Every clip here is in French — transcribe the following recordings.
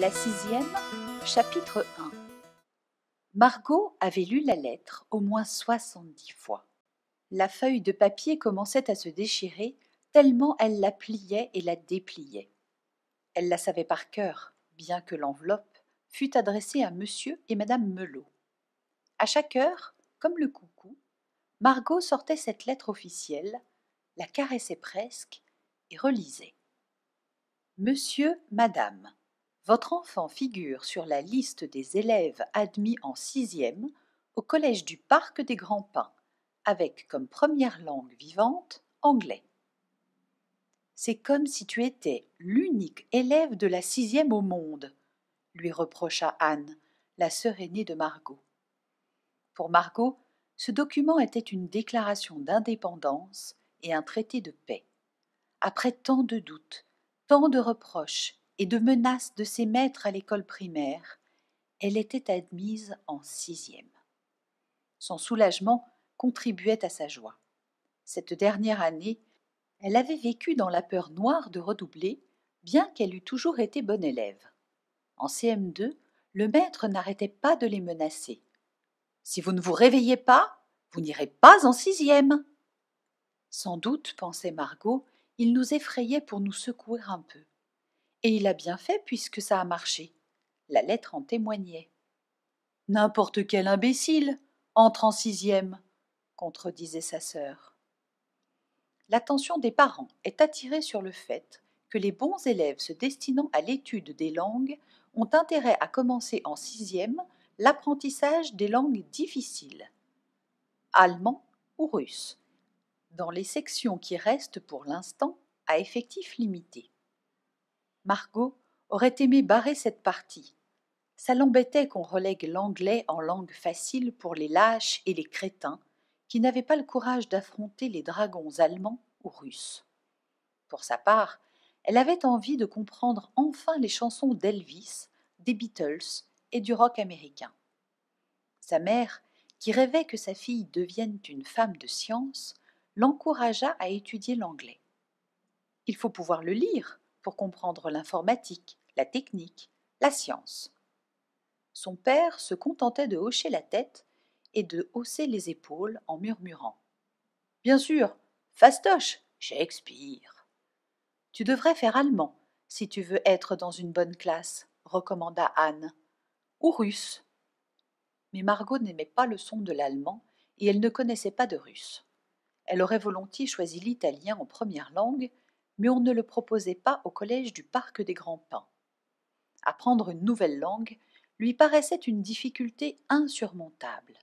la sixième, chapitre 1. Margot avait lu la lettre au moins soixante-dix fois. La feuille de papier commençait à se déchirer tellement elle la pliait et la dépliait. Elle la savait par cœur, bien que l'enveloppe fût adressée à monsieur et madame Melot. À chaque heure, comme le coucou, Margot sortait cette lettre officielle, la caressait presque et relisait. Monsieur, madame, votre enfant figure sur la liste des élèves admis en sixième au Collège du Parc des Grands Pins, avec comme première langue vivante anglais. C'est comme si tu étais l'unique élève de la sixième au monde, lui reprocha Anne, la sœur aînée de Margot. Pour Margot, ce document était une déclaration d'indépendance et un traité de paix. Après tant de doutes, tant de reproches, et de menaces de ses maîtres à l'école primaire, elle était admise en sixième. Son soulagement contribuait à sa joie. Cette dernière année, elle avait vécu dans la peur noire de redoubler, bien qu'elle eût toujours été bonne élève. En CM2, le maître n'arrêtait pas de les menacer. Si vous ne vous réveillez pas, vous n'irez pas en sixième. Sans doute, pensait Margot, il nous effrayait pour nous secouer un peu. Et il a bien fait puisque ça a marché. La lettre en témoignait. N'importe quel imbécile entre en sixième, contredisait sa sœur. L'attention des parents est attirée sur le fait que les bons élèves se destinant à l'étude des langues ont intérêt à commencer en sixième l'apprentissage des langues difficiles, allemand ou russe, dans les sections qui restent pour l'instant à effectif limité. Margot aurait aimé barrer cette partie. Ça l'embêtait qu'on relègue l'anglais en langue facile pour les lâches et les crétins qui n'avaient pas le courage d'affronter les dragons allemands ou russes. Pour sa part, elle avait envie de comprendre enfin les chansons d'Elvis, des Beatles et du rock américain. Sa mère, qui rêvait que sa fille devienne une femme de science, l'encouragea à étudier l'anglais. Il faut pouvoir le lire, pour comprendre l'informatique, la technique, la science. Son père se contentait de hocher la tête et de hausser les épaules en murmurant. Bien sûr, fastoche, Shakespeare. Tu devrais faire allemand si tu veux être dans une bonne classe, recommanda Anne, ou russe. Mais Margot n'aimait pas le son de l'allemand et elle ne connaissait pas de russe. Elle aurait volontiers choisi l'italien en première langue, mais on ne le proposait pas au collège du Parc des Grands Pins. Apprendre une nouvelle langue lui paraissait une difficulté insurmontable.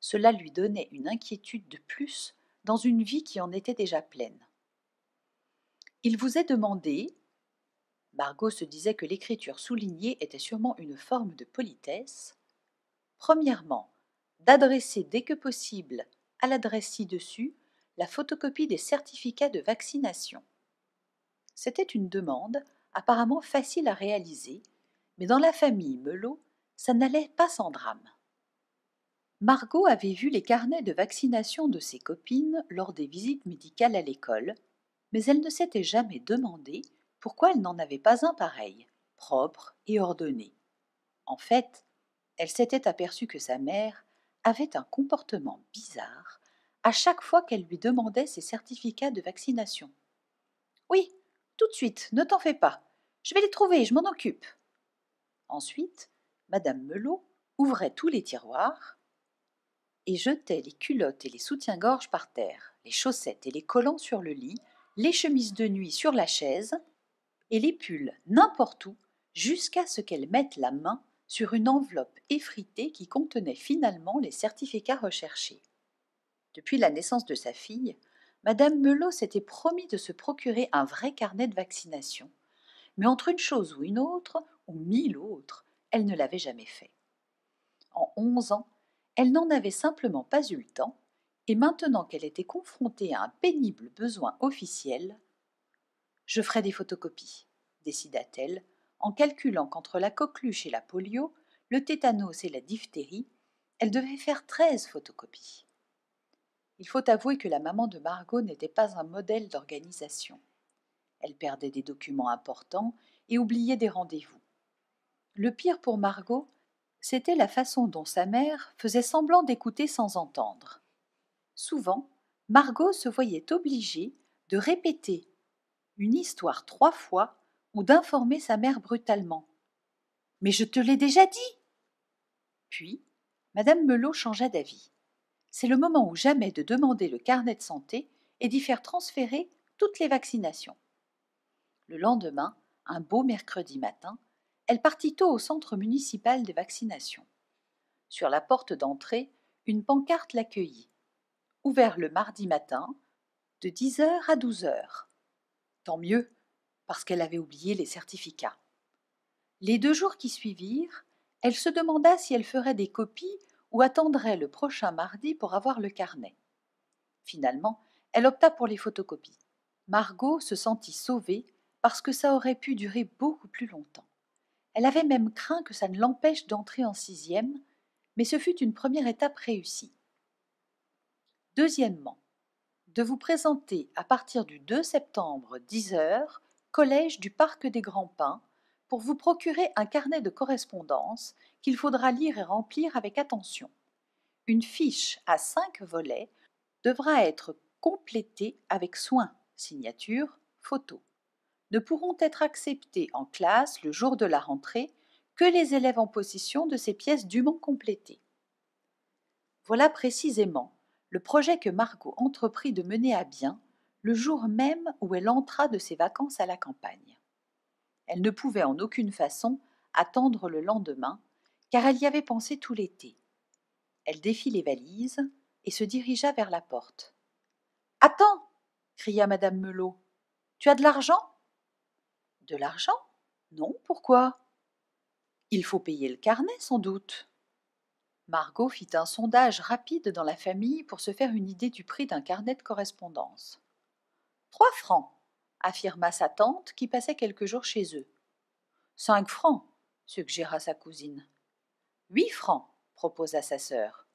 Cela lui donnait une inquiétude de plus dans une vie qui en était déjà pleine. Il vous est demandé. Margot se disait que l'écriture soulignée était sûrement une forme de politesse. Premièrement, d'adresser dès que possible à l'adresse ci-dessus la photocopie des certificats de vaccination c'était une demande apparemment facile à réaliser, mais dans la famille Melot, ça n'allait pas sans drame. Margot avait vu les carnets de vaccination de ses copines lors des visites médicales à l'école, mais elle ne s'était jamais demandé pourquoi elle n'en avait pas un pareil, propre et ordonné. En fait, elle s'était aperçue que sa mère avait un comportement bizarre à chaque fois qu'elle lui demandait ses certificats de vaccination. Oui, tout de suite, ne t'en fais pas. Je vais les trouver, je m'en occupe. Ensuite, Madame Melot ouvrait tous les tiroirs et jetait les culottes et les soutiens gorges par terre, les chaussettes et les collants sur le lit, les chemises de nuit sur la chaise et les pulls n'importe où jusqu'à ce qu'elle mette la main sur une enveloppe effritée qui contenait finalement les certificats recherchés. Depuis la naissance de sa fille, Madame Melot s'était promis de se procurer un vrai carnet de vaccination, mais entre une chose ou une autre, ou mille autres, elle ne l'avait jamais fait. En onze ans, elle n'en avait simplement pas eu le temps, et maintenant qu'elle était confrontée à un pénible besoin officiel, je ferai des photocopies, décida-t-elle, en calculant qu'entre la coqueluche et la polio, le tétanos et la diphtérie, elle devait faire treize photocopies. Il faut avouer que la maman de Margot n'était pas un modèle d'organisation. Elle perdait des documents importants et oubliait des rendez-vous. Le pire pour Margot, c'était la façon dont sa mère faisait semblant d'écouter sans entendre. Souvent, Margot se voyait obligée de répéter une histoire trois fois ou d'informer sa mère brutalement. Mais je te l'ai déjà dit. Puis, madame Melot changea d'avis c'est le moment ou jamais de demander le carnet de santé et d'y faire transférer toutes les vaccinations. Le lendemain, un beau mercredi matin, elle partit tôt au centre municipal des vaccinations. Sur la porte d'entrée, une pancarte l'accueillit. Ouvert le mardi matin, de 10h à 12h. Tant mieux, parce qu'elle avait oublié les certificats. Les deux jours qui suivirent, elle se demanda si elle ferait des copies ou attendrait le prochain mardi pour avoir le carnet. Finalement, elle opta pour les photocopies. Margot se sentit sauvée parce que ça aurait pu durer beaucoup plus longtemps. Elle avait même craint que ça ne l'empêche d'entrer en sixième, mais ce fut une première étape réussie. Deuxièmement, de vous présenter à partir du 2 septembre 10h, Collège du Parc des Grands Pins, pour vous procurer un carnet de correspondance qu'il faudra lire et remplir avec attention. Une fiche à cinq volets devra être complétée avec soin, signature, photo. Ne pourront être acceptés en classe le jour de la rentrée que les élèves en possession de ces pièces dûment complétées. Voilà précisément le projet que Margot entreprit de mener à bien le jour même où elle entra de ses vacances à la campagne. Elle ne pouvait en aucune façon attendre le lendemain, car elle y avait pensé tout l'été. Elle défit les valises et se dirigea vers la porte. Attends cria Madame Melot. Tu as de l'argent De l'argent Non, pourquoi Il faut payer le carnet, sans doute. Margot fit un sondage rapide dans la famille pour se faire une idée du prix d'un carnet de correspondance. Trois francs, affirma sa tante qui passait quelques jours chez eux. Cinq francs, suggéra sa cousine. Huit francs, proposa sa sœur.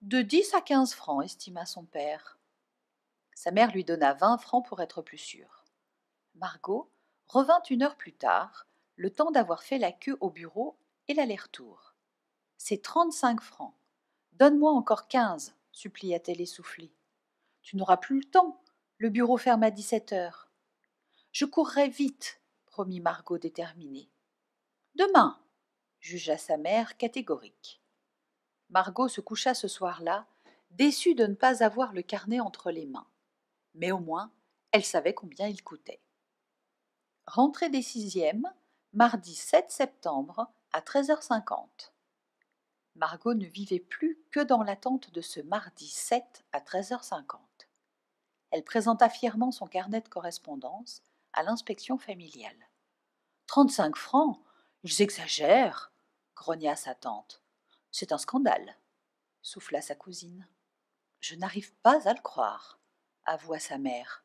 De dix à quinze francs, estima son père. Sa mère lui donna vingt francs pour être plus sûre. Margot revint une heure plus tard, le temps d'avoir fait la queue au bureau et l'aller-retour. C'est trente-cinq francs. Donne-moi encore quinze, supplia-t-elle essoufflée. Tu n'auras plus le temps, le bureau ferme à 17h. « heures. Je courrai vite, promit Margot déterminée. Demain, jugea sa mère catégorique. Margot se coucha ce soir-là, déçue de ne pas avoir le carnet entre les mains. Mais au moins, elle savait combien il coûtait. Rentrée des sixièmes, mardi 7 septembre à 13h50. Margot ne vivait plus que dans l'attente de ce mardi 7 à 13h50 elle présenta fièrement son carnet de correspondance à l'inspection familiale. Trente-cinq francs Ils exagèrent grogna sa tante. C'est un scandale, souffla sa cousine. Je n'arrive pas à le croire, avoua sa mère.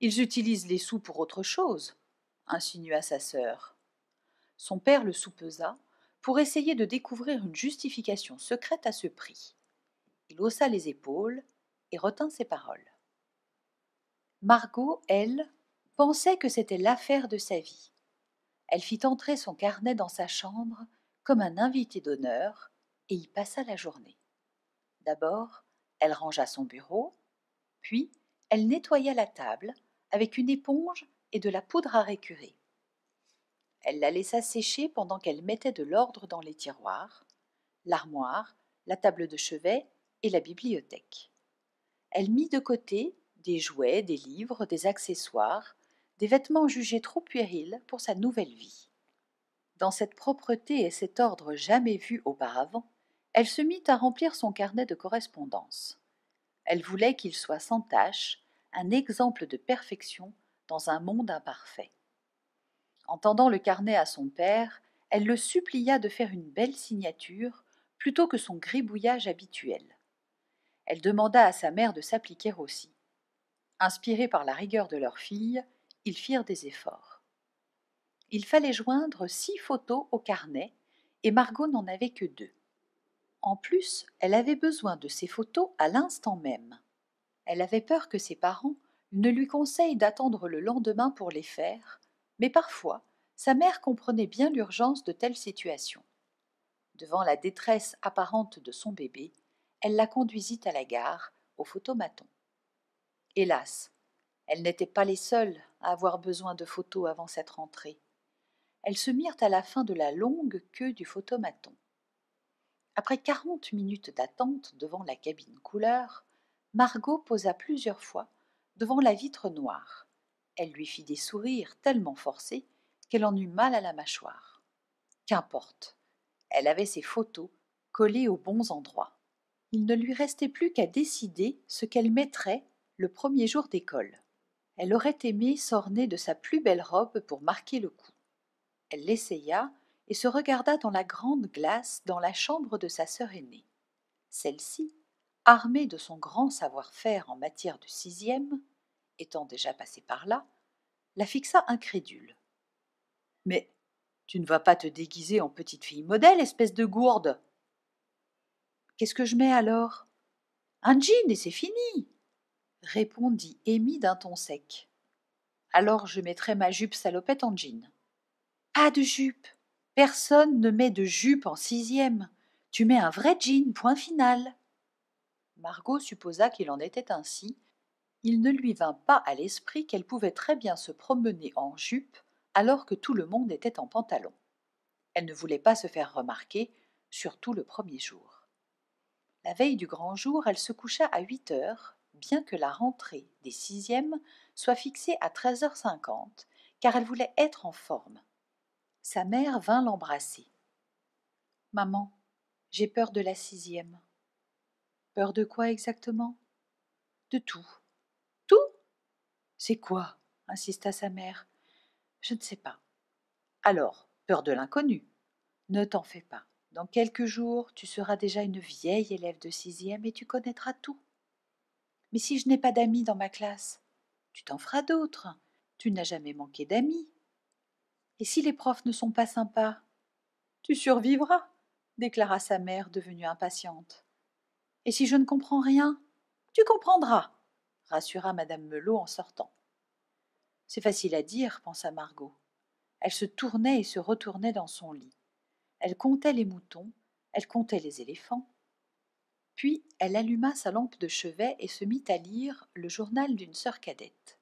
Ils utilisent les sous pour autre chose, insinua sa sœur. Son père le soupesa pour essayer de découvrir une justification secrète à ce prix. Il haussa les épaules et retint ses paroles. Margot, elle, pensait que c'était l'affaire de sa vie. Elle fit entrer son carnet dans sa chambre comme un invité d'honneur et y passa la journée. D'abord, elle rangea son bureau, puis elle nettoya la table avec une éponge et de la poudre à récurer. Elle la laissa sécher pendant qu'elle mettait de l'ordre dans les tiroirs, l'armoire, la table de chevet et la bibliothèque. Elle mit de côté des jouets, des livres, des accessoires, des vêtements jugés trop puérils pour sa nouvelle vie. Dans cette propreté et cet ordre jamais vus auparavant, elle se mit à remplir son carnet de correspondance. Elle voulait qu'il soit sans tache, un exemple de perfection dans un monde imparfait. En tendant le carnet à son père, elle le supplia de faire une belle signature plutôt que son gribouillage habituel. Elle demanda à sa mère de s'appliquer aussi. Inspirés par la rigueur de leur fille, ils firent des efforts. Il fallait joindre six photos au carnet et Margot n'en avait que deux. En plus, elle avait besoin de ces photos à l'instant même. Elle avait peur que ses parents ne lui conseillent d'attendre le lendemain pour les faire, mais parfois, sa mère comprenait bien l'urgence de telle situation. Devant la détresse apparente de son bébé, elle la conduisit à la gare, au photomaton. Hélas, elles n'étaient pas les seules à avoir besoin de photos avant cette rentrée. Elles se mirent à la fin de la longue queue du photomaton. Après quarante minutes d'attente devant la cabine couleur, Margot posa plusieurs fois devant la vitre noire. Elle lui fit des sourires tellement forcés qu'elle en eut mal à la mâchoire. Qu'importe, elle avait ses photos collées aux bons endroits. Il ne lui restait plus qu'à décider ce qu'elle mettrait le premier jour d'école. Elle aurait aimé s'orner de sa plus belle robe pour marquer le coup. Elle l'essaya et se regarda dans la grande glace dans la chambre de sa sœur aînée. Celle-ci, armée de son grand savoir-faire en matière de sixième, étant déjà passée par là, la fixa incrédule. Mais tu ne vas pas te déguiser en petite fille modèle, espèce de gourde. Qu'est-ce que je mets alors Un jean et c'est fini répondit Amy d'un ton sec. Alors je mettrai ma jupe salopette en jean. Pas de jupe. Personne ne met de jupe en sixième. Tu mets un vrai jean, point final. Margot supposa qu'il en était ainsi. Il ne lui vint pas à l'esprit qu'elle pouvait très bien se promener en jupe alors que tout le monde était en pantalon. Elle ne voulait pas se faire remarquer, surtout le premier jour. La veille du grand jour, elle se coucha à huit heures, bien que la rentrée des sixièmes soit fixée à 13h50, car elle voulait être en forme. Sa mère vint l'embrasser. Maman, j'ai peur de la sixième. Peur de quoi exactement De tout. Tout C'est quoi insista sa mère. Je ne sais pas. Alors, peur de l'inconnu. Ne t'en fais pas. Dans quelques jours, tu seras déjà une vieille élève de sixième et tu connaîtras tout. Mais si je n'ai pas d'amis dans ma classe Tu t'en feras d'autres. Tu n'as jamais manqué d'amis. Et si les profs ne sont pas sympas Tu survivras, déclara sa mère devenue impatiente. Et si je ne comprends rien Tu comprendras, rassura madame Melot en sortant. C'est facile à dire, pensa Margot. Elle se tournait et se retournait dans son lit. Elle comptait les moutons, elle comptait les éléphants, puis elle alluma sa lampe de chevet et se mit à lire le journal d'une sœur cadette.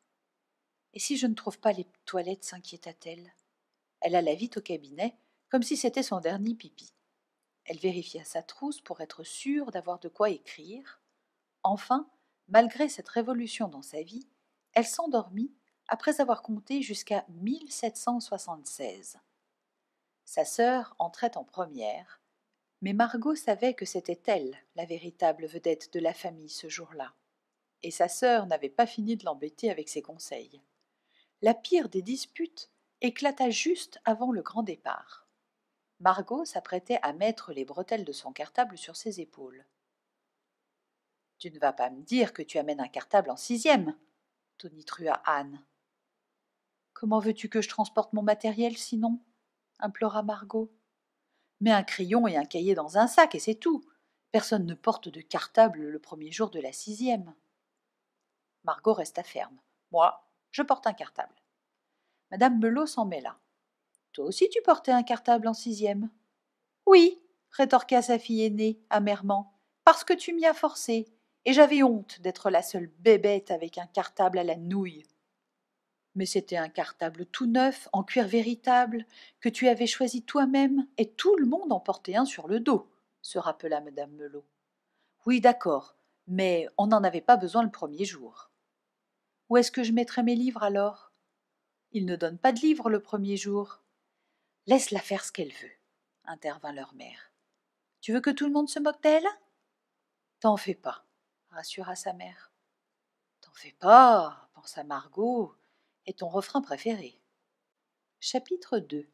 Et si je ne trouve pas les toilettes s'inquiéta-t-elle. Elle alla vite au cabinet, comme si c'était son dernier pipi. Elle vérifia sa trousse pour être sûre d'avoir de quoi écrire. Enfin, malgré cette révolution dans sa vie, elle s'endormit après avoir compté jusqu'à 1776. Sa sœur entrait en première, mais Margot savait que c'était elle la véritable vedette de la famille ce jour-là, et sa sœur n'avait pas fini de l'embêter avec ses conseils. La pire des disputes éclata juste avant le grand départ. Margot s'apprêtait à mettre les bretelles de son cartable sur ses épaules. Tu ne vas pas me dire que tu amènes un cartable en sixième, tonitrua Anne. Comment veux-tu que je transporte mon matériel sinon implora Margot. « Mets un crayon et un cahier dans un sac et c'est tout. Personne ne porte de cartable le premier jour de la sixième. Margot resta ferme. Moi, je porte un cartable. Madame Belot s'en mêla. Toi aussi tu portais un cartable en sixième. Oui, rétorqua sa fille aînée, amèrement, parce que tu m'y as forcé, et j'avais honte d'être la seule bébête avec un cartable à la nouille mais c'était un cartable tout neuf, en cuir véritable, que tu avais choisi toi-même, et tout le monde en portait un sur le dos, se rappela Madame Melot. Oui, d'accord, mais on n'en avait pas besoin le premier jour. Où est-ce que je mettrai mes livres alors Il ne donne pas de livres le premier jour. Laisse-la faire ce qu'elle veut, intervint leur mère. Tu veux que tout le monde se moque d'elle T'en fais pas, rassura sa mère. T'en fais pas, pensa Margot est ton refrain préféré. Chapitre 2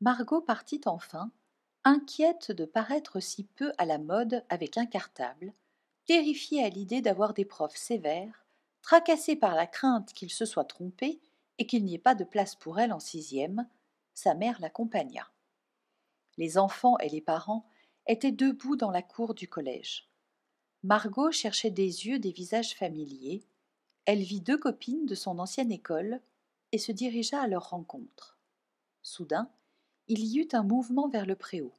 Margot partit enfin, inquiète de paraître si peu à la mode avec un cartable, terrifiée à l'idée d'avoir des profs sévères, tracassée par la crainte qu'il se soit trompé et qu'il n'y ait pas de place pour elle en sixième, sa mère l'accompagna. Les enfants et les parents étaient debout dans la cour du collège. Margot cherchait des yeux des visages familiers, elle vit deux copines de son ancienne école et se dirigea à leur rencontre. Soudain, il y eut un mouvement vers le préau.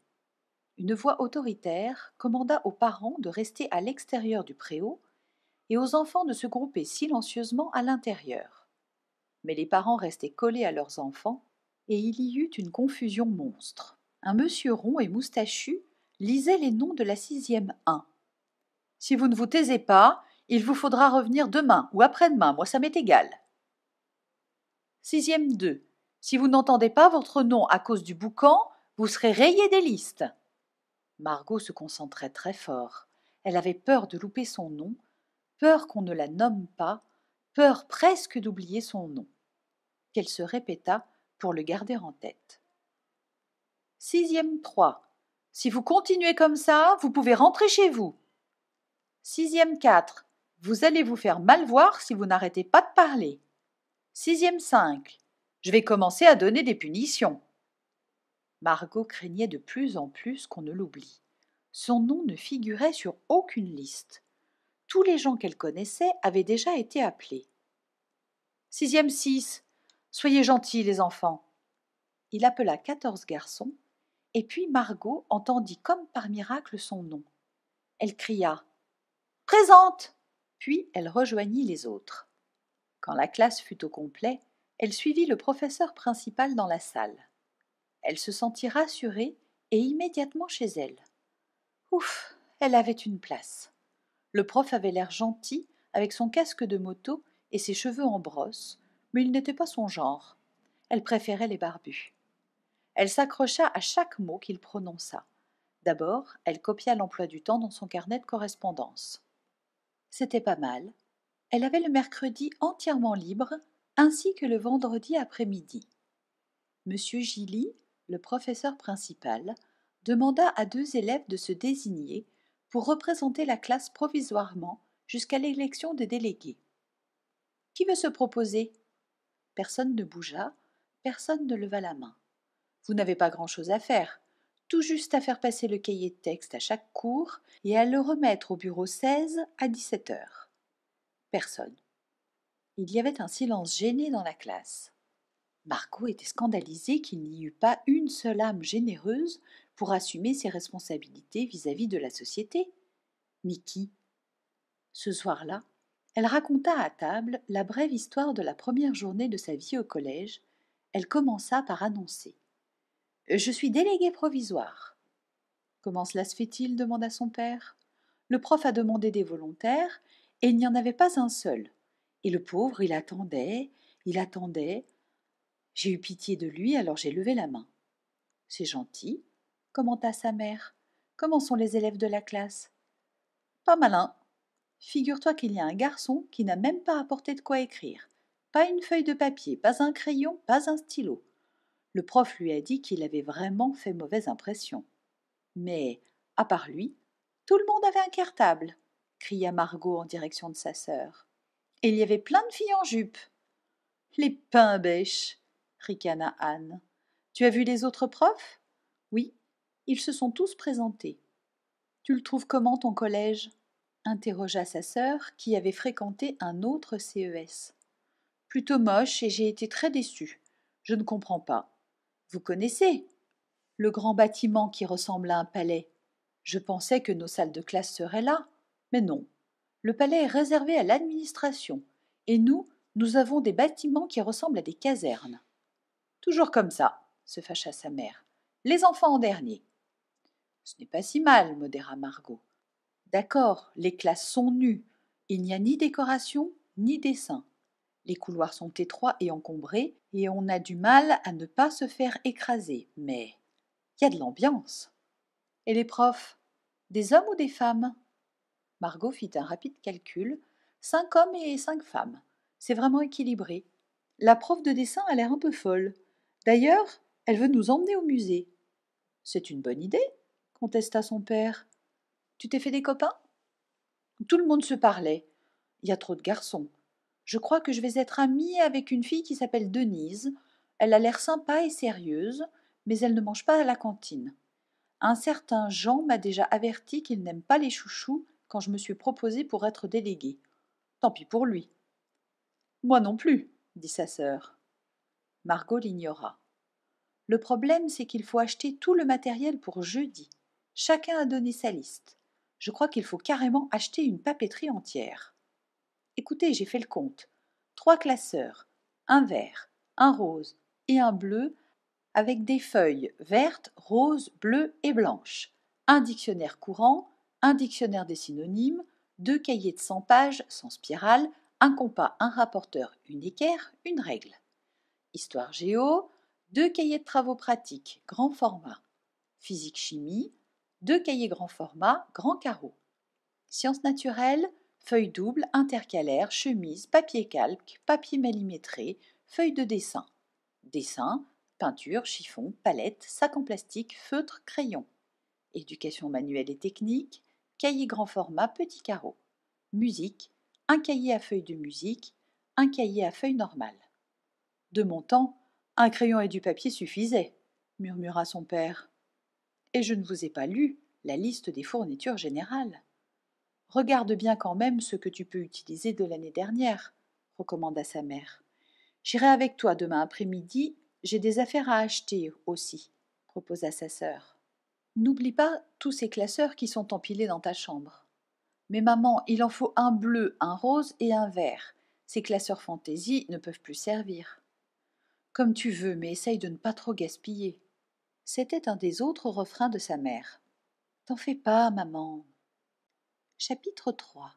Une voix autoritaire commanda aux parents de rester à l'extérieur du préau et aux enfants de se grouper silencieusement à l'intérieur. Mais les parents restaient collés à leurs enfants, et il y eut une confusion monstre. Un monsieur rond et moustachu lisait les noms de la sixième 1. Si vous ne vous taisez pas, il vous faudra revenir demain ou après-demain, moi ça m'est égal. Sixième 2. Si vous n'entendez pas votre nom à cause du boucan, vous serez rayé des listes. Margot se concentrait très fort. Elle avait peur de louper son nom, peur qu'on ne la nomme pas, peur presque d'oublier son nom. Qu'elle se répéta pour le garder en tête. Sixième 3. Si vous continuez comme ça, vous pouvez rentrer chez vous. Sixième 4. Vous allez vous faire mal voir si vous n'arrêtez pas de parler. Sixième cinq, Je vais commencer à donner des punitions. Margot craignait de plus en plus qu'on ne l'oublie. Son nom ne figurait sur aucune liste. Tous les gens qu'elle connaissait avaient déjà été appelés. Sixième six, Soyez gentils, les enfants. Il appela quatorze garçons, et puis Margot entendit comme par miracle son nom. Elle cria Présente puis elle rejoignit les autres. Quand la classe fut au complet, elle suivit le professeur principal dans la salle. Elle se sentit rassurée et immédiatement chez elle. Ouf, elle avait une place. Le prof avait l'air gentil avec son casque de moto et ses cheveux en brosse, mais il n'était pas son genre. Elle préférait les barbus. Elle s'accrocha à chaque mot qu'il prononça. D'abord, elle copia l'emploi du temps dans son carnet de correspondance. C'était pas mal. Elle avait le mercredi entièrement libre, ainsi que le vendredi après-midi. Monsieur Gilly, le professeur principal, demanda à deux élèves de se désigner pour représenter la classe provisoirement jusqu'à l'élection des délégués. Qui veut se proposer Personne ne bougea, personne ne leva la main. Vous n'avez pas grand-chose à faire, tout juste à faire passer le cahier de texte à chaque cours et à le remettre au bureau 16 à 17 heures. Personne. Il y avait un silence gêné dans la classe. Marco était scandalisé qu'il n'y eût pas une seule âme généreuse pour assumer ses responsabilités vis-à-vis -vis de la société. Mais qui Ce soir-là, elle raconta à table la brève histoire de la première journée de sa vie au collège. Elle commença par annoncer je suis délégué provisoire. Comment cela se fait-il demanda son père. Le prof a demandé des volontaires, et il n'y en avait pas un seul. Et le pauvre, il attendait, il attendait. J'ai eu pitié de lui, alors j'ai levé la main. C'est gentil, commenta sa mère. Comment sont les élèves de la classe Pas malin. Figure-toi qu'il y a un garçon qui n'a même pas apporté de quoi écrire. Pas une feuille de papier, pas un crayon, pas un stylo. Le prof lui a dit qu'il avait vraiment fait mauvaise impression. Mais, à part lui, tout le monde avait un cartable, cria Margot en direction de sa sœur. Et il y avait plein de filles en jupe. Les pains bêches, ricana Anne. Tu as vu les autres profs Oui, ils se sont tous présentés. Tu le trouves comment ton collège interrogea sa sœur qui avait fréquenté un autre CES. Plutôt moche et j'ai été très déçue. Je ne comprends pas vous connaissez Le grand bâtiment qui ressemble à un palais. Je pensais que nos salles de classe seraient là, mais non. Le palais est réservé à l'administration, et nous, nous avons des bâtiments qui ressemblent à des casernes. Toujours comme ça, se fâcha sa mère. Les enfants en dernier. Ce n'est pas si mal, modéra Margot. D'accord, les classes sont nues. Il n'y a ni décoration, ni dessin. Les couloirs sont étroits et encombrés, et on a du mal à ne pas se faire écraser, mais il y a de l'ambiance. Et les profs Des hommes ou des femmes Margot fit un rapide calcul. Cinq hommes et cinq femmes. C'est vraiment équilibré. La prof de dessin a l'air un peu folle. D'ailleurs, elle veut nous emmener au musée. C'est une bonne idée, contesta son père. Tu t'es fait des copains Tout le monde se parlait. Il y a trop de garçons. Je crois que je vais être amie avec une fille qui s'appelle Denise. Elle a l'air sympa et sérieuse, mais elle ne mange pas à la cantine. Un certain Jean m'a déjà averti qu'il n'aime pas les chouchous quand je me suis proposée pour être déléguée. Tant pis pour lui. Moi non plus, dit sa sœur. Margot l'ignora. Le problème, c'est qu'il faut acheter tout le matériel pour jeudi. Chacun a donné sa liste. Je crois qu'il faut carrément acheter une papeterie entière. Écoutez, j'ai fait le compte. Trois classeurs, un vert, un rose et un bleu, avec des feuilles vertes, roses, bleues et blanches. Un dictionnaire courant, un dictionnaire des synonymes, deux cahiers de 100 pages sans spirale, un compas, un rapporteur, une équerre, une règle. Histoire géo, deux cahiers de travaux pratiques, grand format. Physique chimie, deux cahiers grand format, grand carreau. Sciences naturelles, Feuilles doubles, intercalaire, chemise, papier calque, papier malimétré, feuilles de dessin. Dessin, peinture, chiffon, palette, sac en plastique, feutre, crayon. Éducation manuelle et technique, cahier grand format, petit carreau. Musique, un cahier à feuilles de musique, un cahier à feuilles normales. De mon temps, un crayon et du papier suffisaient, murmura son père. Et je ne vous ai pas lu la liste des fournitures générales. Regarde bien quand même ce que tu peux utiliser de l'année dernière, recommanda sa mère. J'irai avec toi demain après-midi, j'ai des affaires à acheter aussi, proposa sa sœur. N'oublie pas tous ces classeurs qui sont empilés dans ta chambre. Mais maman, il en faut un bleu, un rose et un vert. Ces classeurs fantaisie ne peuvent plus servir. Comme tu veux, mais essaye de ne pas trop gaspiller. C'était un des autres refrains de sa mère. T'en fais pas, maman, Chapitre 3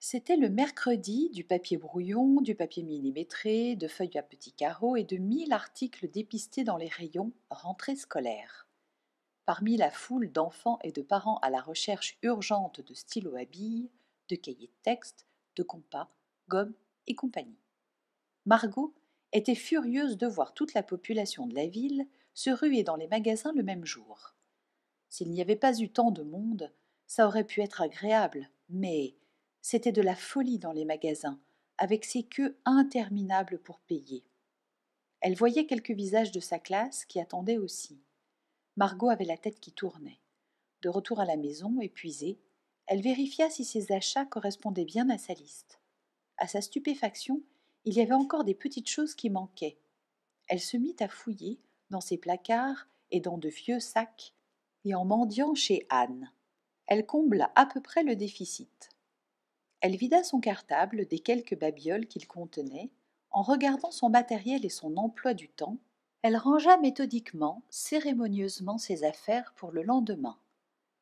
C'était le mercredi du papier brouillon, du papier millimétré, de feuilles à petits carreaux et de mille articles dépistés dans les rayons rentrée scolaires. Parmi la foule d'enfants et de parents à la recherche urgente de stylos à billes, de cahiers de texte, de compas, gommes et compagnie. Margot était furieuse de voir toute la population de la ville se ruer dans les magasins le même jour. S'il n'y avait pas eu tant de monde, ça aurait pu être agréable, mais c'était de la folie dans les magasins, avec ces queues interminables pour payer. Elle voyait quelques visages de sa classe qui attendaient aussi. Margot avait la tête qui tournait. De retour à la maison, épuisée, elle vérifia si ses achats correspondaient bien à sa liste. À sa stupéfaction, il y avait encore des petites choses qui manquaient. Elle se mit à fouiller dans ses placards et dans de vieux sacs, et en mendiant chez Anne elle combla à peu près le déficit. Elle vida son cartable des quelques babioles qu'il contenait, en regardant son matériel et son emploi du temps, elle rangea méthodiquement, cérémonieusement ses affaires pour le lendemain.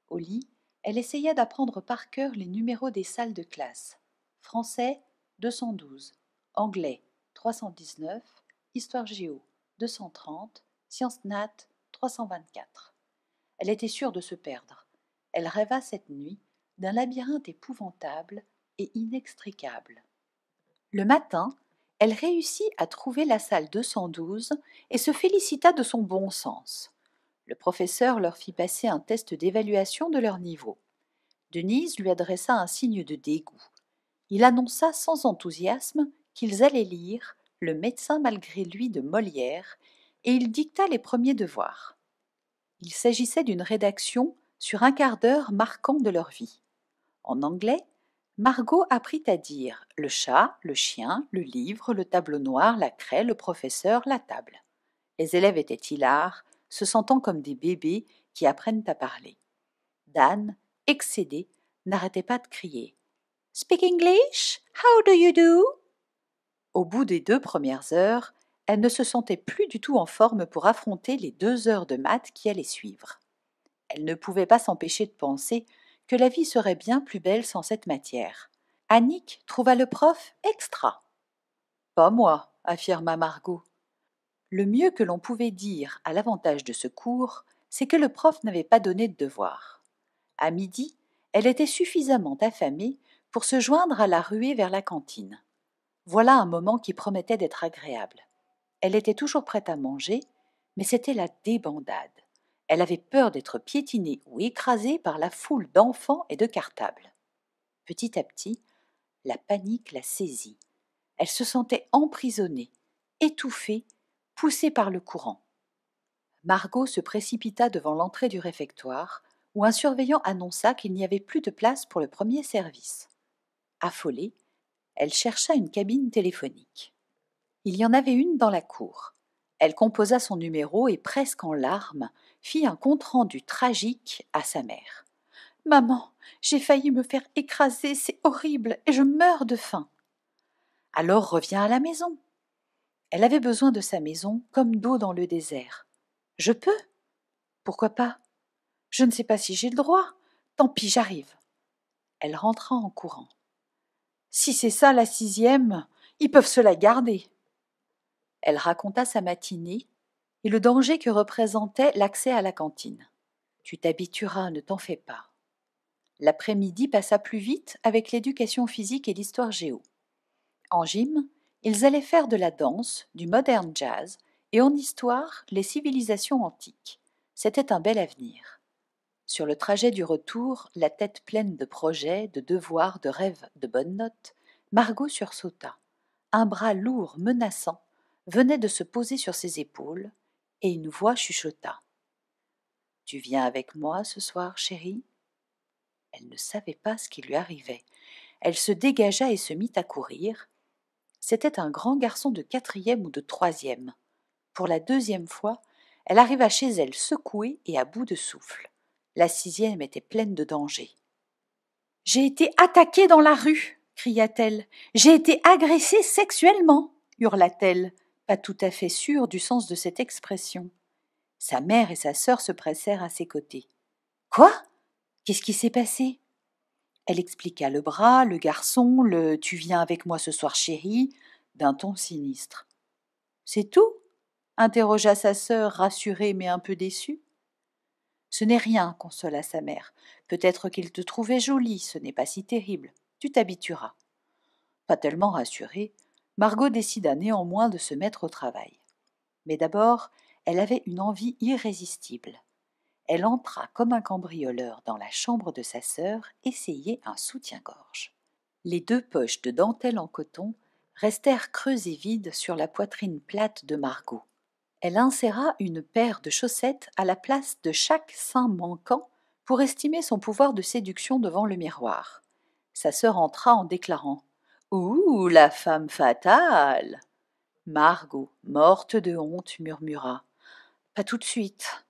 Au lit, elle essaya d'apprendre par cœur les numéros des salles de classe. Français 212, anglais 319, histoire géo 230, sciences nat 324. Elle était sûre de se perdre elle rêva cette nuit d'un labyrinthe épouvantable et inextricable. Le matin, elle réussit à trouver la salle 212 et se félicita de son bon sens. Le professeur leur fit passer un test d'évaluation de leur niveau. Denise lui adressa un signe de dégoût. Il annonça sans enthousiasme qu'ils allaient lire Le médecin malgré lui de Molière et il dicta les premiers devoirs. Il s'agissait d'une rédaction sur un quart d'heure marquant de leur vie. En anglais, Margot apprit à dire le chat, le chien, le livre, le tableau noir, la craie, le professeur, la table. Les élèves étaient hilars, se sentant comme des bébés qui apprennent à parler. Dan, excédé, n'arrêtait pas de crier Speak English? How do you do? Au bout des deux premières heures, elle ne se sentait plus du tout en forme pour affronter les deux heures de maths qui allaient suivre. Elle ne pouvait pas s'empêcher de penser que la vie serait bien plus belle sans cette matière. Annick trouva le prof extra. Pas moi, affirma Margot. Le mieux que l'on pouvait dire à l'avantage de ce cours, c'est que le prof n'avait pas donné de devoir. À midi, elle était suffisamment affamée pour se joindre à la ruée vers la cantine. Voilà un moment qui promettait d'être agréable. Elle était toujours prête à manger, mais c'était la débandade. Elle avait peur d'être piétinée ou écrasée par la foule d'enfants et de cartables. Petit à petit, la panique la saisit. Elle se sentait emprisonnée, étouffée, poussée par le courant. Margot se précipita devant l'entrée du réfectoire, où un surveillant annonça qu'il n'y avait plus de place pour le premier service. Affolée, elle chercha une cabine téléphonique. Il y en avait une dans la cour. Elle composa son numéro et, presque en larmes, fit un compte-rendu tragique à sa mère. Maman, j'ai failli me faire écraser, c'est horrible, et je meurs de faim. Alors reviens à la maison. Elle avait besoin de sa maison comme d'eau dans le désert. Je peux Pourquoi pas Je ne sais pas si j'ai le droit. Tant pis, j'arrive. Elle rentra en courant. Si c'est ça la sixième, ils peuvent se la garder. Elle raconta sa matinée et le danger que représentait l'accès à la cantine. Tu t'habitueras, ne t'en fais pas. L'après-midi passa plus vite avec l'éducation physique et l'histoire géo. En gym, ils allaient faire de la danse, du modern jazz, et en histoire, les civilisations antiques. C'était un bel avenir. Sur le trajet du retour, la tête pleine de projets, de devoirs, de rêves, de bonnes notes, Margot sursauta. Un bras lourd, menaçant, venait de se poser sur ses épaules, et une voix chuchota. Tu viens avec moi ce soir, chérie Elle ne savait pas ce qui lui arrivait. Elle se dégagea et se mit à courir. C'était un grand garçon de quatrième ou de troisième. Pour la deuxième fois, elle arriva chez elle secouée et à bout de souffle. La sixième était pleine de danger. J'ai été attaquée dans la rue, cria-t-elle. J'ai été agressée sexuellement, hurla-t-elle tout à fait sûr du sens de cette expression. Sa mère et sa sœur se pressèrent à ses côtés. Quoi Qu'est-ce qui s'est passé Elle expliqua le bras, le garçon, le Tu viens avec moi ce soir, chérie, d'un ton sinistre. C'est tout interrogea sa sœur, rassurée mais un peu déçue. Ce n'est rien, consola sa mère. Peut-être qu'il te trouvait jolie, ce n'est pas si terrible. Tu t'habitueras. Pas tellement rassurée, Margot décida néanmoins de se mettre au travail. Mais d'abord, elle avait une envie irrésistible. Elle entra comme un cambrioleur dans la chambre de sa sœur essayer un soutien-gorge. Les deux poches de dentelle en coton restèrent creuses et vides sur la poitrine plate de Margot. Elle inséra une paire de chaussettes à la place de chaque sein manquant pour estimer son pouvoir de séduction devant le miroir. Sa sœur entra en déclarant Ouh, la femme fatale Margot, morte de honte, murmura Pas tout de suite.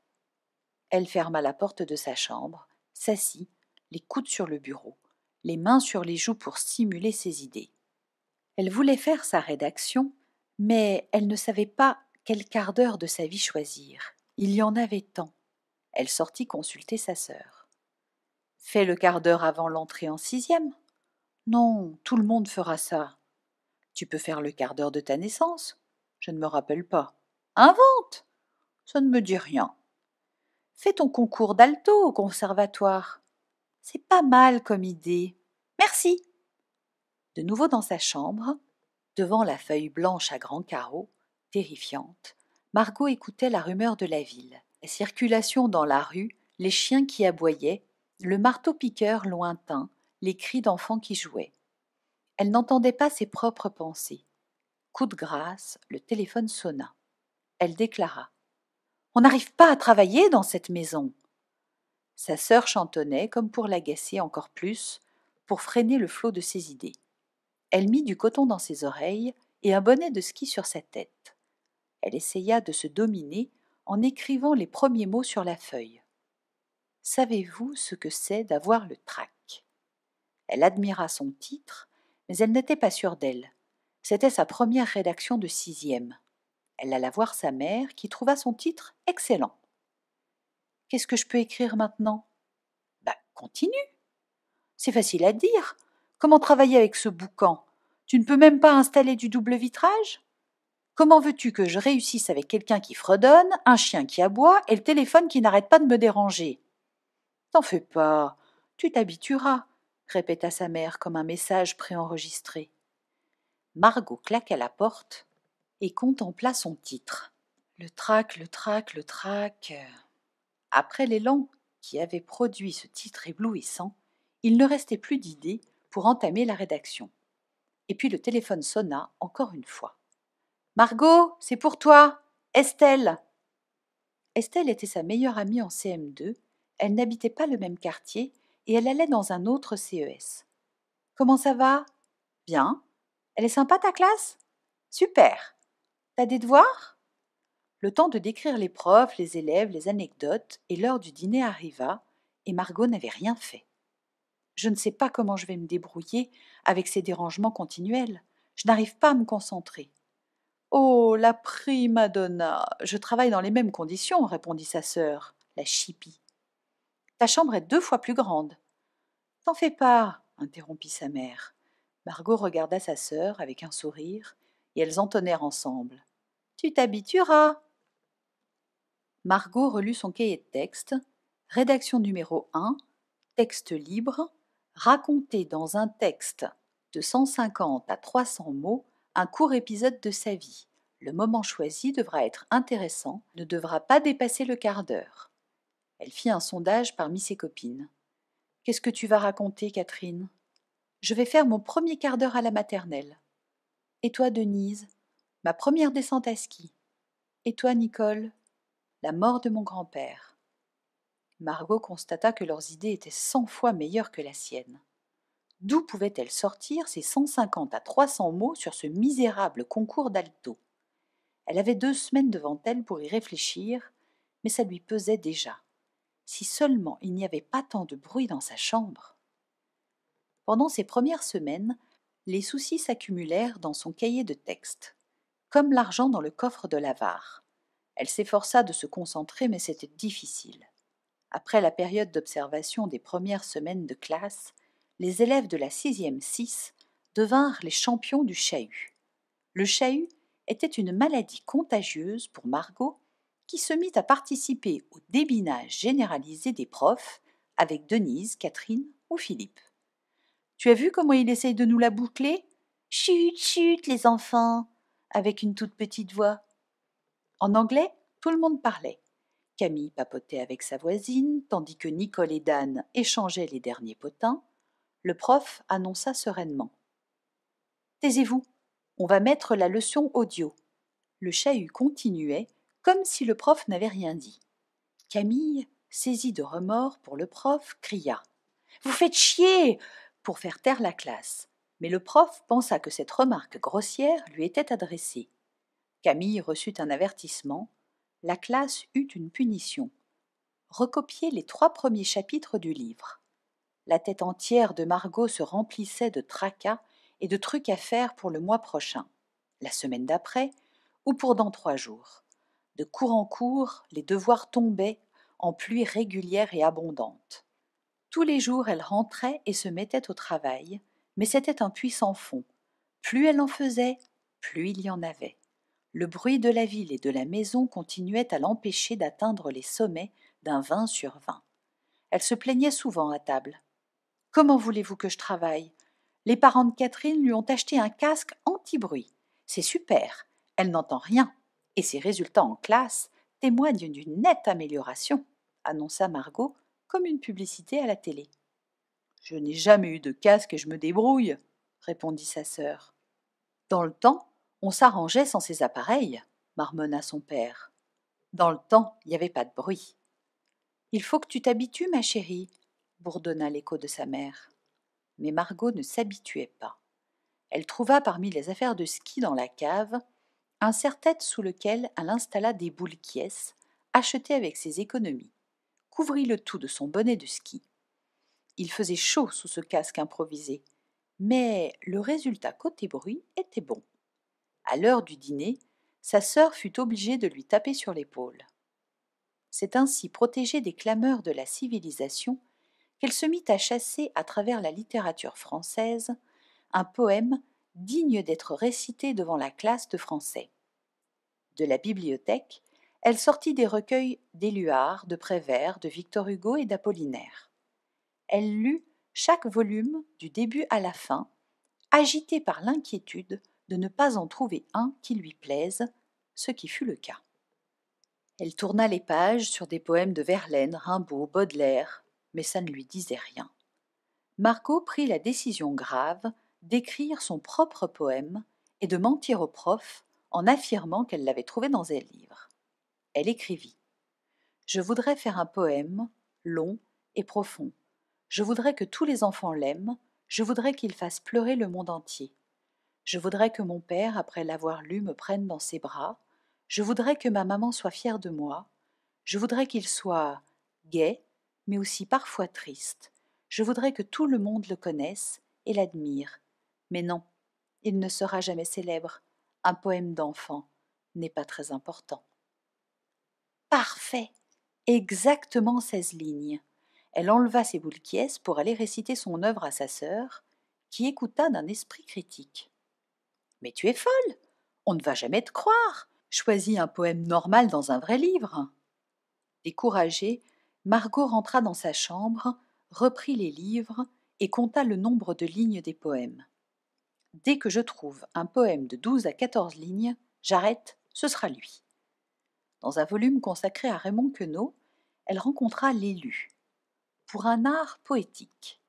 Elle ferma la porte de sa chambre, s'assit, les coudes sur le bureau, les mains sur les joues pour simuler ses idées. Elle voulait faire sa rédaction, mais elle ne savait pas quel quart d'heure de sa vie choisir. Il y en avait tant. Elle sortit consulter sa sœur. Fais le quart d'heure avant l'entrée en sixième, non, tout le monde fera ça. Tu peux faire le quart d'heure de ta naissance Je ne me rappelle pas. Invente Ça ne me dit rien. Fais ton concours d'alto au conservatoire. C'est pas mal comme idée. Merci. De nouveau dans sa chambre, devant la feuille blanche à grands carreaux, terrifiante, Margot écoutait la rumeur de la ville, la circulation dans la rue, les chiens qui aboyaient, le marteau-piqueur lointain, les cris d'enfants qui jouaient. Elle n'entendait pas ses propres pensées. Coup de grâce, le téléphone sonna. Elle déclara On n'arrive pas à travailler dans cette maison. Sa sœur chantonnait comme pour l'agacer encore plus, pour freiner le flot de ses idées. Elle mit du coton dans ses oreilles et un bonnet de ski sur sa tête. Elle essaya de se dominer en écrivant les premiers mots sur la feuille. Savez-vous ce que c'est d'avoir le trac elle admira son titre, mais elle n'était pas sûre d'elle. C'était sa première rédaction de sixième. Elle alla voir sa mère, qui trouva son titre excellent. Qu'est-ce que je peux écrire maintenant Bah, continue. C'est facile à dire. Comment travailler avec ce boucan Tu ne peux même pas installer du double vitrage Comment veux-tu que je réussisse avec quelqu'un qui fredonne, un chien qui aboie et le téléphone qui n'arrête pas de me déranger T'en fais pas, tu t'habitueras répéta sa mère comme un message préenregistré. Margot claqua la porte et contempla son titre. Le trac, le trac, le trac. Après l'élan qui avait produit ce titre éblouissant, il ne restait plus d'idées pour entamer la rédaction. Et puis le téléphone sonna encore une fois. Margot, c'est pour toi. Estelle. Estelle était sa meilleure amie en CM2. Elle n'habitait pas le même quartier, et elle allait dans un autre CES. Comment ça va Bien. Elle est sympa ta classe Super. T'as des devoirs Le temps de décrire les profs, les élèves, les anecdotes et l'heure du dîner arriva et Margot n'avait rien fait. Je ne sais pas comment je vais me débrouiller avec ces dérangements continuels. Je n'arrive pas à me concentrer. Oh, la prima donna Je travaille dans les mêmes conditions, répondit sa sœur, la chipie chambre est deux fois plus grande. T'en fais pas, interrompit sa mère. Margot regarda sa sœur avec un sourire, et elles entonnèrent ensemble. Tu t'habitueras. Margot relut son cahier de texte, rédaction numéro 1, texte libre, raconter dans un texte de 150 à 300 mots un court épisode de sa vie. Le moment choisi devra être intéressant, ne devra pas dépasser le quart d'heure. Elle fit un sondage parmi ses copines. Qu'est-ce que tu vas raconter, Catherine Je vais faire mon premier quart d'heure à la maternelle. Et toi, Denise Ma première descente à ski. Et toi, Nicole La mort de mon grand-père. Margot constata que leurs idées étaient cent fois meilleures que la sienne. D'où pouvaient-elles sortir ces cent cinquante à trois cents mots sur ce misérable concours d'alto Elle avait deux semaines devant elle pour y réfléchir, mais ça lui pesait déjà si seulement il n'y avait pas tant de bruit dans sa chambre. Pendant ces premières semaines, les soucis s'accumulèrent dans son cahier de texte, comme l'argent dans le coffre de l'avare. Elle s'efforça de se concentrer, mais c'était difficile. Après la période d'observation des premières semaines de classe, les élèves de la sixième six devinrent les champions du chahut. Le chahut était une maladie contagieuse pour Margot qui se mit à participer au débinage généralisé des profs avec Denise, Catherine ou Philippe. Tu as vu comment il essaye de nous la boucler Chut, chut, les enfants avec une toute petite voix. En anglais, tout le monde parlait. Camille papotait avec sa voisine, tandis que Nicole et Dan échangeaient les derniers potins. Le prof annonça sereinement Taisez-vous, on va mettre la leçon audio. Le chahut continuait comme si le prof n'avait rien dit. Camille, saisie de remords pour le prof, cria Vous faites chier pour faire taire la classe. Mais le prof pensa que cette remarque grossière lui était adressée. Camille reçut un avertissement. La classe eut une punition. Recopier les trois premiers chapitres du livre. La tête entière de Margot se remplissait de tracas et de trucs à faire pour le mois prochain, la semaine d'après, ou pour dans trois jours. De cours en cours, les devoirs tombaient en pluie régulière et abondante. Tous les jours, elle rentrait et se mettait au travail, mais c'était un puits sans fond. Plus elle en faisait, plus il y en avait. Le bruit de la ville et de la maison continuait à l'empêcher d'atteindre les sommets d'un vin sur vingt. Elle se plaignait souvent à table. Comment voulez-vous que je travaille Les parents de Catherine lui ont acheté un casque anti-bruit. C'est super, elle n'entend rien et ses résultats en classe témoignent d'une nette amélioration, annonça Margot comme une publicité à la télé. Je n'ai jamais eu de casque et je me débrouille, répondit sa sœur. Dans le temps, on s'arrangeait sans ces appareils, marmonna son père. Dans le temps, il n'y avait pas de bruit. Il faut que tu t'habitues, ma chérie, bourdonna l'écho de sa mère. Mais Margot ne s'habituait pas. Elle trouva parmi les affaires de ski dans la cave un serre-tête sous lequel elle installa des boules quies, achetées avec ses économies, couvrit le tout de son bonnet de ski. Il faisait chaud sous ce casque improvisé, mais le résultat côté bruit était bon. À l'heure du dîner, sa sœur fut obligée de lui taper sur l'épaule. C'est ainsi protégée des clameurs de la civilisation qu'elle se mit à chasser à travers la littérature française un poème digne d'être récitée devant la classe de français. De la bibliothèque, elle sortit des recueils d'Éluard, de Prévert, de Victor Hugo et d'Apollinaire. Elle lut chaque volume du début à la fin, agitée par l'inquiétude de ne pas en trouver un qui lui plaise, ce qui fut le cas. Elle tourna les pages sur des poèmes de Verlaine, Rimbaud, Baudelaire, mais ça ne lui disait rien. Marco prit la décision grave d'écrire son propre poème et de mentir au prof en affirmant qu'elle l'avait trouvé dans un livre. Elle écrivit Je voudrais faire un poème long et profond. Je voudrais que tous les enfants l'aiment, je voudrais qu'il fasse pleurer le monde entier. Je voudrais que mon père, après l'avoir lu, me prenne dans ses bras. Je voudrais que ma maman soit fière de moi. Je voudrais qu'il soit gai, mais aussi parfois triste. Je voudrais que tout le monde le connaisse et l'admire, mais non, il ne sera jamais célèbre. Un poème d'enfant n'est pas très important. Parfait. Exactement seize lignes. Elle enleva ses boules pour aller réciter son œuvre à sa sœur, qui écouta d'un esprit critique. Mais tu es folle. On ne va jamais te croire. Choisis un poème normal dans un vrai livre. Découragée, Margot rentra dans sa chambre, reprit les livres et compta le nombre de lignes des poèmes. Dès que je trouve un poème de 12 à 14 lignes, j'arrête, ce sera lui. Dans un volume consacré à Raymond Queneau, elle rencontra l'élu. Pour un art poétique,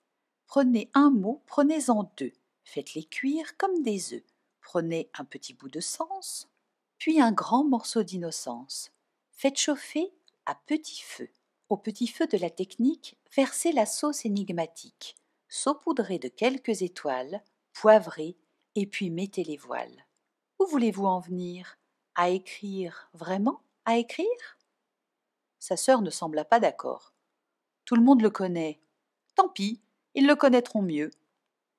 prenez un mot, prenez-en deux, faites-les cuire comme des œufs, prenez un petit bout de sens, puis un grand morceau d'innocence, faites chauffer à petit feu. Au petit feu de la technique, versez la sauce énigmatique, saupoudrez de quelques étoiles, poivrez, et puis mettez les voiles. Où voulez-vous en venir À écrire vraiment À écrire Sa sœur ne sembla pas d'accord. Tout le monde le connaît. Tant pis, ils le connaîtront mieux.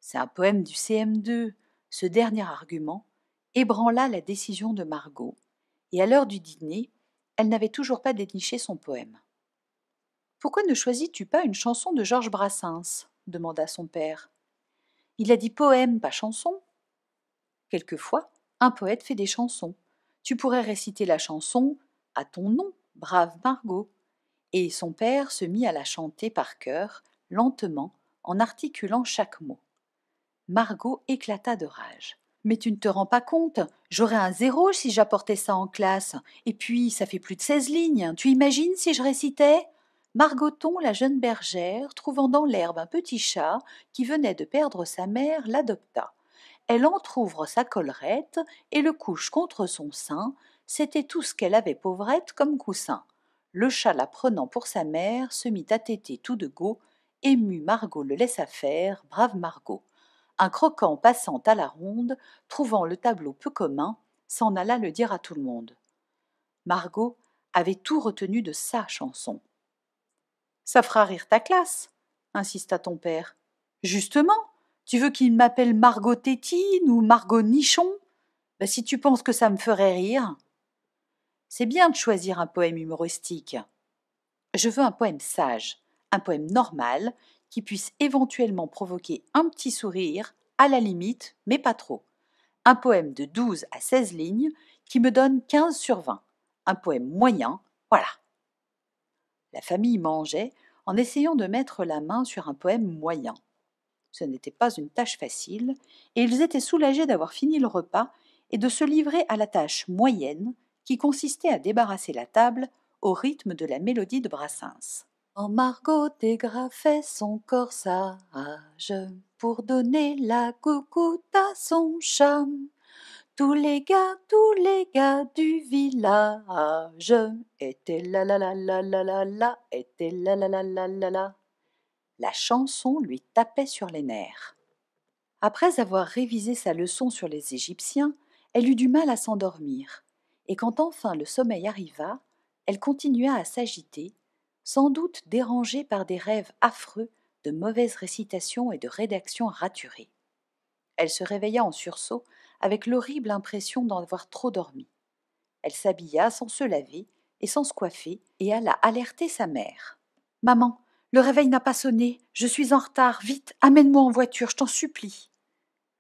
C'est un poème du CM2. Ce dernier argument ébranla la décision de Margot, et à l'heure du dîner, elle n'avait toujours pas déniché son poème. Pourquoi ne choisis-tu pas une chanson de Georges Brassens demanda son père. Il a dit poème, pas chanson. Quelquefois, un poète fait des chansons. Tu pourrais réciter la chanson à ton nom, brave Margot. Et son père se mit à la chanter par cœur, lentement, en articulant chaque mot. Margot éclata de rage. Mais tu ne te rends pas compte, j'aurais un zéro si j'apportais ça en classe. Et puis, ça fait plus de seize lignes. Tu imagines si je récitais Margoton, la jeune bergère, trouvant dans l'herbe un petit chat qui venait de perdre sa mère, l'adopta. Elle entr'ouvre sa collerette et le couche contre son sein. C'était tout ce qu'elle avait pauvrette comme coussin. Le chat la prenant pour sa mère, se mit à téter tout de go. Ému, Margot le laissa faire, brave Margot. Un croquant passant à la ronde, trouvant le tableau peu commun, s'en alla le dire à tout le monde. Margot avait tout retenu de sa chanson. Ça fera rire ta classe, insista ton père. Justement, tu veux qu'il m'appelle Margot Tétine ou Margot Nichon bah, Si tu penses que ça me ferait rire. C'est bien de choisir un poème humoristique. Je veux un poème sage, un poème normal, qui puisse éventuellement provoquer un petit sourire, à la limite, mais pas trop. Un poème de 12 à 16 lignes qui me donne 15 sur 20. Un poème moyen, voilà. La famille mangeait en essayant de mettre la main sur un poème moyen. Ce n'était pas une tâche facile, et ils étaient soulagés d'avoir fini le repas et de se livrer à la tâche moyenne qui consistait à débarrasser la table au rythme de la mélodie de Brassens. En Margot dégrafait son corsage pour donner la coucoute à son chat. Tous les gars, tous les gars du village étaient là là, là, là, là, là, étaient là là, là, là. la la. La chanson lui tapait sur les nerfs. Après avoir révisé sa leçon sur les Égyptiens, elle eut du mal à s'endormir, et quand enfin le sommeil arriva, elle continua à s'agiter, sans doute dérangée par des rêves affreux de mauvaises récitations et de rédactions raturées. Elle se réveilla en sursaut avec l'horrible impression d'en avoir trop dormi. Elle s'habilla sans se laver et sans se coiffer et alla alerter sa mère. Maman, le réveil n'a pas sonné, je suis en retard, vite, amène-moi en voiture, je t'en supplie.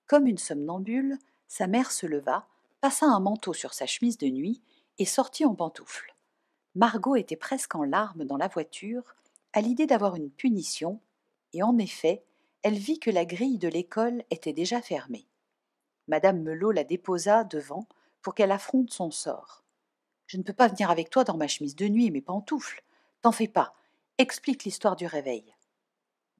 Comme une somnambule, sa mère se leva, passa un manteau sur sa chemise de nuit et sortit en pantoufles. Margot était presque en larmes dans la voiture à l'idée d'avoir une punition, et en effet, elle vit que la grille de l'école était déjà fermée. Madame Melot la déposa devant pour qu'elle affronte son sort. Je ne peux pas venir avec toi dans ma chemise de nuit et mes pantoufles. T'en fais pas. Explique l'histoire du réveil.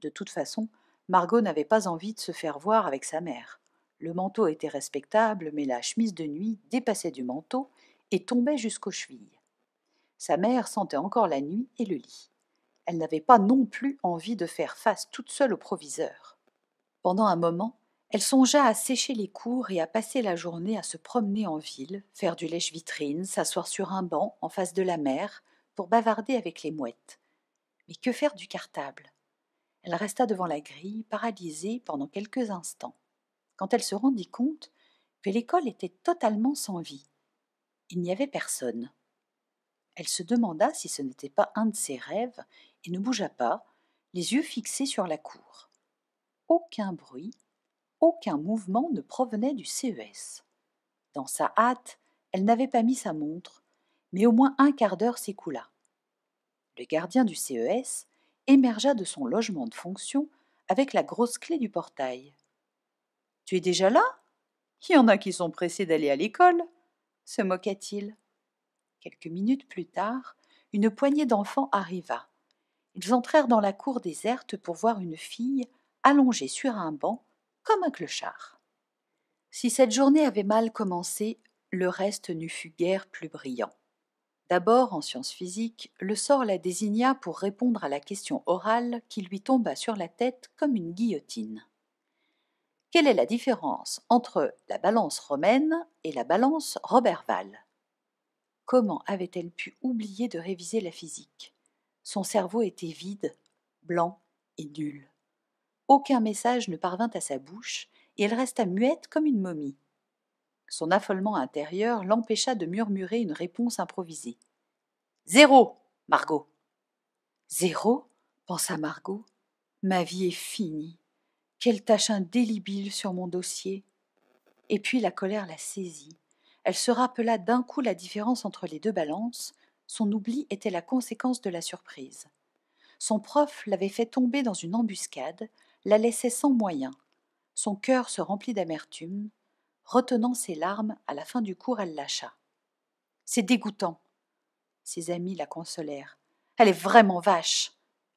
De toute façon, Margot n'avait pas envie de se faire voir avec sa mère. Le manteau était respectable, mais la chemise de nuit dépassait du manteau et tombait jusqu'aux chevilles. Sa mère sentait encore la nuit et le lit. Elle n'avait pas non plus envie de faire face toute seule au proviseur. Pendant un moment, elle songea à sécher les cours et à passer la journée à se promener en ville, faire du lèche-vitrine, s'asseoir sur un banc en face de la mer, pour bavarder avec les mouettes. Mais que faire du cartable Elle resta devant la grille, paralysée pendant quelques instants, quand elle se rendit compte que l'école était totalement sans vie. Il n'y avait personne. Elle se demanda si ce n'était pas un de ses rêves et ne bougea pas, les yeux fixés sur la cour. Aucun bruit, aucun mouvement ne provenait du CES. Dans sa hâte, elle n'avait pas mis sa montre, mais au moins un quart d'heure s'écoula. Le gardien du CES émergea de son logement de fonction avec la grosse clé du portail. Tu es déjà là Il y en a qui sont pressés d'aller à l'école se moqua il Quelques minutes plus tard, une poignée d'enfants arriva. Ils entrèrent dans la cour déserte pour voir une fille allongée sur un banc comme un clochard. Si cette journée avait mal commencé, le reste n'eût fut guère plus brillant. D'abord, en sciences physiques, le sort la désigna pour répondre à la question orale qui lui tomba sur la tête comme une guillotine. Quelle est la différence entre la balance romaine et la balance Roberval Comment avait-elle pu oublier de réviser la physique Son cerveau était vide, blanc et nul. Aucun message ne parvint à sa bouche, et elle resta muette comme une momie. Son affolement intérieur l'empêcha de murmurer une réponse improvisée. Zéro, Margot. Zéro, pensa Margot. Ma vie est finie. Quelle tache indélébile sur mon dossier. Et puis la colère la saisit. Elle se rappela d'un coup la différence entre les deux balances. Son oubli était la conséquence de la surprise. Son prof l'avait fait tomber dans une embuscade, la laissait sans moyens. Son cœur se remplit d'amertume. Retenant ses larmes, à la fin du cours, elle lâcha. C'est dégoûtant. Ses amis la consolèrent. Elle est vraiment vache,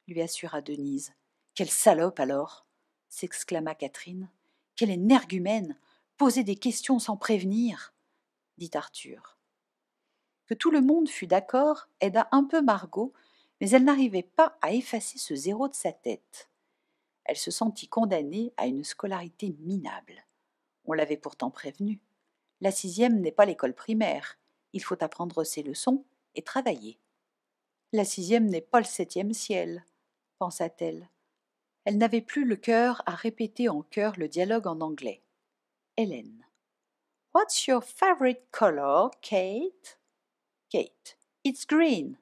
lui assura Denise. Quelle salope alors s'exclama Catherine. Quelle énergumène Poser des questions sans prévenir dit Arthur. Que tout le monde fût d'accord aida un peu Margot, mais elle n'arrivait pas à effacer ce zéro de sa tête elle se sentit condamnée à une scolarité minable. On l'avait pourtant prévenue. La sixième n'est pas l'école primaire. Il faut apprendre ses leçons et travailler. La sixième n'est pas le septième ciel, pensa-t-elle. Elle, n'avait plus le cœur à répéter en chœur le dialogue en anglais. Hélène. What's your favorite color, Kate? Kate. It's green.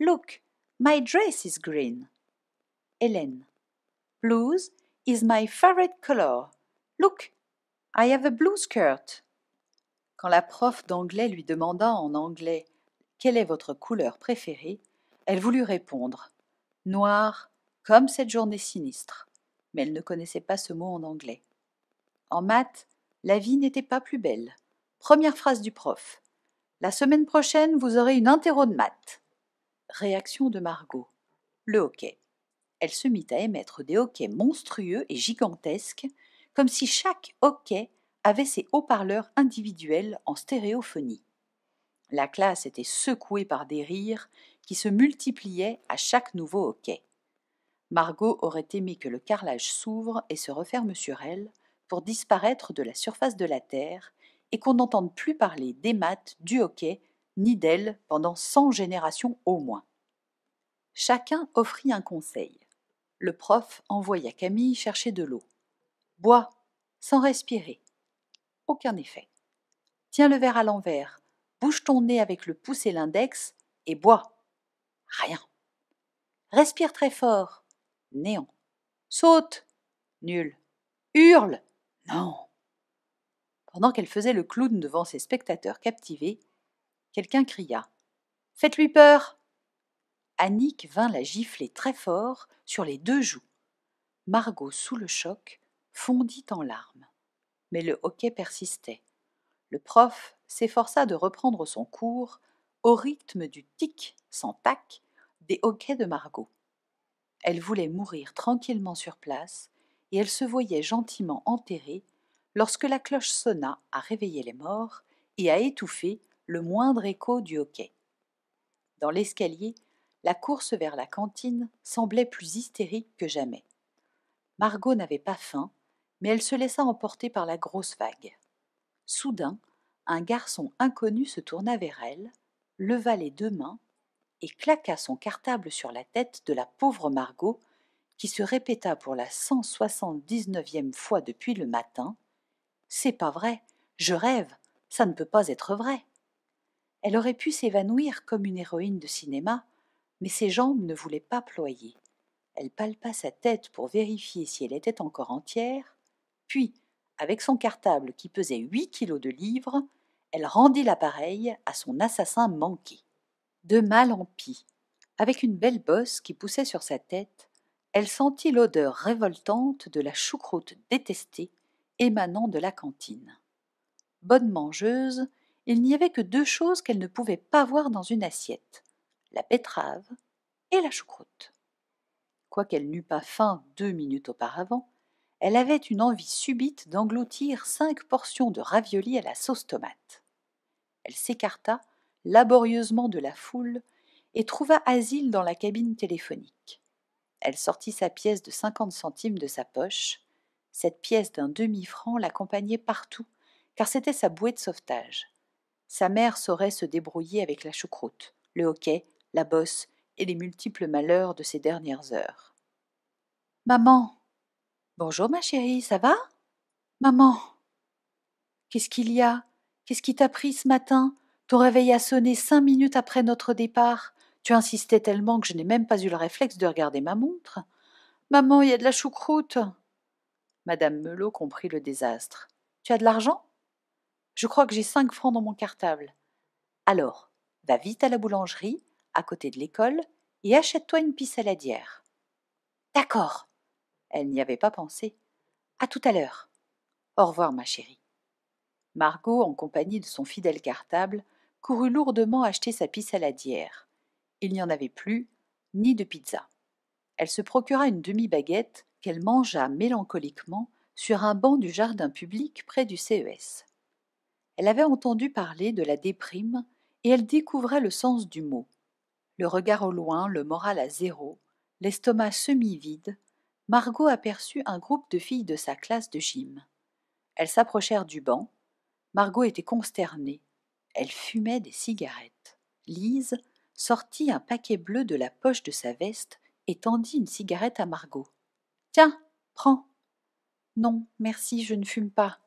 Look, my dress is green. Hélène. Blues is my favorite color. Look, I have a blue skirt. Quand la prof d'anglais lui demanda en anglais Quelle est votre couleur préférée elle voulut répondre Noir, comme cette journée sinistre. Mais elle ne connaissait pas ce mot en anglais. En maths, la vie n'était pas plus belle. Première phrase du prof La semaine prochaine, vous aurez une interro de maths. Réaction de Margot. Le hockey elle se mit à émettre des hoquets monstrueux et gigantesques, comme si chaque hoquet avait ses haut-parleurs individuels en stéréophonie. La classe était secouée par des rires qui se multipliaient à chaque nouveau hoquet. Margot aurait aimé que le carrelage s'ouvre et se referme sur elle pour disparaître de la surface de la terre et qu'on n'entende plus parler des maths, du hoquet, ni d'elle pendant cent générations au moins. Chacun offrit un conseil. Le prof envoya Camille chercher de l'eau. Bois, sans respirer. Aucun effet. Tiens le verre à l'envers, bouge ton nez avec le pouce et l'index et bois. Rien. Respire très fort. Néant. Saute. Nul. Hurle. Non. Pendant qu'elle faisait le clown devant ses spectateurs captivés, quelqu'un cria. Faites-lui peur. Annick vint la gifler très fort sur les deux joues. Margot, sous le choc, fondit en larmes. Mais le hoquet persistait. Le prof s'efforça de reprendre son cours au rythme du tic sans tac des hoquets de Margot. Elle voulait mourir tranquillement sur place et elle se voyait gentiment enterrée lorsque la cloche sonna à réveiller les morts et à étouffer le moindre écho du hoquet. Dans l'escalier, la course vers la cantine semblait plus hystérique que jamais. Margot n'avait pas faim, mais elle se laissa emporter par la grosse vague. Soudain, un garçon inconnu se tourna vers elle, leva les deux mains et claqua son cartable sur la tête de la pauvre Margot, qui se répéta pour la cent soixante-dix-neuvième fois depuis le matin C'est pas vrai, je rêve, ça ne peut pas être vrai. Elle aurait pu s'évanouir comme une héroïne de cinéma, mais ses jambes ne voulaient pas ployer. Elle palpa sa tête pour vérifier si elle était encore entière, puis, avec son cartable qui pesait huit kilos de livres, elle rendit l'appareil à son assassin manqué. De mal en pis, avec une belle bosse qui poussait sur sa tête, elle sentit l'odeur révoltante de la choucroute détestée émanant de la cantine. Bonne mangeuse, il n'y avait que deux choses qu'elle ne pouvait pas voir dans une assiette la betterave et la choucroute. Quoiqu'elle n'eût pas faim deux minutes auparavant, elle avait une envie subite d'engloutir cinq portions de raviolis à la sauce tomate. Elle s'écarta laborieusement de la foule et trouva asile dans la cabine téléphonique. Elle sortit sa pièce de cinquante centimes de sa poche. Cette pièce d'un demi-franc l'accompagnait partout, car c'était sa bouée de sauvetage. Sa mère saurait se débrouiller avec la choucroute, le hoquet la bosse et les multiples malheurs de ces dernières heures. Maman Bonjour ma chérie, ça va Maman Qu'est-ce qu'il y a Qu'est-ce qui t'a pris ce matin Ton réveil a sonné cinq minutes après notre départ. Tu insistais tellement que je n'ai même pas eu le réflexe de regarder ma montre. Maman, il y a de la choucroute Madame Melot comprit le désastre. Tu as de l'argent Je crois que j'ai cinq francs dans mon cartable. Alors, va vite à la boulangerie, à côté de l'école, et achète-toi une pisse à D'accord. Elle n'y avait pas pensé. À tout à l'heure. Au revoir, ma chérie. Margot, en compagnie de son fidèle cartable, courut lourdement acheter sa pisse saladière. Il n'y en avait plus, ni de pizza. Elle se procura une demi-baguette qu'elle mangea mélancoliquement sur un banc du jardin public près du CES. Elle avait entendu parler de la déprime et elle découvrait le sens du mot. Le regard au loin, le moral à zéro, l'estomac semi-vide, Margot aperçut un groupe de filles de sa classe de gym. Elles s'approchèrent du banc. Margot était consternée. Elle fumait des cigarettes. Lise sortit un paquet bleu de la poche de sa veste et tendit une cigarette à Margot. Tiens, prends. Non, merci, je ne fume pas.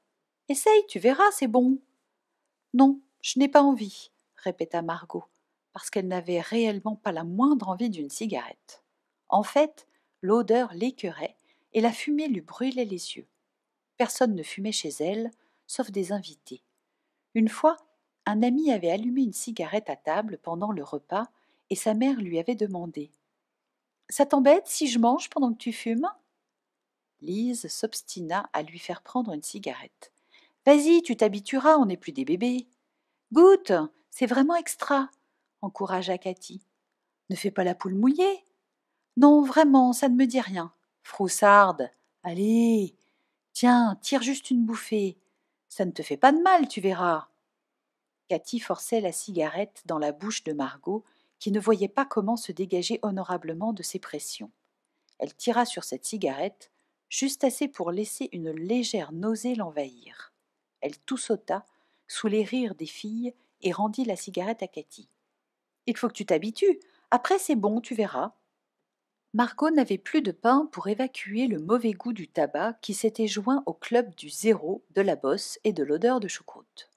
Essaye, tu verras, c'est bon. Non, je n'ai pas envie, répéta Margot, parce qu'elle n'avait réellement pas la moindre envie d'une cigarette. En fait, l'odeur l'écœurait et la fumée lui brûlait les yeux. Personne ne fumait chez elle, sauf des invités. Une fois, un ami avait allumé une cigarette à table pendant le repas et sa mère lui avait demandé Ça t'embête si je mange pendant que tu fumes Lise s'obstina à lui faire prendre une cigarette. Vas-y, tu t'habitueras, on n'est plus des bébés. Goûte, c'est vraiment extra encouragea Cathy. Ne fais pas la poule mouillée. Non, vraiment, ça ne me dit rien. Froussarde. Allez. Tiens, tire juste une bouffée. Ça ne te fait pas de mal, tu verras. Cathy forçait la cigarette dans la bouche de Margot, qui ne voyait pas comment se dégager honorablement de ses pressions. Elle tira sur cette cigarette, juste assez pour laisser une légère nausée l'envahir. Elle tout sous les rires des filles, et rendit la cigarette à Cathy. Il faut que tu t'habitues. Après, c'est bon, tu verras. Margot n'avait plus de pain pour évacuer le mauvais goût du tabac qui s'était joint au club du zéro, de la bosse et de l'odeur de choucroute.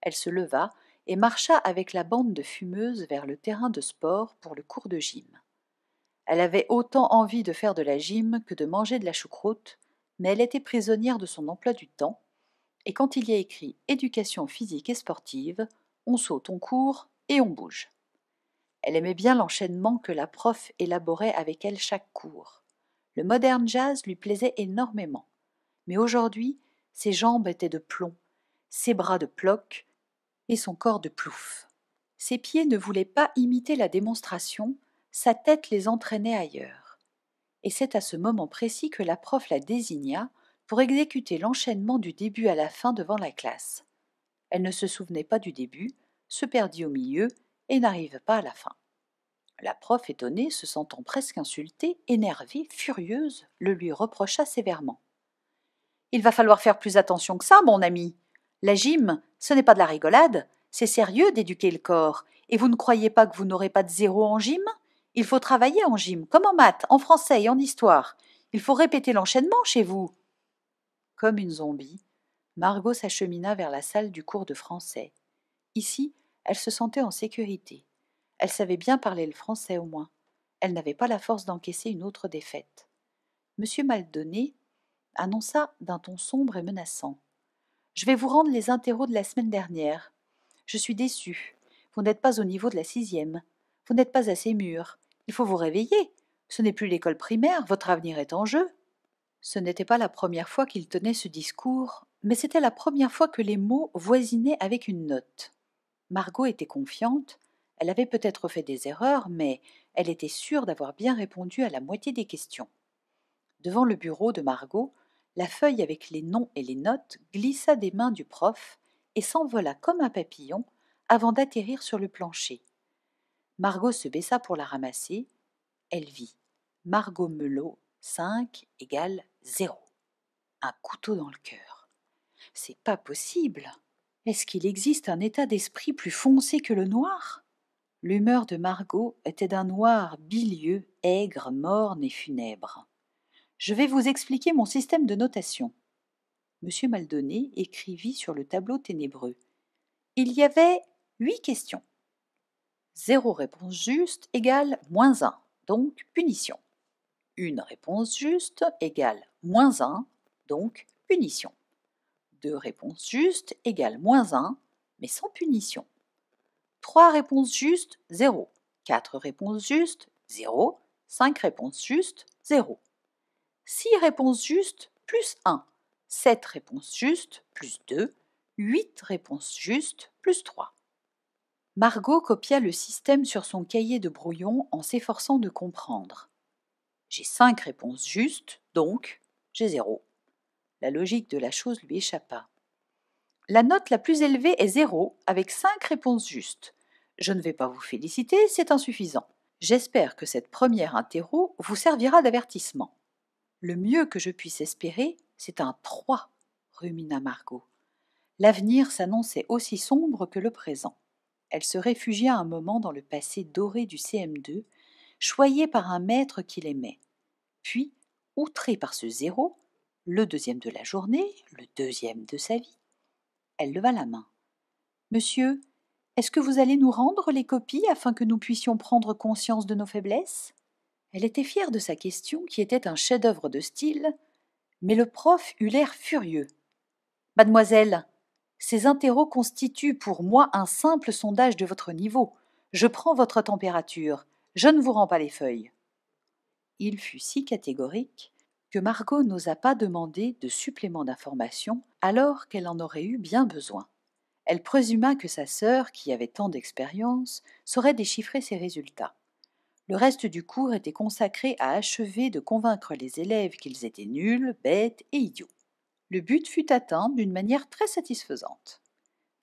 Elle se leva et marcha avec la bande de fumeuses vers le terrain de sport pour le cours de gym. Elle avait autant envie de faire de la gym que de manger de la choucroute, mais elle était prisonnière de son emploi du temps, et quand il y a écrit éducation physique et sportive, on saute, on court et on bouge. Elle aimait bien l'enchaînement que la prof élaborait avec elle chaque cours. Le moderne jazz lui plaisait énormément. Mais aujourd'hui, ses jambes étaient de plomb, ses bras de ploc et son corps de plouf. Ses pieds ne voulaient pas imiter la démonstration, sa tête les entraînait ailleurs. Et c'est à ce moment précis que la prof la désigna pour exécuter l'enchaînement du début à la fin devant la classe. Elle ne se souvenait pas du début, se perdit au milieu et n'arrive pas à la fin. La prof, étonnée, se sentant presque insultée, énervée, furieuse, le lui reprocha sévèrement. Il va falloir faire plus attention que ça, mon ami. La gym, ce n'est pas de la rigolade, c'est sérieux d'éduquer le corps. Et vous ne croyez pas que vous n'aurez pas de zéro en gym Il faut travailler en gym, comme en maths, en français et en histoire. Il faut répéter l'enchaînement chez vous. Comme une zombie, Margot s'achemina vers la salle du cours de français. Ici, elle se sentait en sécurité. Elle savait bien parler le français au moins. Elle n'avait pas la force d'encaisser une autre défaite. M. Maldonné annonça d'un ton sombre et menaçant. Je vais vous rendre les interros de la semaine dernière. Je suis déçu. Vous n'êtes pas au niveau de la sixième. Vous n'êtes pas assez mûr. Il faut vous réveiller. Ce n'est plus l'école primaire, votre avenir est en jeu. Ce n'était pas la première fois qu'il tenait ce discours, mais c'était la première fois que les mots voisinaient avec une note. Margot était confiante, elle avait peut-être fait des erreurs, mais elle était sûre d'avoir bien répondu à la moitié des questions. Devant le bureau de Margot, la feuille avec les noms et les notes glissa des mains du prof et s'envola comme un papillon avant d'atterrir sur le plancher. Margot se baissa pour la ramasser. Elle vit Margot Melot 5 égale 0. Un couteau dans le cœur. C'est pas possible! Est-ce qu'il existe un état d'esprit plus foncé que le noir L'humeur de Margot était d'un noir bilieux, aigre, morne et funèbre. Je vais vous expliquer mon système de notation. Monsieur Maldonné écrivit sur le tableau ténébreux. Il y avait huit questions. Zéro réponse juste égale moins un, donc punition. Une réponse juste égale moins un, donc punition. 2 réponses justes égale moins 1, mais sans punition. 3 réponses justes, 0. 4 réponses justes, 0. 5 réponses justes, 0. 6 réponses justes, plus 1. 7 réponses justes, plus 2. 8 réponses justes, plus 3. Margot copia le système sur son cahier de brouillon en s'efforçant de comprendre. J'ai 5 réponses justes, donc j'ai 0. La logique de la chose lui échappa. La note la plus élevée est zéro, avec cinq réponses justes. Je ne vais pas vous féliciter, c'est insuffisant. J'espère que cette première interro vous servira d'avertissement. Le mieux que je puisse espérer, c'est un trois, » rumina Margot. L'avenir s'annonçait aussi sombre que le présent. Elle se réfugia un moment dans le passé doré du CM2, choyée par un maître qui l'aimait. Puis, outrée par ce zéro, le deuxième de la journée, le deuxième de sa vie, elle leva la main. Monsieur, est-ce que vous allez nous rendre les copies afin que nous puissions prendre conscience de nos faiblesses Elle était fière de sa question qui était un chef-d'œuvre de style, mais le prof eut l'air furieux. Mademoiselle, ces interros constituent pour moi un simple sondage de votre niveau. Je prends votre température. Je ne vous rends pas les feuilles. Il fut si catégorique que Margot n'osa pas demander de supplément d'informations alors qu'elle en aurait eu bien besoin. Elle présuma que sa sœur, qui avait tant d'expérience, saurait déchiffrer ses résultats. Le reste du cours était consacré à achever de convaincre les élèves qu'ils étaient nuls, bêtes et idiots. Le but fut atteint d'une manière très satisfaisante.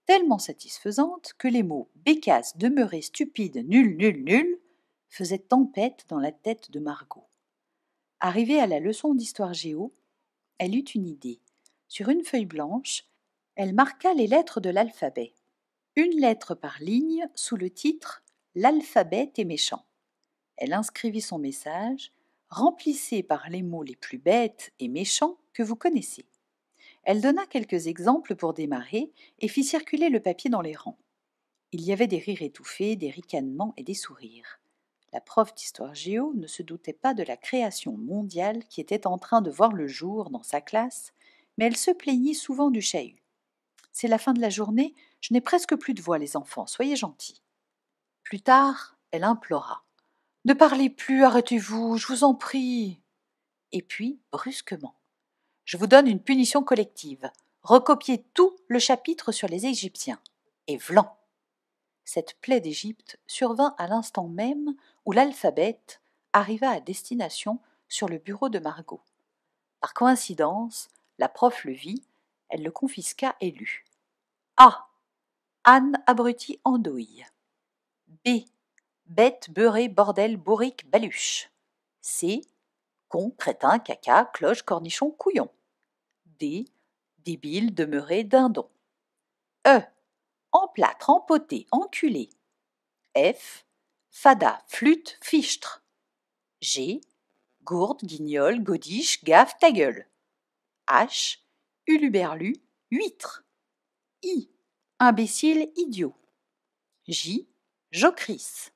Tellement satisfaisante que les mots bécasse, demeurez stupide, nul, nul, nul faisaient tempête dans la tête de Margot. Arrivée à la leçon d'histoire géo, elle eut une idée. Sur une feuille blanche, elle marqua les lettres de l'alphabet. Une lettre par ligne sous le titre L'alphabet est méchant. Elle inscrivit son message Remplissez par les mots les plus bêtes et méchants que vous connaissez. Elle donna quelques exemples pour démarrer et fit circuler le papier dans les rangs. Il y avait des rires étouffés, des ricanements et des sourires. La prof d'histoire géo ne se doutait pas de la création mondiale qui était en train de voir le jour dans sa classe, mais elle se plaignit souvent du chahut. C'est la fin de la journée, je n'ai presque plus de voix, les enfants, soyez gentils. Plus tard, elle implora. Ne parlez plus, arrêtez-vous, je vous en prie. Et puis, brusquement, je vous donne une punition collective. Recopiez tout le chapitre sur les Égyptiens. Et vlan cette plaie d'Égypte survint à l'instant même où l'alphabet arriva à destination sur le bureau de Margot. Par coïncidence, la prof le vit, elle le confisqua et lut. A. Anne abruti andouille. B. Bête, beurrée, bordel, bourrique, baluche. C. Con, crétin, caca, cloche, cornichon, couillon. D. Débile, demeuré, dindon. E emplâtre, empoté, enculé. F. Fada, flûte, fichtre. G. Gourde, guignol, godiche, gaffe, ta gueule. H. Uluberlu, huître. I. Imbécile, idiot. J. Jocris.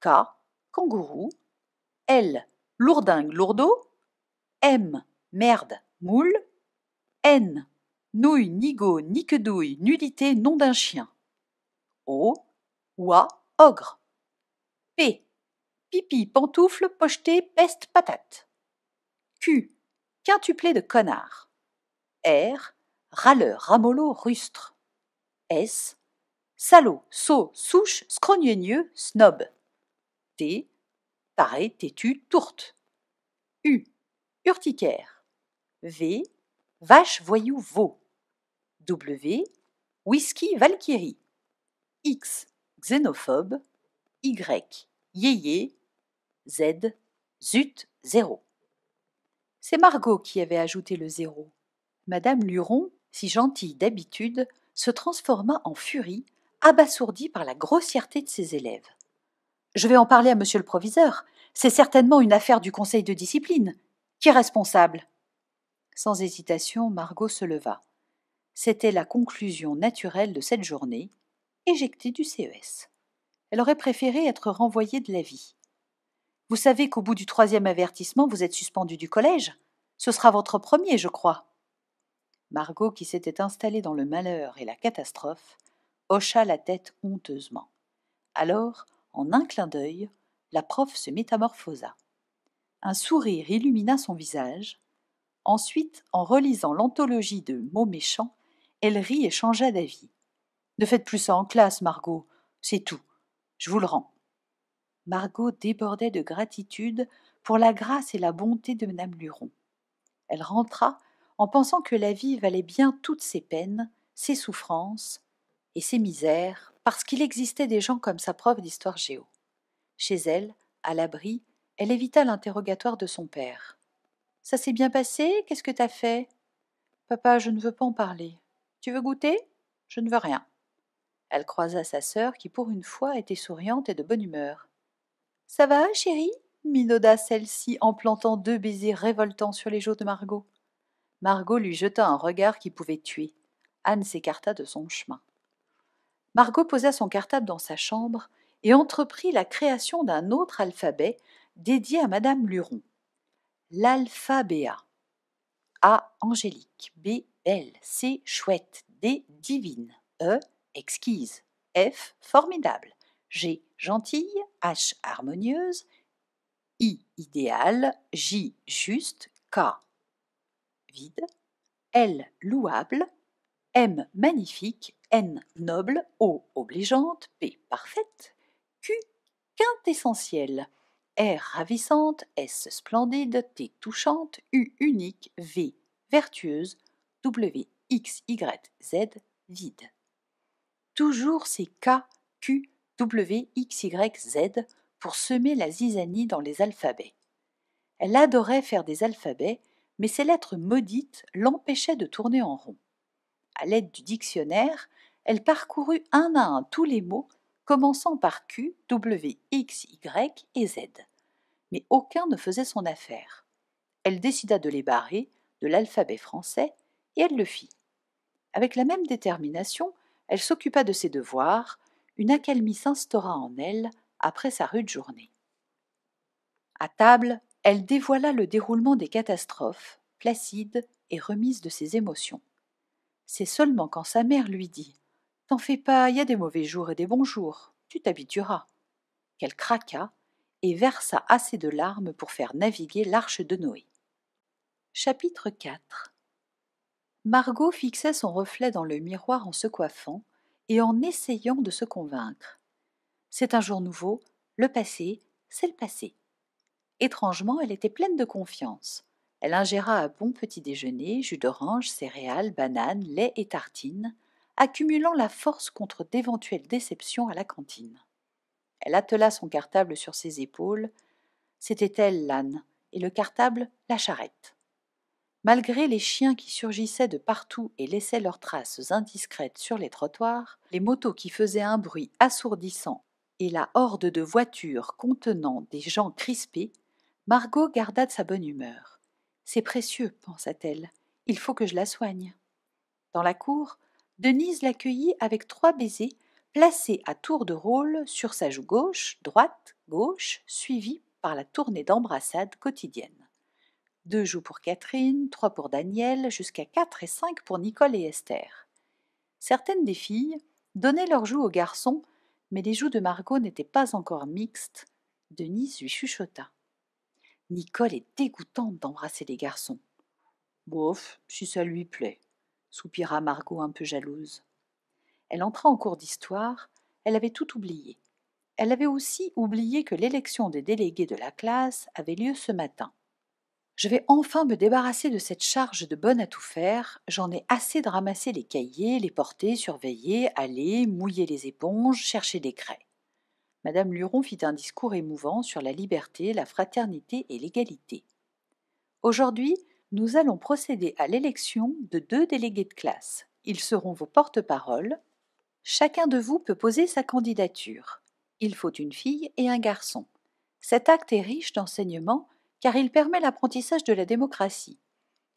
K. Kangourou. L. Lourdingue, lourdeau. M. Merde, moule. N. Nouille, nigo, niquedouille, nudité, nom d'un chien. O, oie, ogre. P, pipi, pantoufle, pocheté, peste, patate. Q, quintuplé de connard. R, râleur, ramolo, rustre. S, salaud, sot, souche, scrogneux, snob. T, taré, têtu, tourte. U, urticaire. V, vache, voyou, veau. W, whisky, valkyrie. X, xénophobe, Y, yéyé, Z, zut, zéro. C'est Margot qui avait ajouté le zéro. Madame Luron, si gentille d'habitude, se transforma en furie, abasourdie par la grossièreté de ses élèves. Je vais en parler à monsieur le proviseur. C'est certainement une affaire du conseil de discipline. Qui est responsable Sans hésitation, Margot se leva. C'était la conclusion naturelle de cette journée, éjectée du CES. Elle aurait préféré être renvoyée de la vie. Vous savez qu'au bout du troisième avertissement, vous êtes suspendu du collège Ce sera votre premier, je crois. Margot, qui s'était installée dans le malheur et la catastrophe, hocha la tête honteusement. Alors, en un clin d'œil, la prof se métamorphosa. Un sourire illumina son visage. Ensuite, en relisant l'anthologie de mots méchants, elle rit et changea d'avis. Ne faites plus ça en classe, Margot. C'est tout. Je vous le rends. Margot débordait de gratitude pour la grâce et la bonté de Madame Luron. Elle rentra en pensant que la vie valait bien toutes ses peines, ses souffrances et ses misères, parce qu'il existait des gens comme sa prof d'histoire géo. Chez elle, à l'abri, elle évita l'interrogatoire de son père. Ça s'est bien passé Qu'est-ce que t'as fait Papa, je ne veux pas en parler. Tu veux goûter Je ne veux rien. Elle croisa sa sœur qui, pour une fois, était souriante et de bonne humeur. Ça va, chérie minauda celle-ci en plantant deux baisers révoltants sur les joues de Margot. Margot lui jeta un regard qui pouvait tuer. Anne s'écarta de son chemin. Margot posa son cartable dans sa chambre et entreprit la création d'un autre alphabet dédié à Madame Luron. L'alphabet A. Angélique. B. Belle. C. Chouette. D. Divine. E exquise, F formidable, G gentille, H harmonieuse, I idéal, J juste, K vide, L louable, M magnifique, N noble, O obligeante, P parfaite, Q quintessentielle, R ravissante, S splendide, T touchante, U unique, V vertueuse, W X Y Z vide toujours ces K, Q, W, X, Y, Z pour semer la zizanie dans les alphabets. Elle adorait faire des alphabets, mais ces lettres maudites l'empêchaient de tourner en rond. À l'aide du dictionnaire, elle parcourut un à un tous les mots, commençant par Q, W, X, Y et Z. Mais aucun ne faisait son affaire. Elle décida de les barrer de l'alphabet français et elle le fit. Avec la même détermination, elle s'occupa de ses devoirs, une accalmie s'instaura en elle après sa rude journée. À table, elle dévoila le déroulement des catastrophes, placide et remise de ses émotions. C'est seulement quand sa mère lui dit T'en fais pas, il y a des mauvais jours et des bons jours, tu t'habitueras, qu'elle craqua et versa assez de larmes pour faire naviguer l'arche de Noé. Chapitre 4 Margot fixait son reflet dans le miroir en se coiffant et en essayant de se convaincre. C'est un jour nouveau, le passé, c'est le passé. Étrangement, elle était pleine de confiance. Elle ingéra un bon petit déjeuner, jus d'orange, céréales, bananes, lait et tartines, accumulant la force contre d'éventuelles déceptions à la cantine. Elle attela son cartable sur ses épaules. C'était elle l'âne, et le cartable la charrette. Malgré les chiens qui surgissaient de partout et laissaient leurs traces indiscrètes sur les trottoirs, les motos qui faisaient un bruit assourdissant et la horde de voitures contenant des gens crispés, Margot garda de sa bonne humeur. C'est précieux, pensa-t-elle. Il faut que je la soigne. Dans la cour, Denise l'accueillit avec trois baisers placés à tour de rôle sur sa joue gauche, droite, gauche, suivis par la tournée d'embrassade quotidienne deux joues pour Catherine, trois pour Daniel, jusqu'à quatre et cinq pour Nicole et Esther. Certaines des filles donnaient leurs joues aux garçons, mais les joues de Margot n'étaient pas encore mixtes. Denise lui chuchota. Nicole est dégoûtante d'embrasser les garçons. Bof, si ça lui plaît, soupira Margot un peu jalouse. Elle entra en cours d'histoire, elle avait tout oublié. Elle avait aussi oublié que l'élection des délégués de la classe avait lieu ce matin. Je vais enfin me débarrasser de cette charge de bonne à tout faire, j'en ai assez de ramasser les cahiers, les porter, surveiller, aller, mouiller les éponges, chercher des craies. Madame Luron fit un discours émouvant sur la liberté, la fraternité et l'égalité. Aujourd'hui, nous allons procéder à l'élection de deux délégués de classe. Ils seront vos porte-parole. Chacun de vous peut poser sa candidature. Il faut une fille et un garçon. Cet acte est riche d'enseignements car il permet l'apprentissage de la démocratie.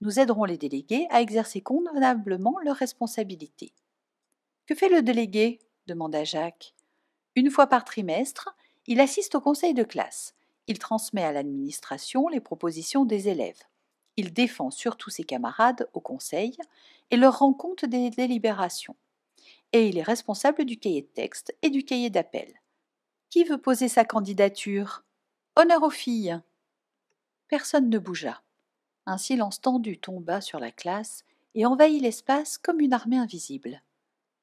Nous aiderons les délégués à exercer convenablement leurs responsabilités. Que fait le délégué demanda Jacques. Une fois par trimestre, il assiste au conseil de classe. Il transmet à l'administration les propositions des élèves. Il défend surtout ses camarades au conseil et leur rend compte des délibérations. Et il est responsable du cahier de texte et du cahier d'appel. Qui veut poser sa candidature Honneur aux filles personne ne bougea. Un silence tendu tomba sur la classe et envahit l'espace comme une armée invisible.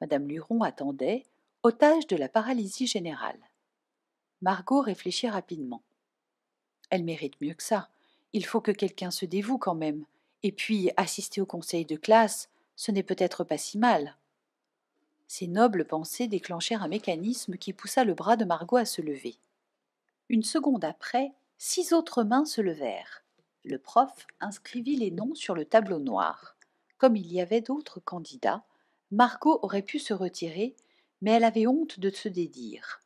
Madame Luron attendait, otage de la paralysie générale. Margot réfléchit rapidement. Elle mérite mieux que ça. Il faut que quelqu'un se dévoue quand même. Et puis, assister au conseil de classe, ce n'est peut-être pas si mal. Ces nobles pensées déclenchèrent un mécanisme qui poussa le bras de Margot à se lever. Une seconde après, Six autres mains se levèrent. Le prof inscrivit les noms sur le tableau noir. Comme il y avait d'autres candidats, Margot aurait pu se retirer, mais elle avait honte de se dédire.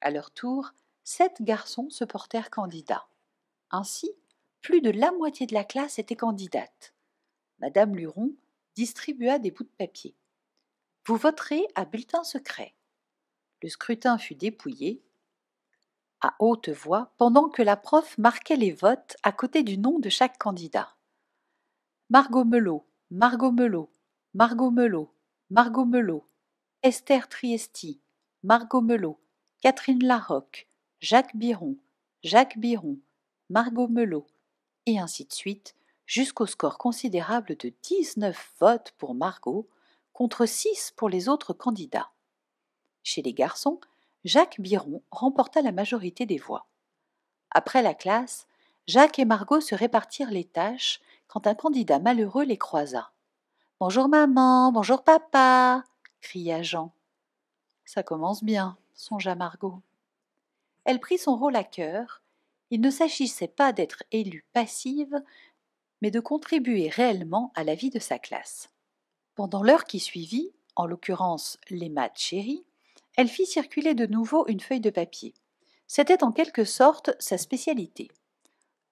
À leur tour, sept garçons se portèrent candidats. Ainsi, plus de la moitié de la classe était candidate. Madame Luron distribua des bouts de papier. Vous voterez à bulletin secret. Le scrutin fut dépouillé à haute voix pendant que la prof marquait les votes à côté du nom de chaque candidat. Margot Melot, Margot Melot, Margot Melot, Margot Melot, Esther Triesti, Margot Melot, Catherine Larocque, Jacques Biron, Jacques Biron, Margot Melot, et ainsi de suite, jusqu'au score considérable de 19 votes pour Margot contre 6 pour les autres candidats. Chez les garçons, Jacques Biron remporta la majorité des voix. Après la classe, Jacques et Margot se répartirent les tâches quand un candidat malheureux les croisa. Bonjour maman, bonjour papa, cria Jean. Ça commence bien, songea Margot. Elle prit son rôle à cœur. Il ne s'agissait pas d'être élue passive, mais de contribuer réellement à la vie de sa classe. Pendant l'heure qui suivit, en l'occurrence les maths chéris, elle fit circuler de nouveau une feuille de papier. C'était en quelque sorte sa spécialité.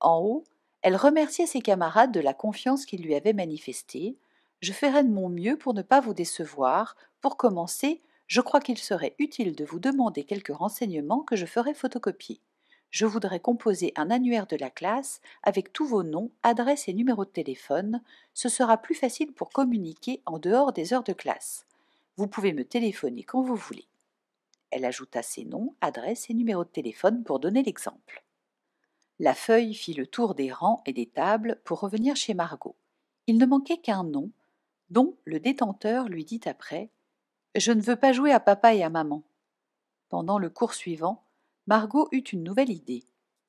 En haut, elle remerciait ses camarades de la confiance qu'ils lui avaient manifestée. Je ferai de mon mieux pour ne pas vous décevoir. Pour commencer, je crois qu'il serait utile de vous demander quelques renseignements que je ferai photocopier. Je voudrais composer un annuaire de la classe avec tous vos noms, adresses et numéros de téléphone. Ce sera plus facile pour communiquer en dehors des heures de classe. Vous pouvez me téléphoner quand vous voulez. Elle ajouta ses noms, adresses et numéros de téléphone pour donner l'exemple. La feuille fit le tour des rangs et des tables pour revenir chez Margot. Il ne manquait qu'un nom, dont le détenteur lui dit après Je ne veux pas jouer à papa et à maman. Pendant le cours suivant, Margot eut une nouvelle idée.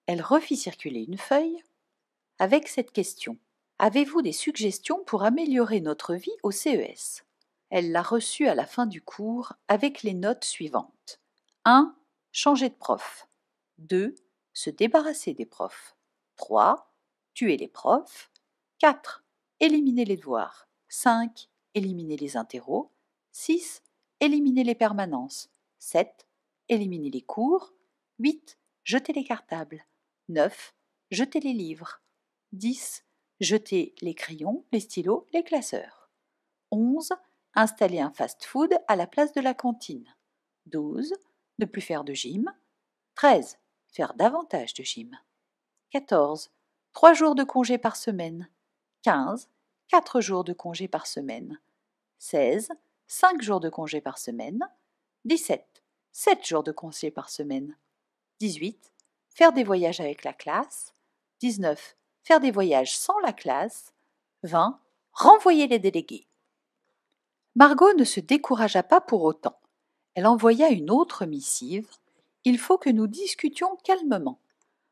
Elle refit circuler une feuille avec cette question Avez-vous des suggestions pour améliorer notre vie au CES elle l'a reçue à la fin du cours avec les notes suivantes. 1. Changer de prof. 2. Se débarrasser des profs. 3. Tuer les profs. 4. Éliminer les devoirs. 5. Éliminer les interros. 6. Éliminer les permanences. 7. Éliminer les cours. 8. Jeter les cartables. 9. Jeter les livres. 10. Jeter les crayons, les stylos, les classeurs. 11. Installer un fast-food à la place de la cantine. 12. Ne plus faire de gym. 13. Faire davantage de gym. 14. 3 jours de congé par semaine. 15. 4 jours de congé par semaine. 16. 5 jours de congé par semaine. 17. 7 jours de congé par semaine. 18. Faire des voyages avec la classe. 19. Faire des voyages sans la classe. 20. Renvoyer les délégués. Margot ne se découragea pas pour autant. Elle envoya une autre missive. Il faut que nous discutions calmement.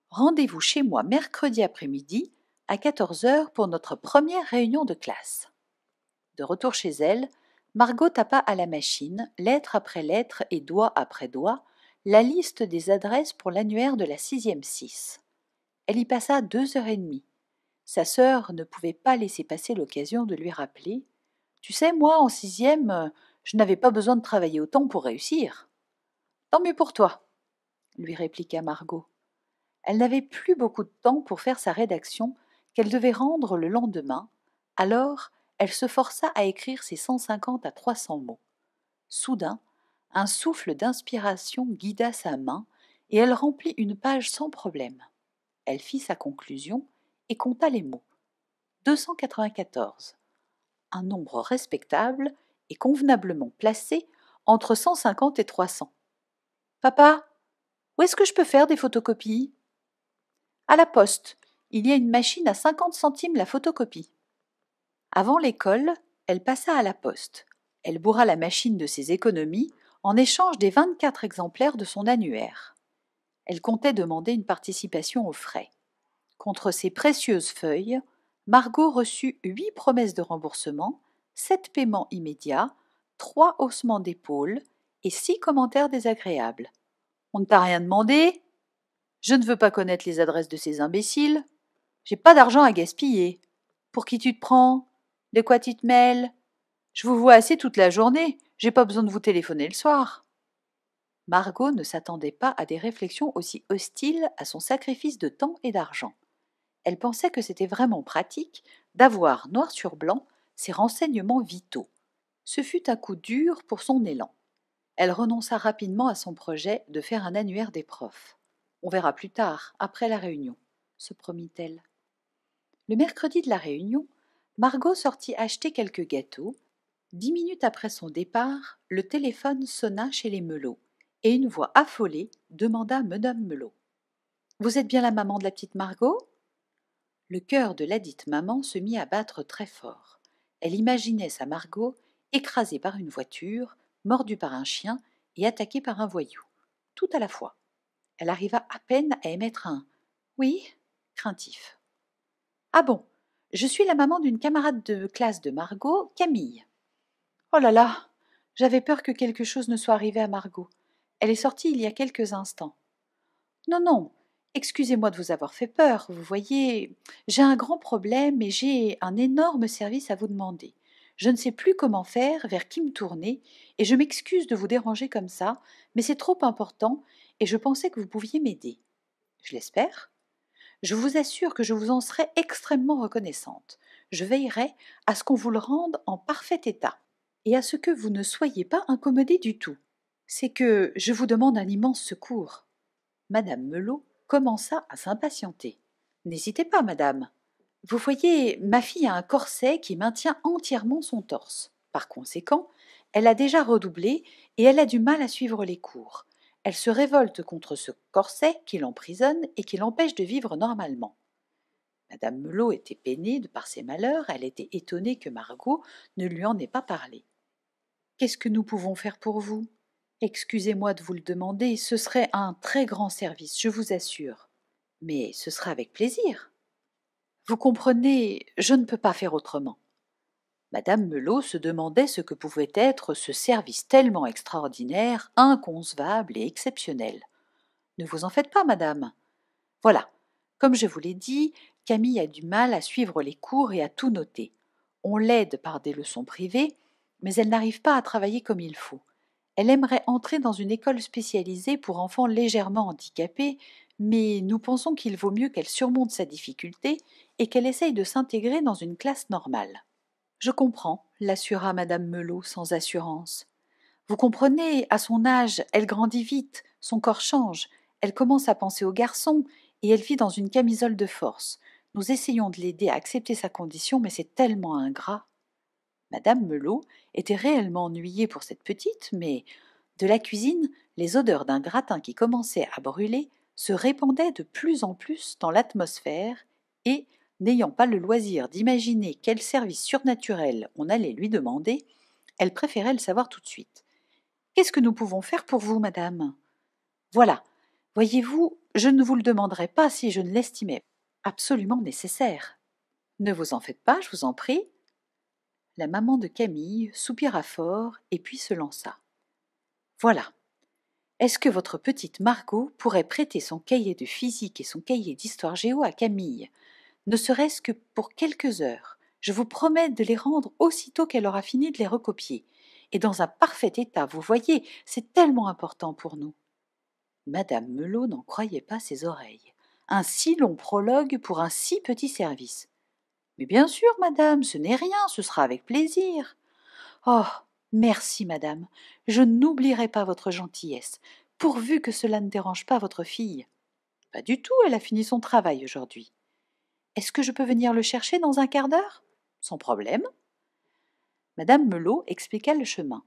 Rendez-vous chez moi mercredi après-midi à 14 heures pour notre première réunion de classe. De retour chez elle, Margot tapa à la machine, lettre après lettre et doigt après doigt, la liste des adresses pour l'annuaire de la sixième six. Elle y passa deux heures et demie. Sa sœur ne pouvait pas laisser passer l'occasion de lui rappeler tu sais, moi, en sixième, euh, je n'avais pas besoin de travailler autant pour réussir. Tant mieux pour toi, lui répliqua Margot. Elle n'avait plus beaucoup de temps pour faire sa rédaction qu'elle devait rendre le lendemain, alors elle se força à écrire ses 150 à 300 mots. Soudain, un souffle d'inspiration guida sa main et elle remplit une page sans problème. Elle fit sa conclusion et compta les mots. 294 un nombre respectable et convenablement placé entre 150 et 300. Papa, où est-ce que je peux faire des photocopies À la poste, il y a une machine à 50 centimes la photocopie. Avant l'école, elle passa à la poste. Elle bourra la machine de ses économies en échange des 24 exemplaires de son annuaire. Elle comptait demander une participation aux frais. Contre ces précieuses feuilles, Margot reçut huit promesses de remboursement, sept paiements immédiats, trois haussements d'épaule et six commentaires désagréables. On ne t'a rien demandé Je ne veux pas connaître les adresses de ces imbéciles. J'ai pas d'argent à gaspiller. Pour qui tu te prends De quoi tu te mêles Je vous vois assez toute la journée. J'ai pas besoin de vous téléphoner le soir. Margot ne s'attendait pas à des réflexions aussi hostiles à son sacrifice de temps et d'argent elle pensait que c'était vraiment pratique d'avoir noir sur blanc ses renseignements vitaux. Ce fut un coup dur pour son élan. Elle renonça rapidement à son projet de faire un annuaire des profs. On verra plus tard, après la réunion, se promit-elle. Le mercredi de la réunion, Margot sortit acheter quelques gâteaux. Dix minutes après son départ, le téléphone sonna chez les Melots et une voix affolée demanda Madame Melot. Vous êtes bien la maman de la petite Margot le cœur de ladite maman se mit à battre très fort. Elle imaginait sa Margot écrasée par une voiture, mordue par un chien et attaquée par un voyou, tout à la fois. Elle arriva à peine à émettre un oui craintif. Ah bon, je suis la maman d'une camarade de classe de Margot, Camille. Oh là là, j'avais peur que quelque chose ne soit arrivé à Margot. Elle est sortie il y a quelques instants. Non, non, Excusez-moi de vous avoir fait peur, vous voyez, j'ai un grand problème et j'ai un énorme service à vous demander. Je ne sais plus comment faire, vers qui me tourner, et je m'excuse de vous déranger comme ça, mais c'est trop important et je pensais que vous pouviez m'aider. Je l'espère. Je vous assure que je vous en serai extrêmement reconnaissante. Je veillerai à ce qu'on vous le rende en parfait état et à ce que vous ne soyez pas incommodé du tout. C'est que je vous demande un immense secours. Madame Melot commença à s'impatienter. N'hésitez pas, madame. Vous voyez, ma fille a un corset qui maintient entièrement son torse. Par conséquent, elle a déjà redoublé et elle a du mal à suivre les cours. Elle se révolte contre ce corset qui l'emprisonne et qui l'empêche de vivre normalement. Madame Melot était peinée par ses malheurs, elle était étonnée que Margot ne lui en ait pas parlé. Qu'est-ce que nous pouvons faire pour vous Excusez-moi de vous le demander, ce serait un très grand service, je vous assure. Mais ce sera avec plaisir. Vous comprenez, je ne peux pas faire autrement. Madame Melot se demandait ce que pouvait être ce service tellement extraordinaire, inconcevable et exceptionnel. Ne vous en faites pas, madame. Voilà, comme je vous l'ai dit, Camille a du mal à suivre les cours et à tout noter. On l'aide par des leçons privées, mais elle n'arrive pas à travailler comme il faut. Elle aimerait entrer dans une école spécialisée pour enfants légèrement handicapés, mais nous pensons qu'il vaut mieux qu'elle surmonte sa difficulté et qu'elle essaye de s'intégrer dans une classe normale. Je comprends, l'assura madame Melot sans assurance. Vous comprenez, à son âge, elle grandit vite, son corps change, elle commence à penser aux garçons, et elle vit dans une camisole de force. Nous essayons de l'aider à accepter sa condition, mais c'est tellement ingrat. Madame Melot était réellement ennuyée pour cette petite, mais de la cuisine, les odeurs d'un gratin qui commençait à brûler se répandaient de plus en plus dans l'atmosphère et, n'ayant pas le loisir d'imaginer quel service surnaturel on allait lui demander, elle préférait le savoir tout de suite. Qu'est-ce que nous pouvons faire pour vous, madame Voilà, voyez-vous, je ne vous le demanderais pas si je ne l'estimais absolument nécessaire. Ne vous en faites pas, je vous en prie la maman de Camille soupira fort et puis se lança. Voilà. Est-ce que votre petite Margot pourrait prêter son cahier de physique et son cahier d'histoire géo à Camille, ne serait-ce que pour quelques heures Je vous promets de les rendre aussitôt qu'elle aura fini de les recopier. Et dans un parfait état, vous voyez, c'est tellement important pour nous. Madame Melot n'en croyait pas ses oreilles. Un si long prologue pour un si petit service. Mais bien sûr, madame, ce n'est rien, ce sera avec plaisir. Oh. Merci, madame, je n'oublierai pas votre gentillesse, pourvu que cela ne dérange pas votre fille. Pas du tout, elle a fini son travail aujourd'hui. Est-ce que je peux venir le chercher dans un quart d'heure Sans problème. Madame Melot expliqua le chemin.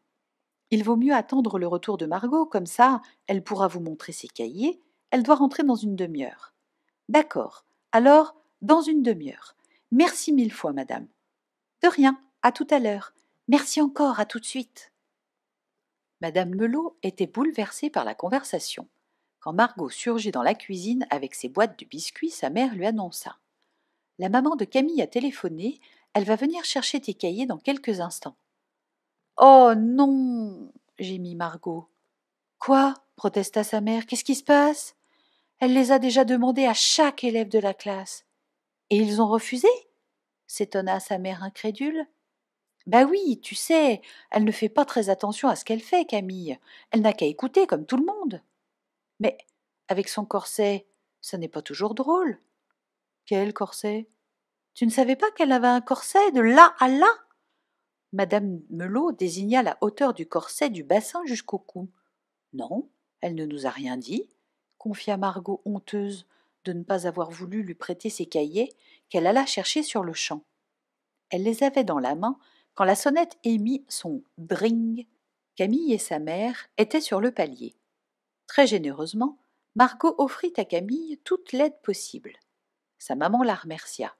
Il vaut mieux attendre le retour de Margot, comme ça, elle pourra vous montrer ses cahiers. Elle doit rentrer dans une demi-heure. D'accord, alors, dans une demi-heure. Merci mille fois, madame. De rien, à tout à l'heure. Merci encore, à tout de suite. Madame Melot était bouleversée par la conversation. Quand Margot surgit dans la cuisine avec ses boîtes de biscuits, sa mère lui annonça. La maman de Camille a téléphoné, elle va venir chercher tes cahiers dans quelques instants. Oh non gémit Margot. Quoi protesta sa mère. Qu'est-ce qui se passe Elle les a déjà demandés à chaque élève de la classe. Et ils ont refusé s'étonna sa mère incrédule. Bah oui, tu sais, elle ne fait pas très attention à ce qu'elle fait, Camille. Elle n'a qu'à écouter, comme tout le monde. Mais avec son corset, ça n'est pas toujours drôle. Quel corset Tu ne savais pas qu'elle avait un corset de là à là Madame Melot désigna la hauteur du corset du bassin jusqu'au cou. Non, elle ne nous a rien dit, confia Margot honteuse de ne pas avoir voulu lui prêter ses cahiers qu'elle alla chercher sur le champ. Elle les avait dans la main quand la sonnette émit son dring. Camille et sa mère étaient sur le palier. Très généreusement, Margot offrit à Camille toute l'aide possible. Sa maman la remercia.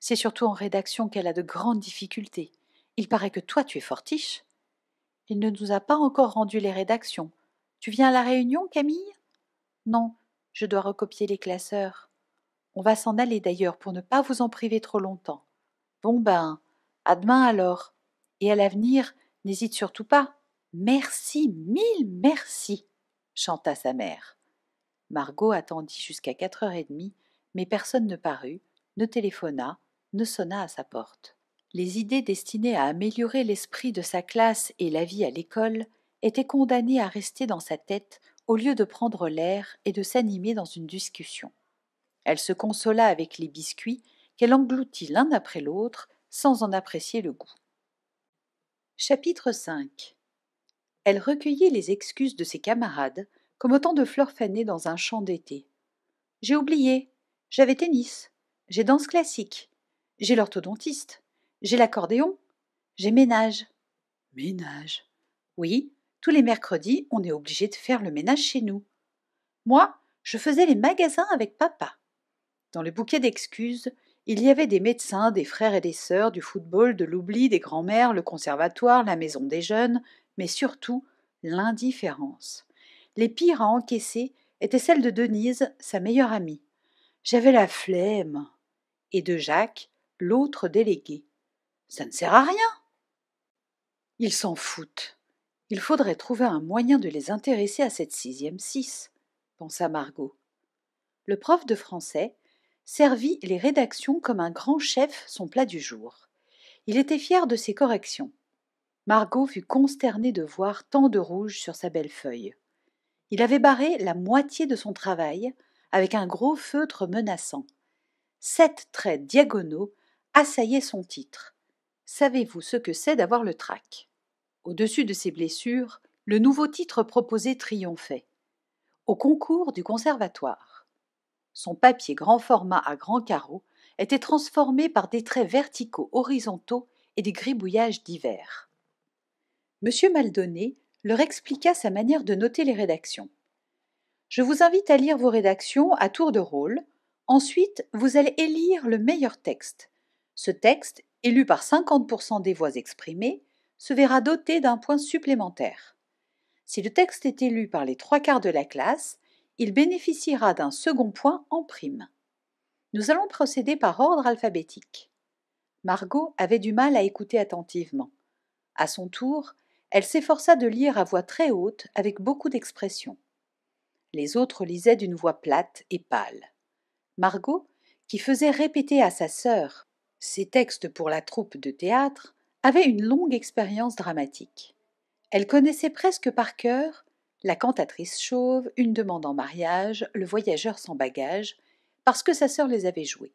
C'est surtout en rédaction qu'elle a de grandes difficultés. Il paraît que toi tu es fortiche. Il ne nous a pas encore rendu les rédactions. Tu viens à la réunion, Camille Non, je dois recopier les classeurs. On va s'en aller d'ailleurs pour ne pas vous en priver trop longtemps. Bon ben, à demain alors. Et à l'avenir, n'hésite surtout pas. Merci, mille merci, chanta sa mère. Margot attendit jusqu'à quatre heures et demie, mais personne ne parut, ne téléphona, ne sonna à sa porte. Les idées destinées à améliorer l'esprit de sa classe et la vie à l'école étaient condamnées à rester dans sa tête au lieu de prendre l'air et de s'animer dans une discussion. Elle se consola avec les biscuits qu'elle engloutit l'un après l'autre sans en apprécier le goût. Chapitre 5 Elle recueillit les excuses de ses camarades comme autant de fleurs fanées dans un champ d'été. J'ai oublié, j'avais tennis, j'ai danse classique, j'ai l'orthodontiste, j'ai l'accordéon, j'ai ménage. Ménage Oui, tous les mercredis, on est obligé de faire le ménage chez nous. Moi, je faisais les magasins avec papa. Dans le bouquet d'excuses, il y avait des médecins, des frères et des sœurs, du football, de l'oubli, des grands-mères, le conservatoire, la maison des jeunes, mais surtout l'indifférence. Les pires à encaisser étaient celles de Denise, sa meilleure amie. J'avais la flemme. Et de Jacques, l'autre délégué. Ça ne sert à rien. Ils s'en foutent. Il faudrait trouver un moyen de les intéresser à cette sixième six, pensa Margot. Le prof de français servit les rédactions comme un grand chef son plat du jour. Il était fier de ses corrections. Margot fut consternée de voir tant de rouge sur sa belle feuille. Il avait barré la moitié de son travail avec un gros feutre menaçant. Sept traits diagonaux assaillaient son titre. Savez-vous ce que c'est d'avoir le trac au-dessus de ses blessures, le nouveau titre proposé triomphait. Au concours du conservatoire. Son papier grand format à grands carreaux était transformé par des traits verticaux horizontaux et des gribouillages divers. Monsieur Maldonné leur expliqua sa manière de noter les rédactions. Je vous invite à lire vos rédactions à tour de rôle. Ensuite, vous allez élire le meilleur texte. Ce texte, élu par 50% des voix exprimées, se verra doté d'un point supplémentaire. Si le texte est élu par les trois quarts de la classe, il bénéficiera d'un second point en prime. Nous allons procéder par ordre alphabétique. Margot avait du mal à écouter attentivement. À son tour, elle s'efforça de lire à voix très haute avec beaucoup d'expression. Les autres lisaient d'une voix plate et pâle. Margot, qui faisait répéter à sa sœur ses textes pour la troupe de théâtre, avait une longue expérience dramatique. Elle connaissait presque par cœur la cantatrice chauve, une demande en mariage, le voyageur sans bagage, parce que sa sœur les avait joués.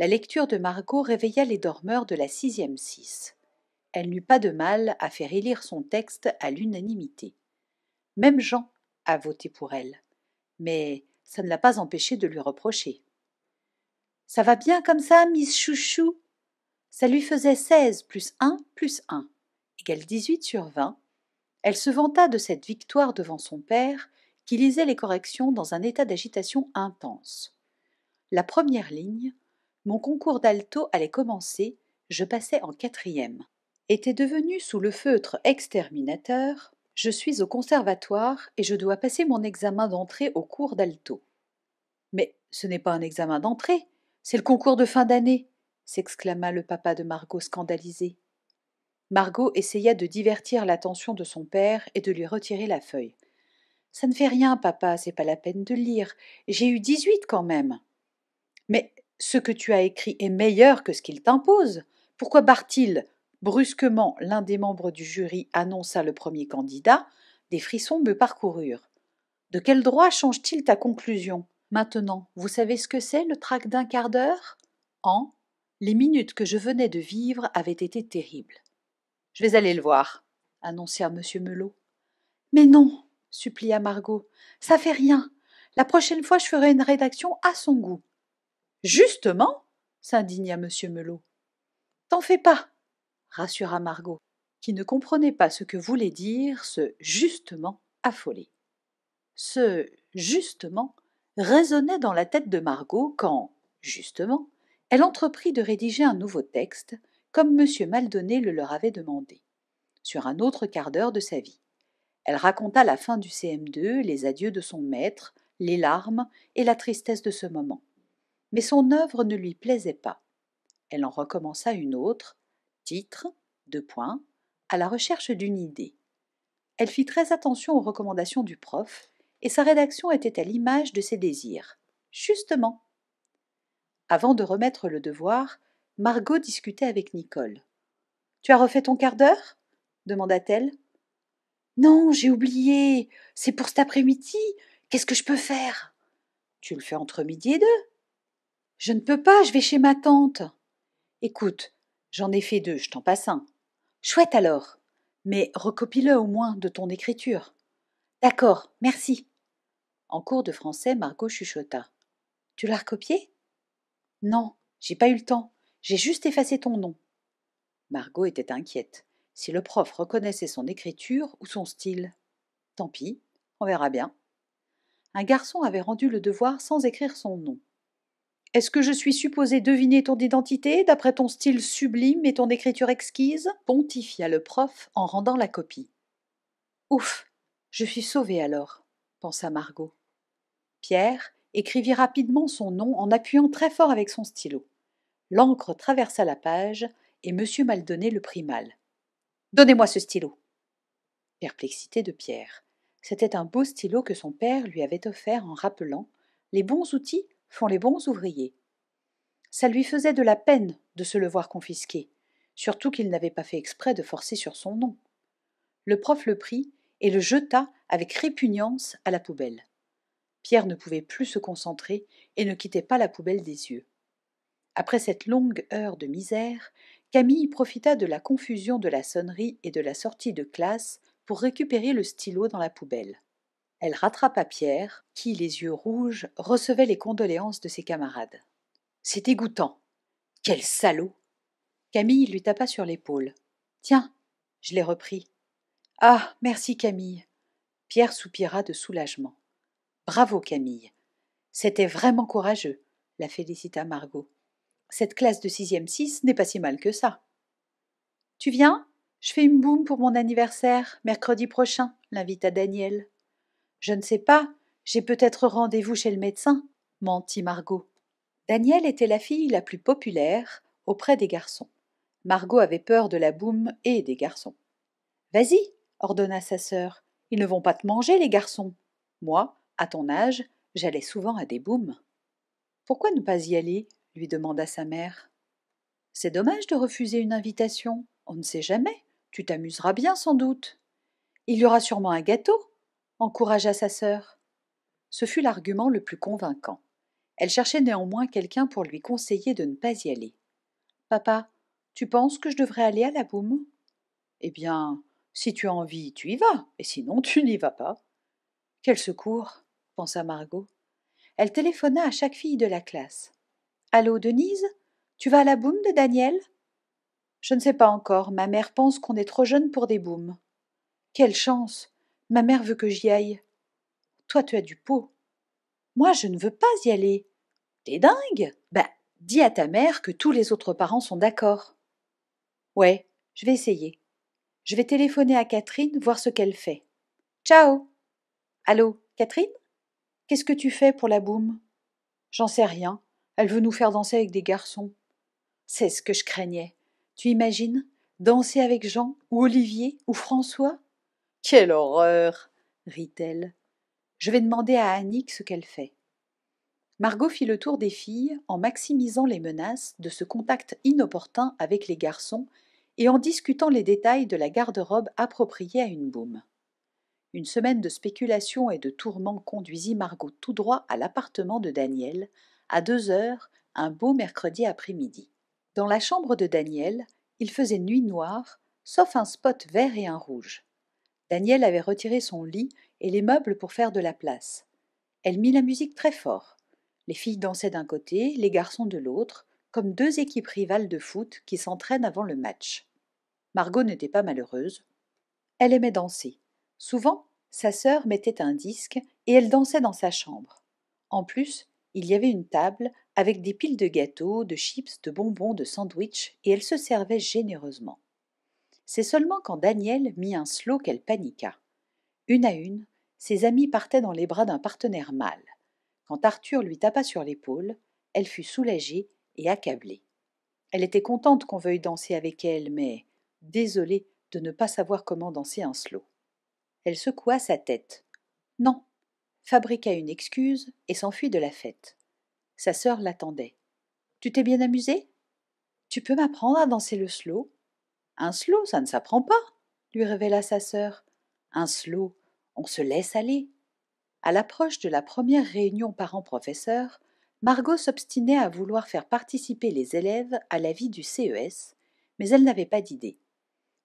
La lecture de Margot réveilla les dormeurs de la sixième six. Elle n'eut pas de mal à faire élire son texte à l'unanimité. Même Jean a voté pour elle, mais ça ne l'a pas empêché de lui reprocher. Ça va bien comme ça, Miss Chouchou ça lui faisait 16 plus 1 plus 1, égale 18 sur 20, elle se vanta de cette victoire devant son père, qui lisait les corrections dans un état d'agitation intense. La première ligne, mon concours d'alto allait commencer, je passais en quatrième, était devenue sous le feutre exterminateur, je suis au conservatoire et je dois passer mon examen d'entrée au cours d'alto. Mais ce n'est pas un examen d'entrée, c'est le concours de fin d'année s'exclama le papa de Margot scandalisé. Margot essaya de divertir l'attention de son père et de lui retirer la feuille. Ça ne fait rien, papa, c'est pas la peine de lire. J'ai eu dix-huit quand même. Mais ce que tu as écrit est meilleur que ce qu'il t'impose. Pourquoi barre il Brusquement, l'un des membres du jury annonça le premier candidat. Des frissons me parcoururent. De quel droit change-t-il ta conclusion Maintenant, vous savez ce que c'est le trac d'un quart d'heure En les minutes que je venais de vivre avaient été terribles. Je vais aller le voir, annonça M. Melot. Mais non, supplia Margot, ça fait rien. La prochaine fois, je ferai une rédaction à son goût. Justement, s'indigna M. Melot. T'en fais pas, rassura Margot, qui ne comprenait pas ce que voulait dire ce justement affolé. Ce justement résonnait dans la tête de Margot quand, justement, elle entreprit de rédiger un nouveau texte, comme M. Maldonné le leur avait demandé, sur un autre quart d'heure de sa vie. Elle raconta la fin du CM2, les adieux de son maître, les larmes et la tristesse de ce moment. Mais son œuvre ne lui plaisait pas. Elle en recommença une autre, titre, deux points, à la recherche d'une idée. Elle fit très attention aux recommandations du prof, et sa rédaction était à l'image de ses désirs. Justement, avant de remettre le devoir, Margot discutait avec Nicole. Tu as refait ton quart d'heure demanda-t-elle. Non, j'ai oublié. C'est pour cet après-midi. Qu'est-ce que je peux faire Tu le fais entre midi et deux. Je ne peux pas, je vais chez ma tante. Écoute, j'en ai fait deux, je t'en passe un. Chouette alors. Mais recopie-le au moins de ton écriture. D'accord, merci. En cours de français, Margot chuchota. Tu l'as recopié non, j'ai pas eu le temps. J'ai juste effacé ton nom. Margot était inquiète. Si le prof reconnaissait son écriture ou son style. Tant pis, on verra bien. Un garçon avait rendu le devoir sans écrire son nom. Est-ce que je suis supposé deviner ton identité d'après ton style sublime et ton écriture exquise pontifia le prof en rendant la copie. Ouf Je suis sauvée alors, pensa Margot. Pierre, écrivit rapidement son nom en appuyant très fort avec son stylo. L'encre traversa la page et M. Maldonné le prit mal. Donnez-moi ce stylo. Perplexité de Pierre. C'était un beau stylo que son père lui avait offert en rappelant Les bons outils font les bons ouvriers. Ça lui faisait de la peine de se le voir confisquer, surtout qu'il n'avait pas fait exprès de forcer sur son nom. Le prof le prit et le jeta avec répugnance à la poubelle. Pierre ne pouvait plus se concentrer et ne quittait pas la poubelle des yeux. Après cette longue heure de misère, Camille profita de la confusion de la sonnerie et de la sortie de classe pour récupérer le stylo dans la poubelle. Elle rattrapa Pierre, qui, les yeux rouges, recevait les condoléances de ses camarades. C'est dégoûtant. Quel salaud. Camille lui tapa sur l'épaule. Tiens, je l'ai repris. Ah. Merci, Camille. Pierre soupira de soulagement. Bravo Camille. C'était vraiment courageux, la félicita Margot. Cette classe de sixième-six n'est pas si mal que ça. Tu viens Je fais une boum pour mon anniversaire, mercredi prochain, l'invita Daniel. Je ne sais pas, j'ai peut-être rendez-vous chez le médecin, mentit Margot. Daniel était la fille la plus populaire auprès des garçons. Margot avait peur de la boum et des garçons. Vas-y, ordonna sa sœur, ils ne vont pas te manger, les garçons. Moi, à ton âge, j'allais souvent à des boums. »« Pourquoi ne pas y aller lui demanda sa mère. C'est dommage de refuser une invitation. On ne sait jamais. Tu t'amuseras bien sans doute. Il y aura sûrement un gâteau, encouragea sa sœur. Ce fut l'argument le plus convaincant. Elle cherchait néanmoins quelqu'un pour lui conseiller de ne pas y aller. Papa, tu penses que je devrais aller à la boum Eh bien, si tu as envie, tu y vas, et sinon tu n'y vas pas. Quel secours Margot. Elle téléphona à chaque fille de la classe. Allô, Denise Tu vas à la boum de Daniel Je ne sais pas encore. Ma mère pense qu'on est trop jeune pour des boums. »« Quelle chance Ma mère veut que j'y aille. Toi, tu as du pot. Moi, je ne veux pas y aller. T'es dingue Ben, dis à ta mère que tous les autres parents sont d'accord. Ouais, je vais essayer. Je vais téléphoner à Catherine, voir ce qu'elle fait. Ciao Allô, Catherine Qu'est-ce que tu fais pour la boum J'en sais rien. Elle veut nous faire danser avec des garçons. C'est ce que je craignais. Tu imagines Danser avec Jean, ou Olivier, ou François Quelle horreur rit-elle. Je vais demander à Annick ce qu'elle fait. Margot fit le tour des filles en maximisant les menaces de ce contact inopportun avec les garçons et en discutant les détails de la garde-robe appropriée à une boum. Une semaine de spéculation et de tourments conduisit Margot tout droit à l'appartement de Daniel, à deux heures, un beau mercredi après-midi. Dans la chambre de Daniel, il faisait nuit noire, sauf un spot vert et un rouge. Daniel avait retiré son lit et les meubles pour faire de la place. Elle mit la musique très fort. Les filles dansaient d'un côté, les garçons de l'autre, comme deux équipes rivales de foot qui s'entraînent avant le match. Margot n'était pas malheureuse. Elle aimait danser. Souvent, sa sœur mettait un disque et elle dansait dans sa chambre. En plus, il y avait une table avec des piles de gâteaux, de chips, de bonbons, de sandwichs, et elle se servait généreusement. C'est seulement quand Daniel mit un slow qu'elle paniqua. Une à une, ses amies partaient dans les bras d'un partenaire mâle. Quand Arthur lui tapa sur l'épaule, elle fut soulagée et accablée. Elle était contente qu'on veuille danser avec elle, mais désolée de ne pas savoir comment danser un slow elle secoua sa tête. Non, fabriqua une excuse et s'enfuit de la fête. Sa sœur l'attendait. Tu t'es bien amusée Tu peux m'apprendre à danser le slow Un slow, ça ne s'apprend pas, lui révéla sa sœur. Un slow, on se laisse aller. À l'approche de la première réunion parents-professeurs, Margot s'obstinait à vouloir faire participer les élèves à la vie du CES, mais elle n'avait pas d'idée.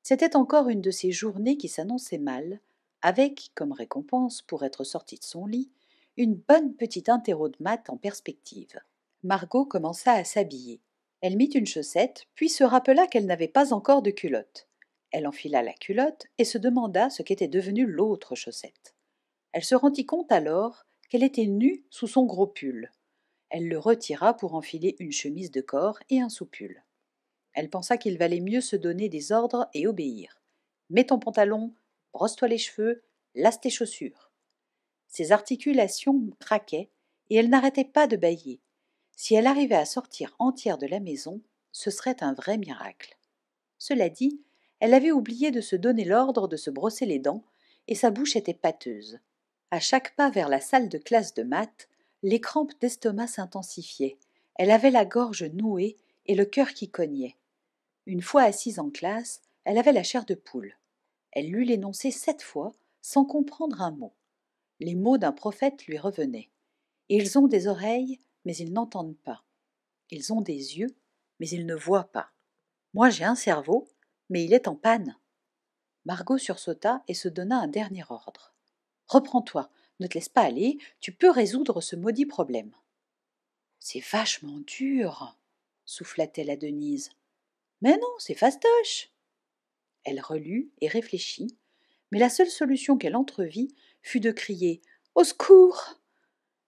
C'était encore une de ces journées qui s'annonçaient mal, avec, comme récompense pour être sortie de son lit, une bonne petite interro de maths en perspective. Margot commença à s'habiller. Elle mit une chaussette, puis se rappela qu'elle n'avait pas encore de culotte. Elle enfila la culotte et se demanda ce qu'était devenu l'autre chaussette. Elle se rendit compte alors qu'elle était nue sous son gros pull. Elle le retira pour enfiler une chemise de corps et un sous-pull. Elle pensa qu'il valait mieux se donner des ordres et obéir. Mets ton pantalon, brosse-toi les cheveux, lasse tes chaussures. Ses articulations craquaient et elle n'arrêtait pas de bâiller. Si elle arrivait à sortir entière de la maison, ce serait un vrai miracle. Cela dit, elle avait oublié de se donner l'ordre de se brosser les dents et sa bouche était pâteuse. À chaque pas vers la salle de classe de maths, les crampes d'estomac s'intensifiaient. Elle avait la gorge nouée et le cœur qui cognait. Une fois assise en classe, elle avait la chair de poule. Elle lut l'énoncé sept fois, sans comprendre un mot. Les mots d'un prophète lui revenaient. Ils ont des oreilles, mais ils n'entendent pas. Ils ont des yeux, mais ils ne voient pas. Moi j'ai un cerveau, mais il est en panne. Margot sursauta et se donna un dernier ordre. Reprends-toi, ne te laisse pas aller, tu peux résoudre ce maudit problème. C'est vachement dur, souffla-t-elle à Denise. Mais non, c'est fastoche. Elle relut et réfléchit, mais la seule solution qu'elle entrevit fut de crier Au secours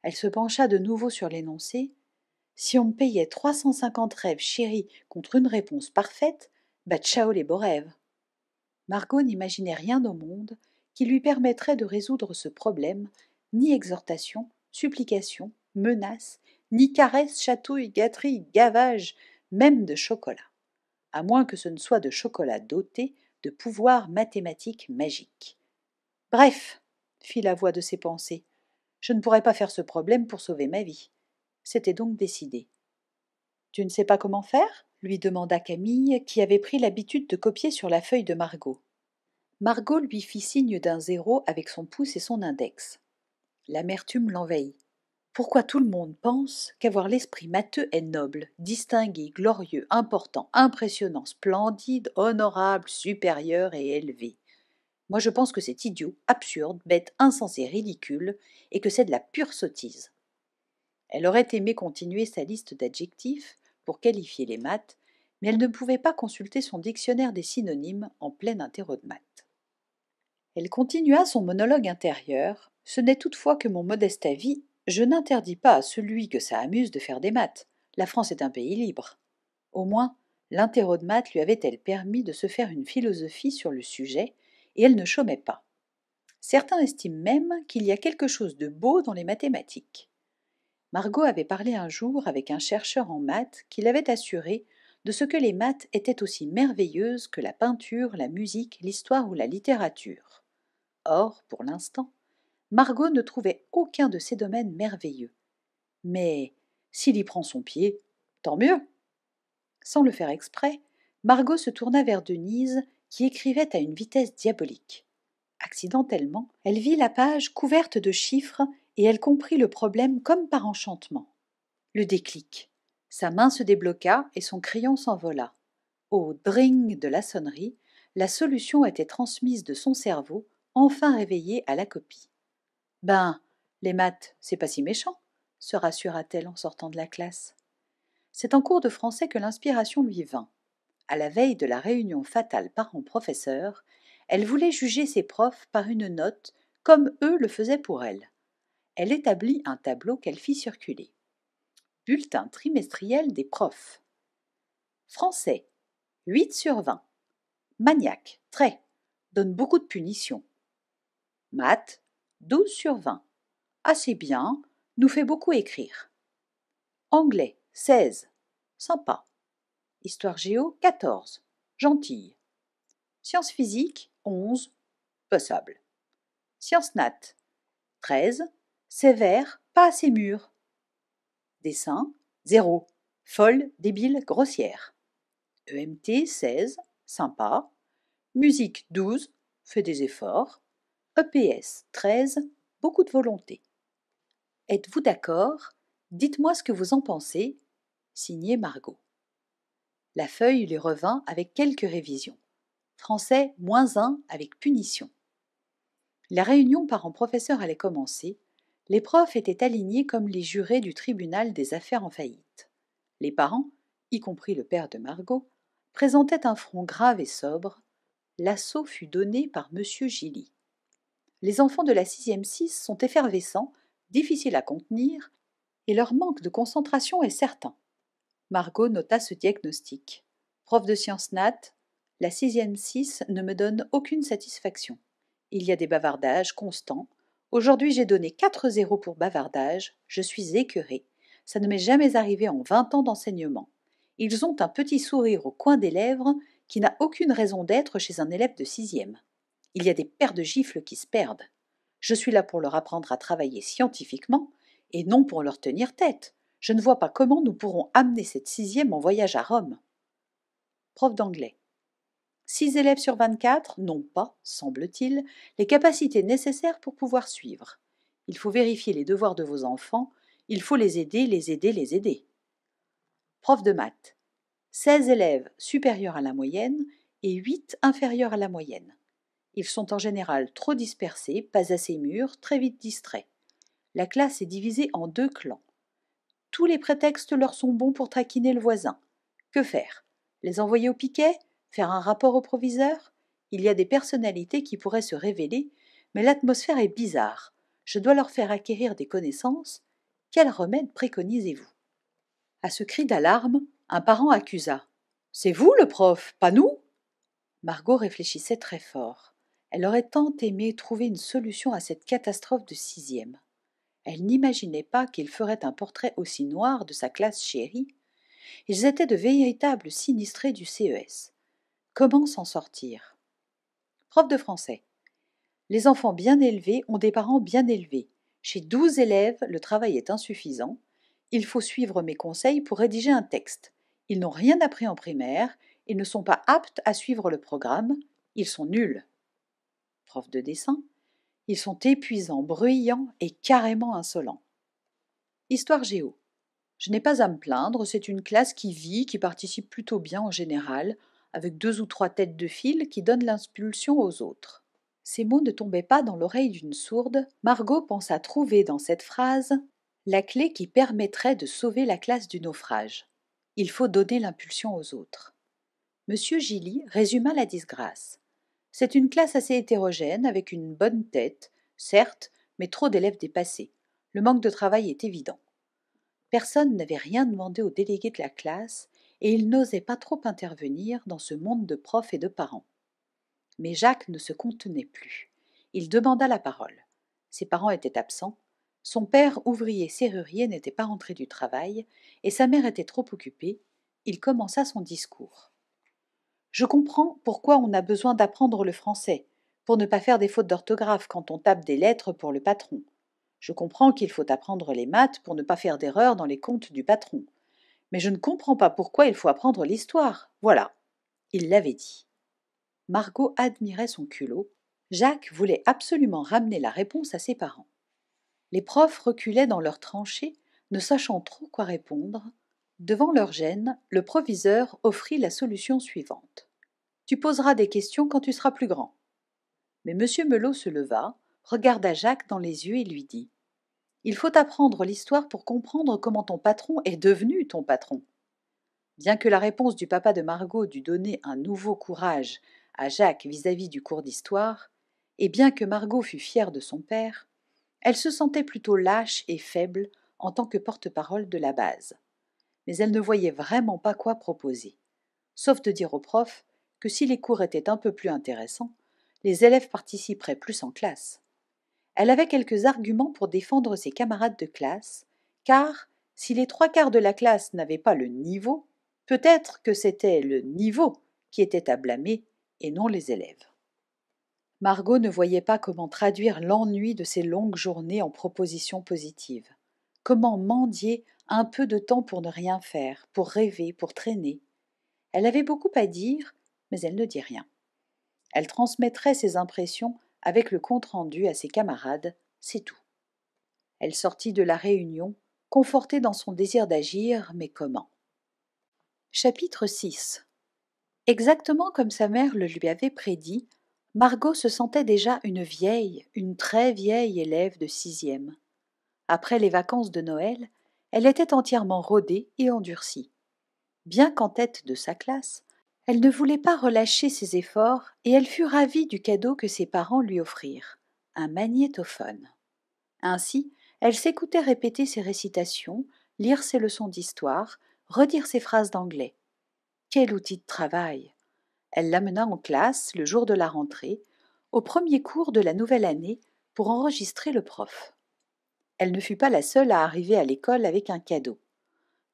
Elle se pencha de nouveau sur l'énoncé. Si on me payait cinquante rêves chéris contre une réponse parfaite, bah ciao les beaux rêves Margot n'imaginait rien au monde qui lui permettrait de résoudre ce problème, ni exhortation, supplication, menace, ni caresses, chatouilles, gâteries, gavage, même de chocolat. À moins que ce ne soit de chocolat doté de pouvoirs mathématiques magiques. Bref, fit la voix de ses pensées, je ne pourrais pas faire ce problème pour sauver ma vie. C'était donc décidé. Tu ne sais pas comment faire lui demanda Camille, qui avait pris l'habitude de copier sur la feuille de Margot. Margot lui fit signe d'un zéro avec son pouce et son index. L'amertume l'envahit. Pourquoi tout le monde pense qu'avoir l'esprit matheux est noble, distingué, glorieux, important, impressionnant, splendide, honorable, supérieur et élevé Moi je pense que c'est idiot, absurde, bête, insensé, ridicule, et que c'est de la pure sottise. Elle aurait aimé continuer sa liste d'adjectifs pour qualifier les maths, mais elle ne pouvait pas consulter son dictionnaire des synonymes en plein interro de maths. Elle continua son monologue intérieur. Ce n'est toutefois que mon modeste avis je n'interdis pas à celui que ça amuse de faire des maths. La France est un pays libre. Au moins, l'interro de maths lui avait-elle permis de se faire une philosophie sur le sujet, et elle ne chômait pas. Certains estiment même qu'il y a quelque chose de beau dans les mathématiques. Margot avait parlé un jour avec un chercheur en maths qui l'avait assuré de ce que les maths étaient aussi merveilleuses que la peinture, la musique, l'histoire ou la littérature. Or, pour l'instant, Margot ne trouvait aucun de ces domaines merveilleux. Mais s'il y prend son pied, tant mieux. Sans le faire exprès, Margot se tourna vers Denise, qui écrivait à une vitesse diabolique. Accidentellement, elle vit la page couverte de chiffres et elle comprit le problème comme par enchantement. Le déclic. Sa main se débloqua et son crayon s'envola. Au dring de la sonnerie, la solution était transmise de son cerveau, enfin réveillée à la copie. Ben, les maths, c'est pas si méchant, se rassura-t-elle en sortant de la classe. C'est en cours de français que l'inspiration lui vint. À la veille de la réunion fatale un professeur, elle voulait juger ses profs par une note, comme eux le faisaient pour elle. Elle établit un tableau qu'elle fit circuler. Bulletin trimestriel des profs. Français, 8 sur 20. Maniaque, très, donne beaucoup de punitions. Maths, 12 sur 20. Assez bien, nous fait beaucoup écrire. Anglais, 16. Sympa. Histoire géo, 14. Gentille. Sciences physiques, 11. Passable. Sciences nat, 13. Sévère, pas assez mûr. Dessin, 0. Folle, débile, grossière. EMT, 16. Sympa. Musique, 12. Fait des efforts. EPS 13, beaucoup de volonté. Êtes-vous d'accord Dites-moi ce que vous en pensez. Signé Margot. La feuille lui revint avec quelques révisions. Français moins un, avec punition. La réunion parents professeur allait commencer. Les profs étaient alignés comme les jurés du tribunal des affaires en faillite. Les parents, y compris le père de Margot, présentaient un front grave et sobre. L'assaut fut donné par M. Gilly les enfants de la 6e 6 sont effervescents, difficiles à contenir, et leur manque de concentration est certain. Margot nota ce diagnostic. Prof de sciences nat, la 6e 6 ne me donne aucune satisfaction. Il y a des bavardages constants. Aujourd'hui, j'ai donné 4 zéros pour bavardage. Je suis écœurée. Ça ne m'est jamais arrivé en 20 ans d'enseignement. Ils ont un petit sourire au coin des lèvres qui n'a aucune raison d'être chez un élève de 6 il y a des paires de gifles qui se perdent. Je suis là pour leur apprendre à travailler scientifiquement et non pour leur tenir tête. Je ne vois pas comment nous pourrons amener cette sixième en voyage à Rome. Prof d'anglais. Six élèves sur 24 n'ont pas, semble-t-il, les capacités nécessaires pour pouvoir suivre. Il faut vérifier les devoirs de vos enfants, il faut les aider, les aider, les aider. Prof de maths. Seize élèves supérieurs à la moyenne et huit inférieurs à la moyenne. Ils sont en général trop dispersés, pas assez mûrs, très vite distraits. La classe est divisée en deux clans. Tous les prétextes leur sont bons pour traquiner le voisin. Que faire Les envoyer au piquet Faire un rapport au proviseur Il y a des personnalités qui pourraient se révéler, mais l'atmosphère est bizarre. Je dois leur faire acquérir des connaissances. Quel remède préconisez-vous À ce cri d'alarme, un parent accusa. C'est vous le prof, pas nous Margot réfléchissait très fort. Elle aurait tant aimé trouver une solution à cette catastrophe de sixième. Elle n'imaginait pas qu'il ferait un portrait aussi noir de sa classe chérie. Ils étaient de véritables sinistrés du CES. Comment s'en sortir Prof de français. Les enfants bien élevés ont des parents bien élevés. Chez douze élèves, le travail est insuffisant. Il faut suivre mes conseils pour rédiger un texte. Ils n'ont rien appris en primaire, ils ne sont pas aptes à suivre le programme, ils sont nuls prof de dessin, ils sont épuisants, bruyants et carrément insolents. Histoire géo. Je n'ai pas à me plaindre, c'est une classe qui vit, qui participe plutôt bien en général, avec deux ou trois têtes de fil qui donnent l'impulsion aux autres. Ces mots ne tombaient pas dans l'oreille d'une sourde, Margot pensa trouver dans cette phrase la clé qui permettrait de sauver la classe du naufrage. Il faut donner l'impulsion aux autres. Monsieur Gilly résuma la disgrâce. C'est une classe assez hétérogène, avec une bonne tête, certes, mais trop d'élèves dépassés. Le manque de travail est évident. Personne n'avait rien demandé aux délégués de la classe, et ils n'osait pas trop intervenir dans ce monde de profs et de parents. Mais Jacques ne se contenait plus. Il demanda la parole. Ses parents étaient absents, son père, ouvrier serrurier, n'était pas rentré du travail, et sa mère était trop occupée, il commença son discours. Je comprends pourquoi on a besoin d'apprendre le français, pour ne pas faire des fautes d'orthographe quand on tape des lettres pour le patron. Je comprends qu'il faut apprendre les maths pour ne pas faire d'erreurs dans les comptes du patron. Mais je ne comprends pas pourquoi il faut apprendre l'histoire. Voilà. Il l'avait dit. Margot admirait son culot. Jacques voulait absolument ramener la réponse à ses parents. Les profs reculaient dans leurs tranchées, ne sachant trop quoi répondre, Devant leur gêne, le proviseur offrit la solution suivante. Tu poseras des questions quand tu seras plus grand. Mais M. Melot se leva, regarda Jacques dans les yeux et lui dit Il faut apprendre l'histoire pour comprendre comment ton patron est devenu ton patron. Bien que la réponse du papa de Margot dût donner un nouveau courage à Jacques vis-à-vis -vis du cours d'histoire, et bien que Margot fût fière de son père, elle se sentait plutôt lâche et faible en tant que porte-parole de la base mais elle ne voyait vraiment pas quoi proposer, sauf de dire au prof que si les cours étaient un peu plus intéressants, les élèves participeraient plus en classe. Elle avait quelques arguments pour défendre ses camarades de classe, car si les trois quarts de la classe n'avaient pas le niveau, peut-être que c'était le niveau qui était à blâmer et non les élèves. Margot ne voyait pas comment traduire l'ennui de ces longues journées en propositions positives. Comment mendier un peu de temps pour ne rien faire, pour rêver, pour traîner Elle avait beaucoup à dire, mais elle ne dit rien. Elle transmettrait ses impressions avec le compte-rendu à ses camarades, c'est tout. Elle sortit de la réunion, confortée dans son désir d'agir, mais comment Chapitre 6 Exactement comme sa mère le lui avait prédit, Margot se sentait déjà une vieille, une très vieille élève de sixième. Après les vacances de Noël, elle était entièrement rodée et endurcie. Bien qu'en tête de sa classe, elle ne voulait pas relâcher ses efforts et elle fut ravie du cadeau que ses parents lui offrirent, un magnétophone. Ainsi, elle s'écoutait répéter ses récitations, lire ses leçons d'histoire, redire ses phrases d'anglais. Quel outil de travail Elle l'amena en classe le jour de la rentrée, au premier cours de la nouvelle année, pour enregistrer le prof. Elle ne fut pas la seule à arriver à l'école avec un cadeau.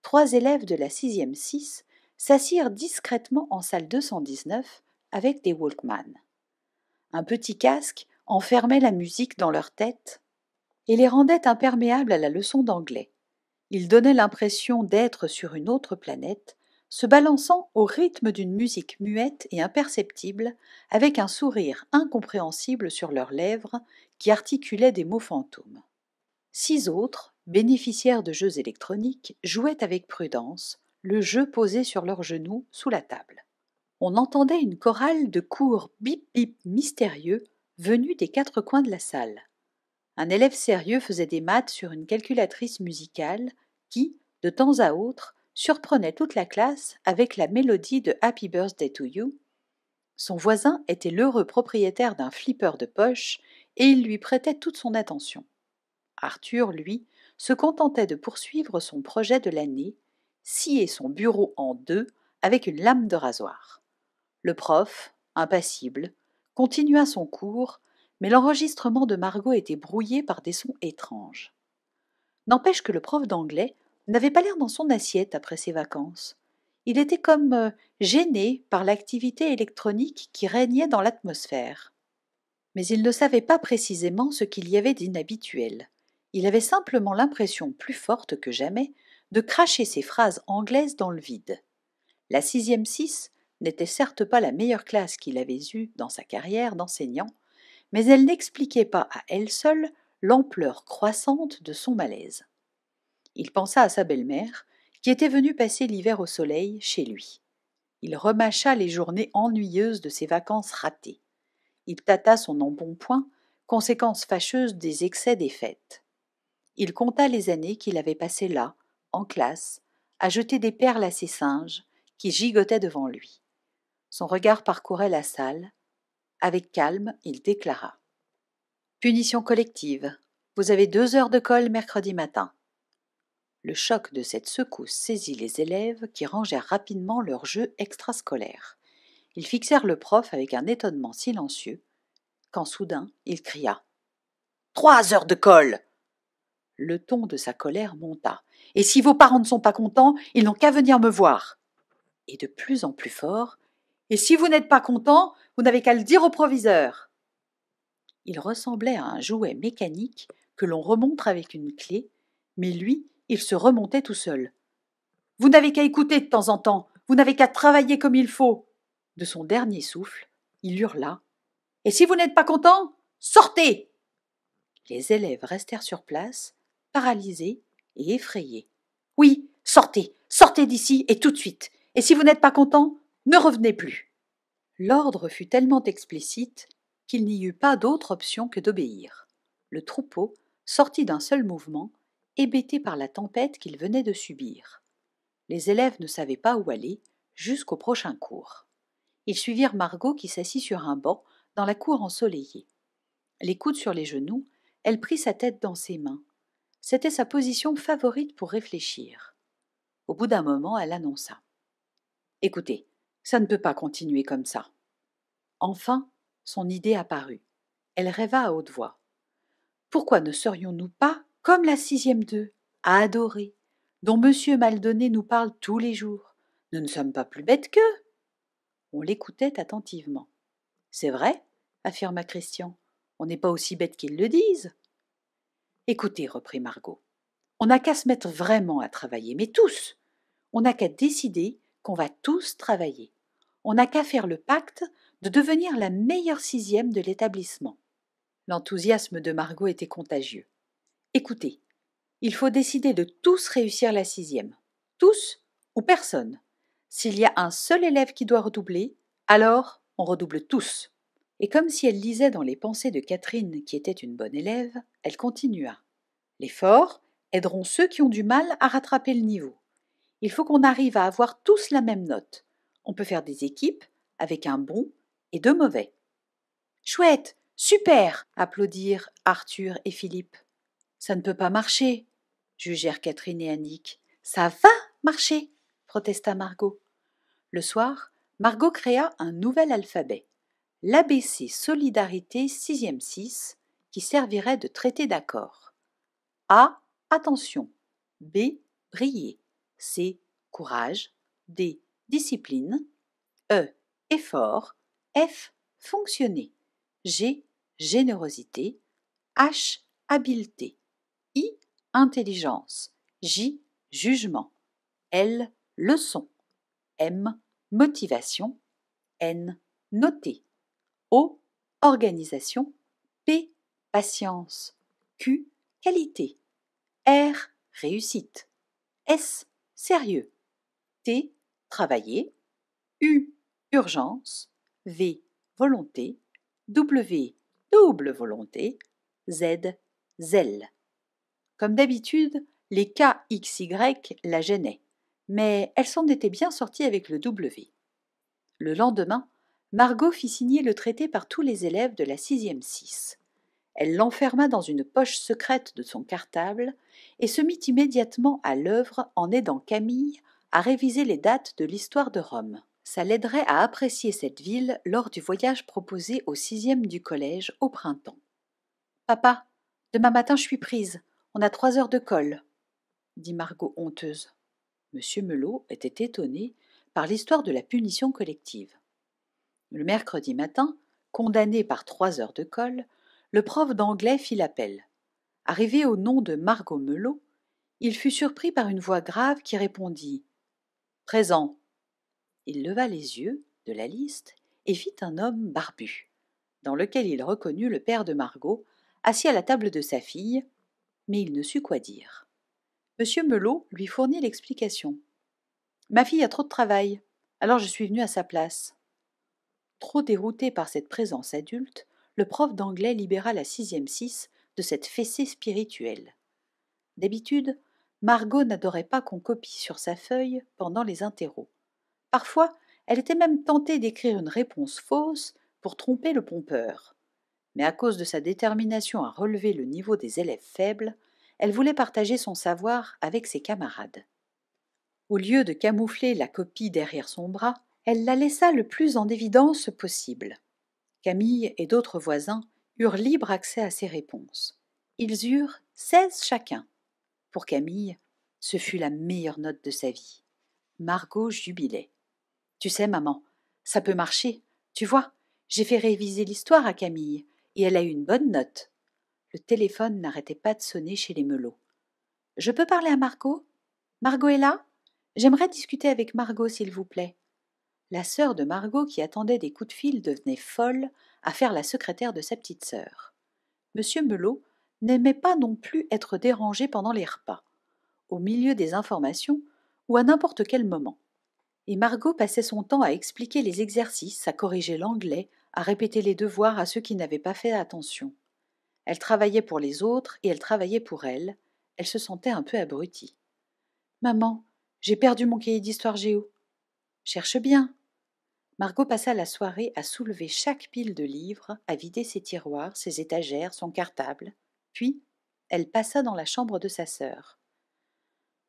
Trois élèves de la sixième six s'assirent discrètement en salle 219 avec des Walkman. Un petit casque enfermait la musique dans leur tête et les rendait imperméables à la leçon d'anglais. Ils donnaient l'impression d'être sur une autre planète, se balançant au rythme d'une musique muette et imperceptible, avec un sourire incompréhensible sur leurs lèvres qui articulaient des mots fantômes. Six autres, bénéficiaires de jeux électroniques, jouaient avec prudence, le jeu posé sur leurs genoux sous la table. On entendait une chorale de courts bip-bip mystérieux venus des quatre coins de la salle. Un élève sérieux faisait des maths sur une calculatrice musicale qui, de temps à autre, surprenait toute la classe avec la mélodie de Happy Birthday to You. Son voisin était l'heureux propriétaire d'un flipper de poche et il lui prêtait toute son attention. Arthur, lui, se contentait de poursuivre son projet de l'année, scier son bureau en deux avec une lame de rasoir. Le prof, impassible, continua son cours, mais l'enregistrement de Margot était brouillé par des sons étranges. N'empêche que le prof d'anglais n'avait pas l'air dans son assiette après ses vacances. Il était comme euh, gêné par l'activité électronique qui régnait dans l'atmosphère. Mais il ne savait pas précisément ce qu'il y avait d'inhabituel. Il avait simplement l'impression plus forte que jamais de cracher ses phrases anglaises dans le vide. La sixième six n'était certes pas la meilleure classe qu'il avait eue dans sa carrière d'enseignant, mais elle n'expliquait pas à elle seule l'ampleur croissante de son malaise. Il pensa à sa belle-mère, qui était venue passer l'hiver au soleil chez lui. Il remâcha les journées ennuyeuses de ses vacances ratées. Il tâta son embonpoint, conséquence fâcheuse des excès des fêtes. Il compta les années qu'il avait passées là, en classe, à jeter des perles à ses singes qui gigotaient devant lui. Son regard parcourait la salle. Avec calme, il déclara Punition collective. Vous avez deux heures de colle mercredi matin. Le choc de cette secousse saisit les élèves qui rangèrent rapidement leur jeu extrascolaire. Ils fixèrent le prof avec un étonnement silencieux, quand soudain il cria Trois heures de colle le ton de sa colère monta. Et si vos parents ne sont pas contents, ils n'ont qu'à venir me voir. Et de plus en plus fort. Et si vous n'êtes pas contents, vous n'avez qu'à le dire au proviseur. Il ressemblait à un jouet mécanique que l'on remonte avec une clé, mais lui, il se remontait tout seul. Vous n'avez qu'à écouter de temps en temps, vous n'avez qu'à travailler comme il faut. De son dernier souffle, il hurla. Et si vous n'êtes pas contents, sortez. Les élèves restèrent sur place, paralysé et effrayé. Oui, sortez, sortez d'ici et tout de suite. Et si vous n'êtes pas content, ne revenez plus. L'ordre fut tellement explicite qu'il n'y eut pas d'autre option que d'obéir. Le troupeau sortit d'un seul mouvement, hébété par la tempête qu'il venait de subir. Les élèves ne savaient pas où aller jusqu'au prochain cours. Ils suivirent Margot qui s'assit sur un banc dans la cour ensoleillée. Les coudes sur les genoux, elle prit sa tête dans ses mains. C'était sa position favorite pour réfléchir. Au bout d'un moment, elle annonça. Écoutez, ça ne peut pas continuer comme ça. Enfin, son idée apparut. Elle rêva à haute voix. Pourquoi ne serions-nous pas comme la sixième d'eux, à adorer, dont Monsieur Maldonné nous parle tous les jours Nous ne sommes pas plus bêtes qu'eux. On l'écoutait attentivement. C'est vrai, affirma Christian. On n'est pas aussi bêtes qu'ils le disent. Écoutez, reprit Margot, on n'a qu'à se mettre vraiment à travailler, mais tous. On n'a qu'à décider qu'on va tous travailler. On n'a qu'à faire le pacte de devenir la meilleure sixième de l'établissement. L'enthousiasme de Margot était contagieux. Écoutez, il faut décider de tous réussir la sixième. Tous ou personne. S'il y a un seul élève qui doit redoubler, alors on redouble tous et comme si elle lisait dans les pensées de Catherine, qui était une bonne élève, elle continua. L'effort aideront ceux qui ont du mal à rattraper le niveau. Il faut qu'on arrive à avoir tous la même note. On peut faire des équipes avec un bon et deux mauvais. Chouette, super applaudirent Arthur et Philippe. Ça ne peut pas marcher, jugèrent Catherine et Annick. Ça va marcher, protesta Margot. Le soir, Margot créa un nouvel alphabet l'ABC Solidarité 6e 6 qui servirait de traité d'accord. A. Attention. B. Briller. C. Courage. D. Discipline. E. Effort. F. Fonctionner. G. Générosité. H. Habileté. I. Intelligence. J. Jugement. L. Leçon. M. Motivation. N. Noter. O. Organisation. P. Patience. Q. Qualité. R. Réussite. S. Sérieux. T. Travailler. U. Urgence. V. Volonté. W. Double volonté. Z. Zèle. Comme d'habitude, les cas Y la gênaient, mais elle s'en était bien sorties avec le W. Le lendemain, Margot fit signer le traité par tous les élèves de la sixième e Elle l'enferma dans une poche secrète de son cartable et se mit immédiatement à l'œuvre en aidant Camille à réviser les dates de l'histoire de Rome. Ça l'aiderait à apprécier cette ville lors du voyage proposé au sixième du collège au printemps. Papa, demain matin je suis prise. On a trois heures de colle, dit Margot honteuse. Monsieur Melot était étonné par l'histoire de la punition collective. Le mercredi matin, condamné par trois heures de colle, le prof d'anglais fit l'appel. Arrivé au nom de Margot Melot, il fut surpris par une voix grave qui répondit Présent. Il leva les yeux de la liste et fit un homme barbu, dans lequel il reconnut le père de Margot, assis à la table de sa fille, mais il ne sut quoi dire. Monsieur Melot lui fournit l'explication. Ma fille a trop de travail, alors je suis venu à sa place. Trop dérouté par cette présence adulte, le prof d'anglais libéra la sixième six de cette fessée spirituelle. D'habitude, Margot n'adorait pas qu'on copie sur sa feuille pendant les interros. Parfois, elle était même tentée d'écrire une réponse fausse pour tromper le pompeur. Mais à cause de sa détermination à relever le niveau des élèves faibles, elle voulait partager son savoir avec ses camarades. Au lieu de camoufler la copie derrière son bras, elle la laissa le plus en évidence possible. Camille et d'autres voisins eurent libre accès à ses réponses. Ils eurent seize chacun. Pour Camille, ce fut la meilleure note de sa vie. Margot jubilait. Tu sais, maman, ça peut marcher. Tu vois, j'ai fait réviser l'histoire à Camille, et elle a eu une bonne note. Le téléphone n'arrêtait pas de sonner chez les Melots. Je peux parler à Margot Margot est là J'aimerais discuter avec Margot, s'il vous plaît. La sœur de Margot, qui attendait des coups de fil, devenait folle à faire la secrétaire de sa petite sœur. Monsieur Melot n'aimait pas non plus être dérangé pendant les repas, au milieu des informations ou à n'importe quel moment. Et Margot passait son temps à expliquer les exercices, à corriger l'anglais, à répéter les devoirs à ceux qui n'avaient pas fait attention. Elle travaillait pour les autres et elle travaillait pour elle. Elle se sentait un peu abrutie. Maman, j'ai perdu mon cahier d'histoire géo. Cherche bien. Margot passa la soirée à soulever chaque pile de livres, à vider ses tiroirs, ses étagères, son cartable, puis elle passa dans la chambre de sa sœur.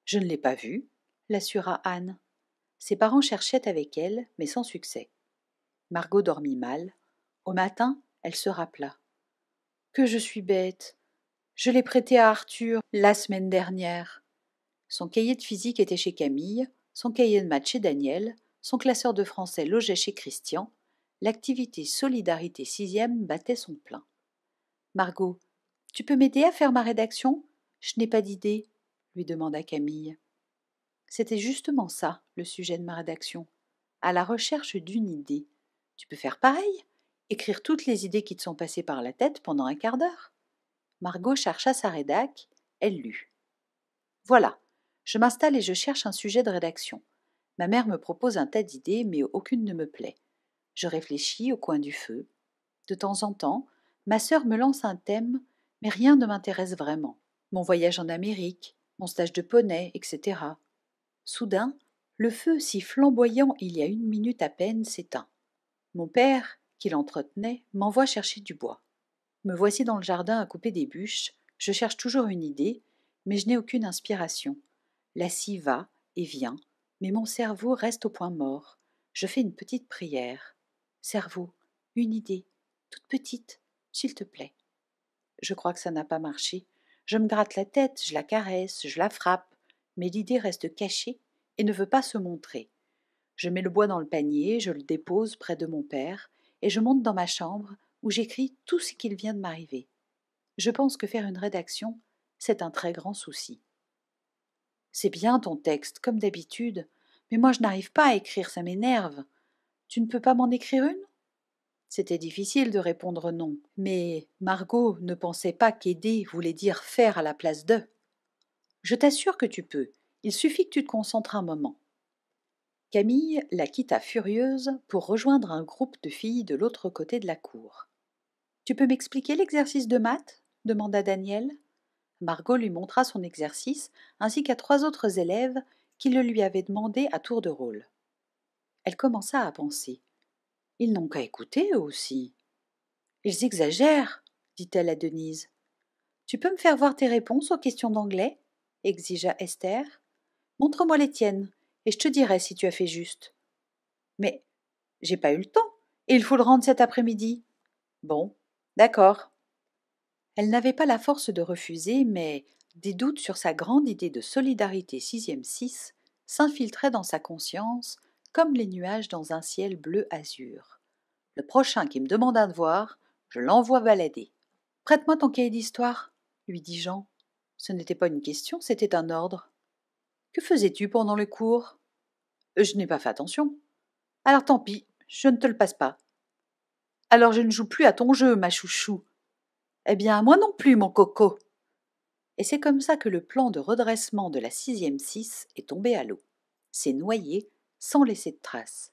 Je ne l'ai pas vue, l'assura Anne. Ses parents cherchaient avec elle, mais sans succès. Margot dormit mal. Au matin, elle se rappela. Que je suis bête. Je l'ai prêté à Arthur la semaine dernière. Son cahier de physique était chez Camille, son cahier de maths chez Daniel, son classeur de français logeait chez Christian. L'activité Solidarité 6e battait son plein. Margot, tu peux m'aider à faire ma rédaction Je n'ai pas d'idée, lui demanda Camille. C'était justement ça, le sujet de ma rédaction. À la recherche d'une idée. Tu peux faire pareil Écrire toutes les idées qui te sont passées par la tête pendant un quart d'heure Margot chercha sa rédac, elle lut. Voilà, je m'installe et je cherche un sujet de rédaction. Ma mère me propose un tas d'idées, mais aucune ne me plaît. Je réfléchis au coin du feu. De temps en temps, ma sœur me lance un thème, mais rien ne m'intéresse vraiment. Mon voyage en Amérique, mon stage de poney, etc. Soudain, le feu, si flamboyant il y a une minute à peine, s'éteint. Mon père, qui l'entretenait, m'envoie chercher du bois. Me voici dans le jardin à couper des bûches. Je cherche toujours une idée, mais je n'ai aucune inspiration. La scie va et vient, mais mon cerveau reste au point mort. Je fais une petite prière. Cerveau, une idée, toute petite, s'il te plaît. Je crois que ça n'a pas marché. Je me gratte la tête, je la caresse, je la frappe, mais l'idée reste cachée et ne veut pas se montrer. Je mets le bois dans le panier, je le dépose près de mon père, et je monte dans ma chambre où j'écris tout ce qu'il vient de m'arriver. Je pense que faire une rédaction, c'est un très grand souci. C'est bien ton texte, comme d'habitude, mais moi je n'arrive pas à écrire, ça m'énerve. Tu ne peux pas m'en écrire une C'était difficile de répondre non, mais Margot ne pensait pas qu'aider voulait dire faire à la place de. Je t'assure que tu peux, il suffit que tu te concentres un moment. Camille la quitta furieuse pour rejoindre un groupe de filles de l'autre côté de la cour. Tu peux m'expliquer l'exercice de maths demanda Daniel. Margot lui montra son exercice, ainsi qu'à trois autres élèves le lui avait demandé à tour de rôle. Elle commença à penser. Ils n'ont qu'à écouter, eux aussi. Ils exagèrent, dit-elle à Denise. Tu peux me faire voir tes réponses aux questions d'anglais exigea Esther. Montre-moi les tiennes, et je te dirai si tu as fait juste. Mais j'ai pas eu le temps, et il faut le rendre cet après-midi. Bon, d'accord. Elle n'avait pas la force de refuser, mais des doutes sur sa grande idée de solidarité 6e sixième-six s'infiltrait dans sa conscience comme les nuages dans un ciel bleu azur. Le prochain qui me demande un devoir, je l'envoie balader. Prête-moi ton cahier d'histoire, lui dit Jean. Ce n'était pas une question, c'était un ordre. Que faisais-tu pendant le cours euh, Je n'ai pas fait attention. Alors tant pis, je ne te le passe pas. Alors je ne joue plus à ton jeu, ma chouchou. Eh bien, moi non plus, mon coco. Et c'est comme ça que le plan de redressement de la sixième six est tombé à l'eau. C'est noyé, sans laisser de traces.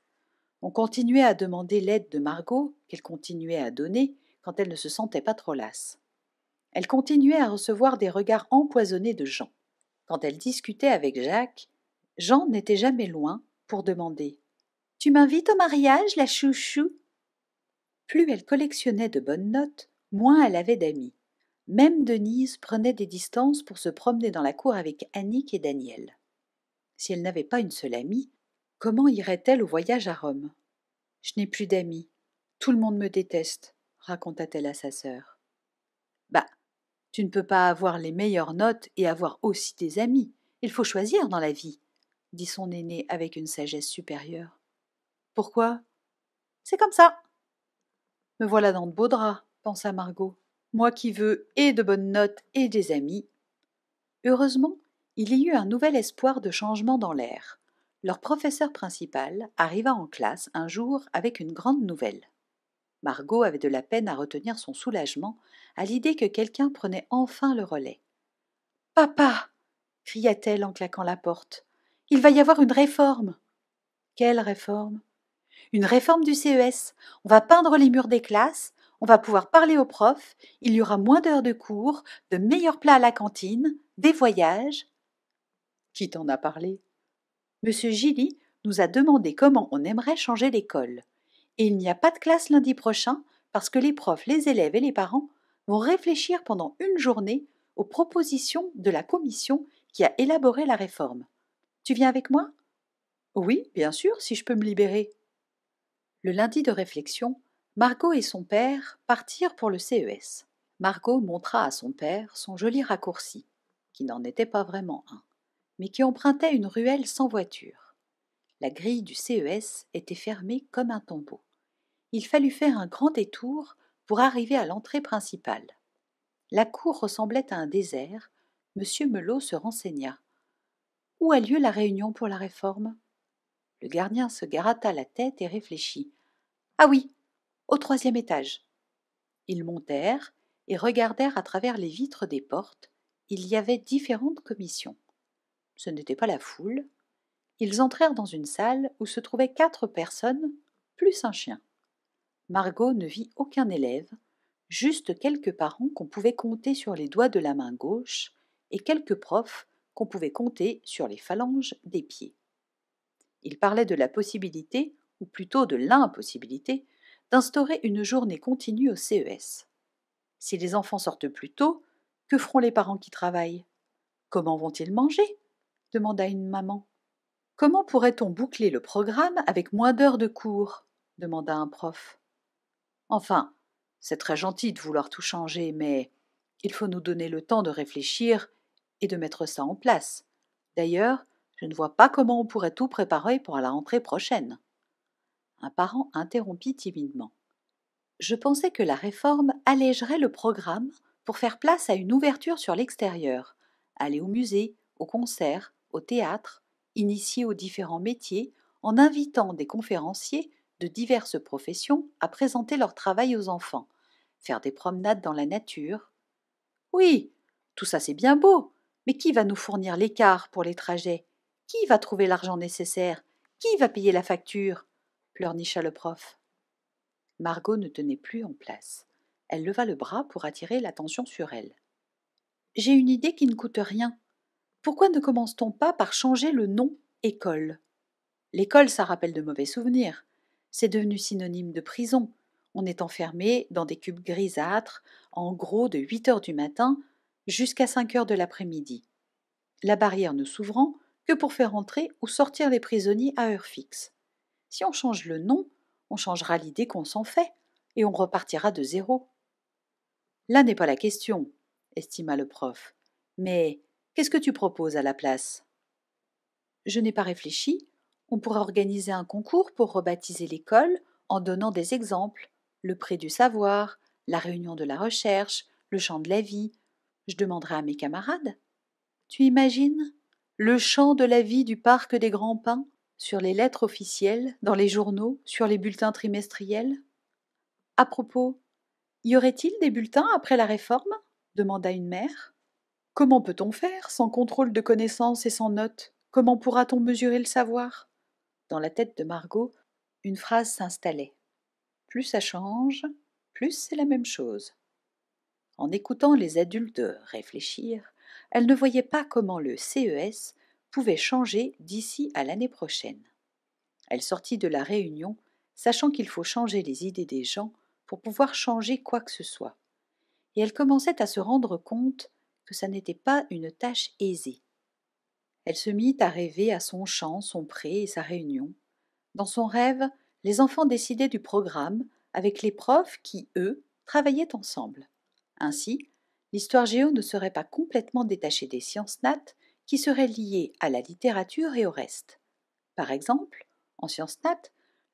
On continuait à demander l'aide de Margot, qu'elle continuait à donner quand elle ne se sentait pas trop lasse. Elle continuait à recevoir des regards empoisonnés de Jean. Quand elle discutait avec Jacques, Jean n'était jamais loin pour demander Tu m'invites au mariage, la chouchou Plus elle collectionnait de bonnes notes, moins elle avait d'amis. Même Denise prenait des distances pour se promener dans la cour avec Annick et Daniel. Si elle n'avait pas une seule amie, comment irait-elle au voyage à Rome Je n'ai plus d'amis. Tout le monde me déteste, raconta-t-elle à sa sœur. Bah, tu ne peux pas avoir les meilleures notes et avoir aussi des amis. Il faut choisir dans la vie, dit son aîné avec une sagesse supérieure. Pourquoi C'est comme ça. Me voilà dans de beaux draps, pensa Margot moi qui veux et de bonnes notes et des amis. Heureusement, il y eut un nouvel espoir de changement dans l'air. Leur professeur principal arriva en classe un jour avec une grande nouvelle. Margot avait de la peine à retenir son soulagement à l'idée que quelqu'un prenait enfin le relais. Papa cria-t-elle en claquant la porte. Il va y avoir une réforme. Quelle réforme Une réforme du CES. On va peindre les murs des classes, on va pouvoir parler aux profs, il y aura moins d'heures de cours, de meilleurs plats à la cantine, des voyages. Qui t'en a parlé Monsieur Gilly nous a demandé comment on aimerait changer l'école. Et il n'y a pas de classe lundi prochain parce que les profs, les élèves et les parents vont réfléchir pendant une journée aux propositions de la commission qui a élaboré la réforme. Tu viens avec moi Oui, bien sûr, si je peux me libérer. Le lundi de réflexion, Margot et son père partirent pour le CES. Margot montra à son père son joli raccourci, qui n'en était pas vraiment un, mais qui empruntait une ruelle sans voiture. La grille du CES était fermée comme un tombeau. Il fallut faire un grand détour pour arriver à l'entrée principale. La cour ressemblait à un désert. M. Melot se renseigna. Où a lieu la réunion pour la réforme Le gardien se gratta la tête et réfléchit. Ah oui, au troisième étage. Ils montèrent et regardèrent à travers les vitres des portes. Il y avait différentes commissions. Ce n'était pas la foule. Ils entrèrent dans une salle où se trouvaient quatre personnes, plus un chien. Margot ne vit aucun élève, juste quelques parents qu'on pouvait compter sur les doigts de la main gauche et quelques profs qu'on pouvait compter sur les phalanges des pieds. Il parlaient de la possibilité, ou plutôt de l'impossibilité, d'instaurer une journée continue au CES. Si les enfants sortent plus tôt, que feront les parents qui travaillent Comment vont-ils manger demanda une maman. Comment pourrait-on boucler le programme avec moins d'heures de cours demanda un prof. Enfin, c'est très gentil de vouloir tout changer, mais il faut nous donner le temps de réfléchir et de mettre ça en place. D'ailleurs, je ne vois pas comment on pourrait tout préparer pour la rentrée prochaine un parent interrompit timidement. Je pensais que la réforme allégerait le programme pour faire place à une ouverture sur l'extérieur, aller au musée, au concert, au théâtre, initier aux différents métiers, en invitant des conférenciers de diverses professions à présenter leur travail aux enfants, faire des promenades dans la nature. Oui, tout ça c'est bien beau, mais qui va nous fournir l'écart pour les trajets Qui va trouver l'argent nécessaire Qui va payer la facture pleurnicha le prof. Margot ne tenait plus en place. Elle leva le bras pour attirer l'attention sur elle. J'ai une idée qui ne coûte rien. Pourquoi ne commence-t-on pas par changer le nom école L'école, ça rappelle de mauvais souvenirs. C'est devenu synonyme de prison. On est enfermé dans des cubes grisâtres, en gros de 8 heures du matin jusqu'à 5 heures de l'après-midi. La barrière ne s'ouvrant que pour faire entrer ou sortir les prisonniers à heure fixe. Si on change le nom, on changera l'idée qu'on s'en fait, et on repartira de zéro. Là n'est pas la question, estima le prof. Mais qu'est-ce que tu proposes à la place Je n'ai pas réfléchi. On pourra organiser un concours pour rebaptiser l'école en donnant des exemples le prix du savoir, la réunion de la recherche, le champ de la vie. Je demanderai à mes camarades. Tu imagines Le champ de la vie du parc des grands pins sur les lettres officielles, dans les journaux, sur les bulletins trimestriels À propos, y aurait-il des bulletins après la réforme demanda une mère. Comment peut-on faire sans contrôle de connaissances et sans notes Comment pourra-t-on mesurer le savoir Dans la tête de Margot, une phrase s'installait. Plus ça change, plus c'est la même chose. En écoutant les adultes réfléchir, elle ne voyait pas comment le CES pouvait changer d'ici à l'année prochaine. Elle sortit de la réunion, sachant qu'il faut changer les idées des gens pour pouvoir changer quoi que ce soit. Et elle commençait à se rendre compte que ça n'était pas une tâche aisée. Elle se mit à rêver à son champ, son pré et sa réunion. Dans son rêve, les enfants décidaient du programme avec les profs qui, eux, travaillaient ensemble. Ainsi, l'histoire géo ne serait pas complètement détachée des sciences nat, qui seraient liées à la littérature et au reste. Par exemple, en sciences nat,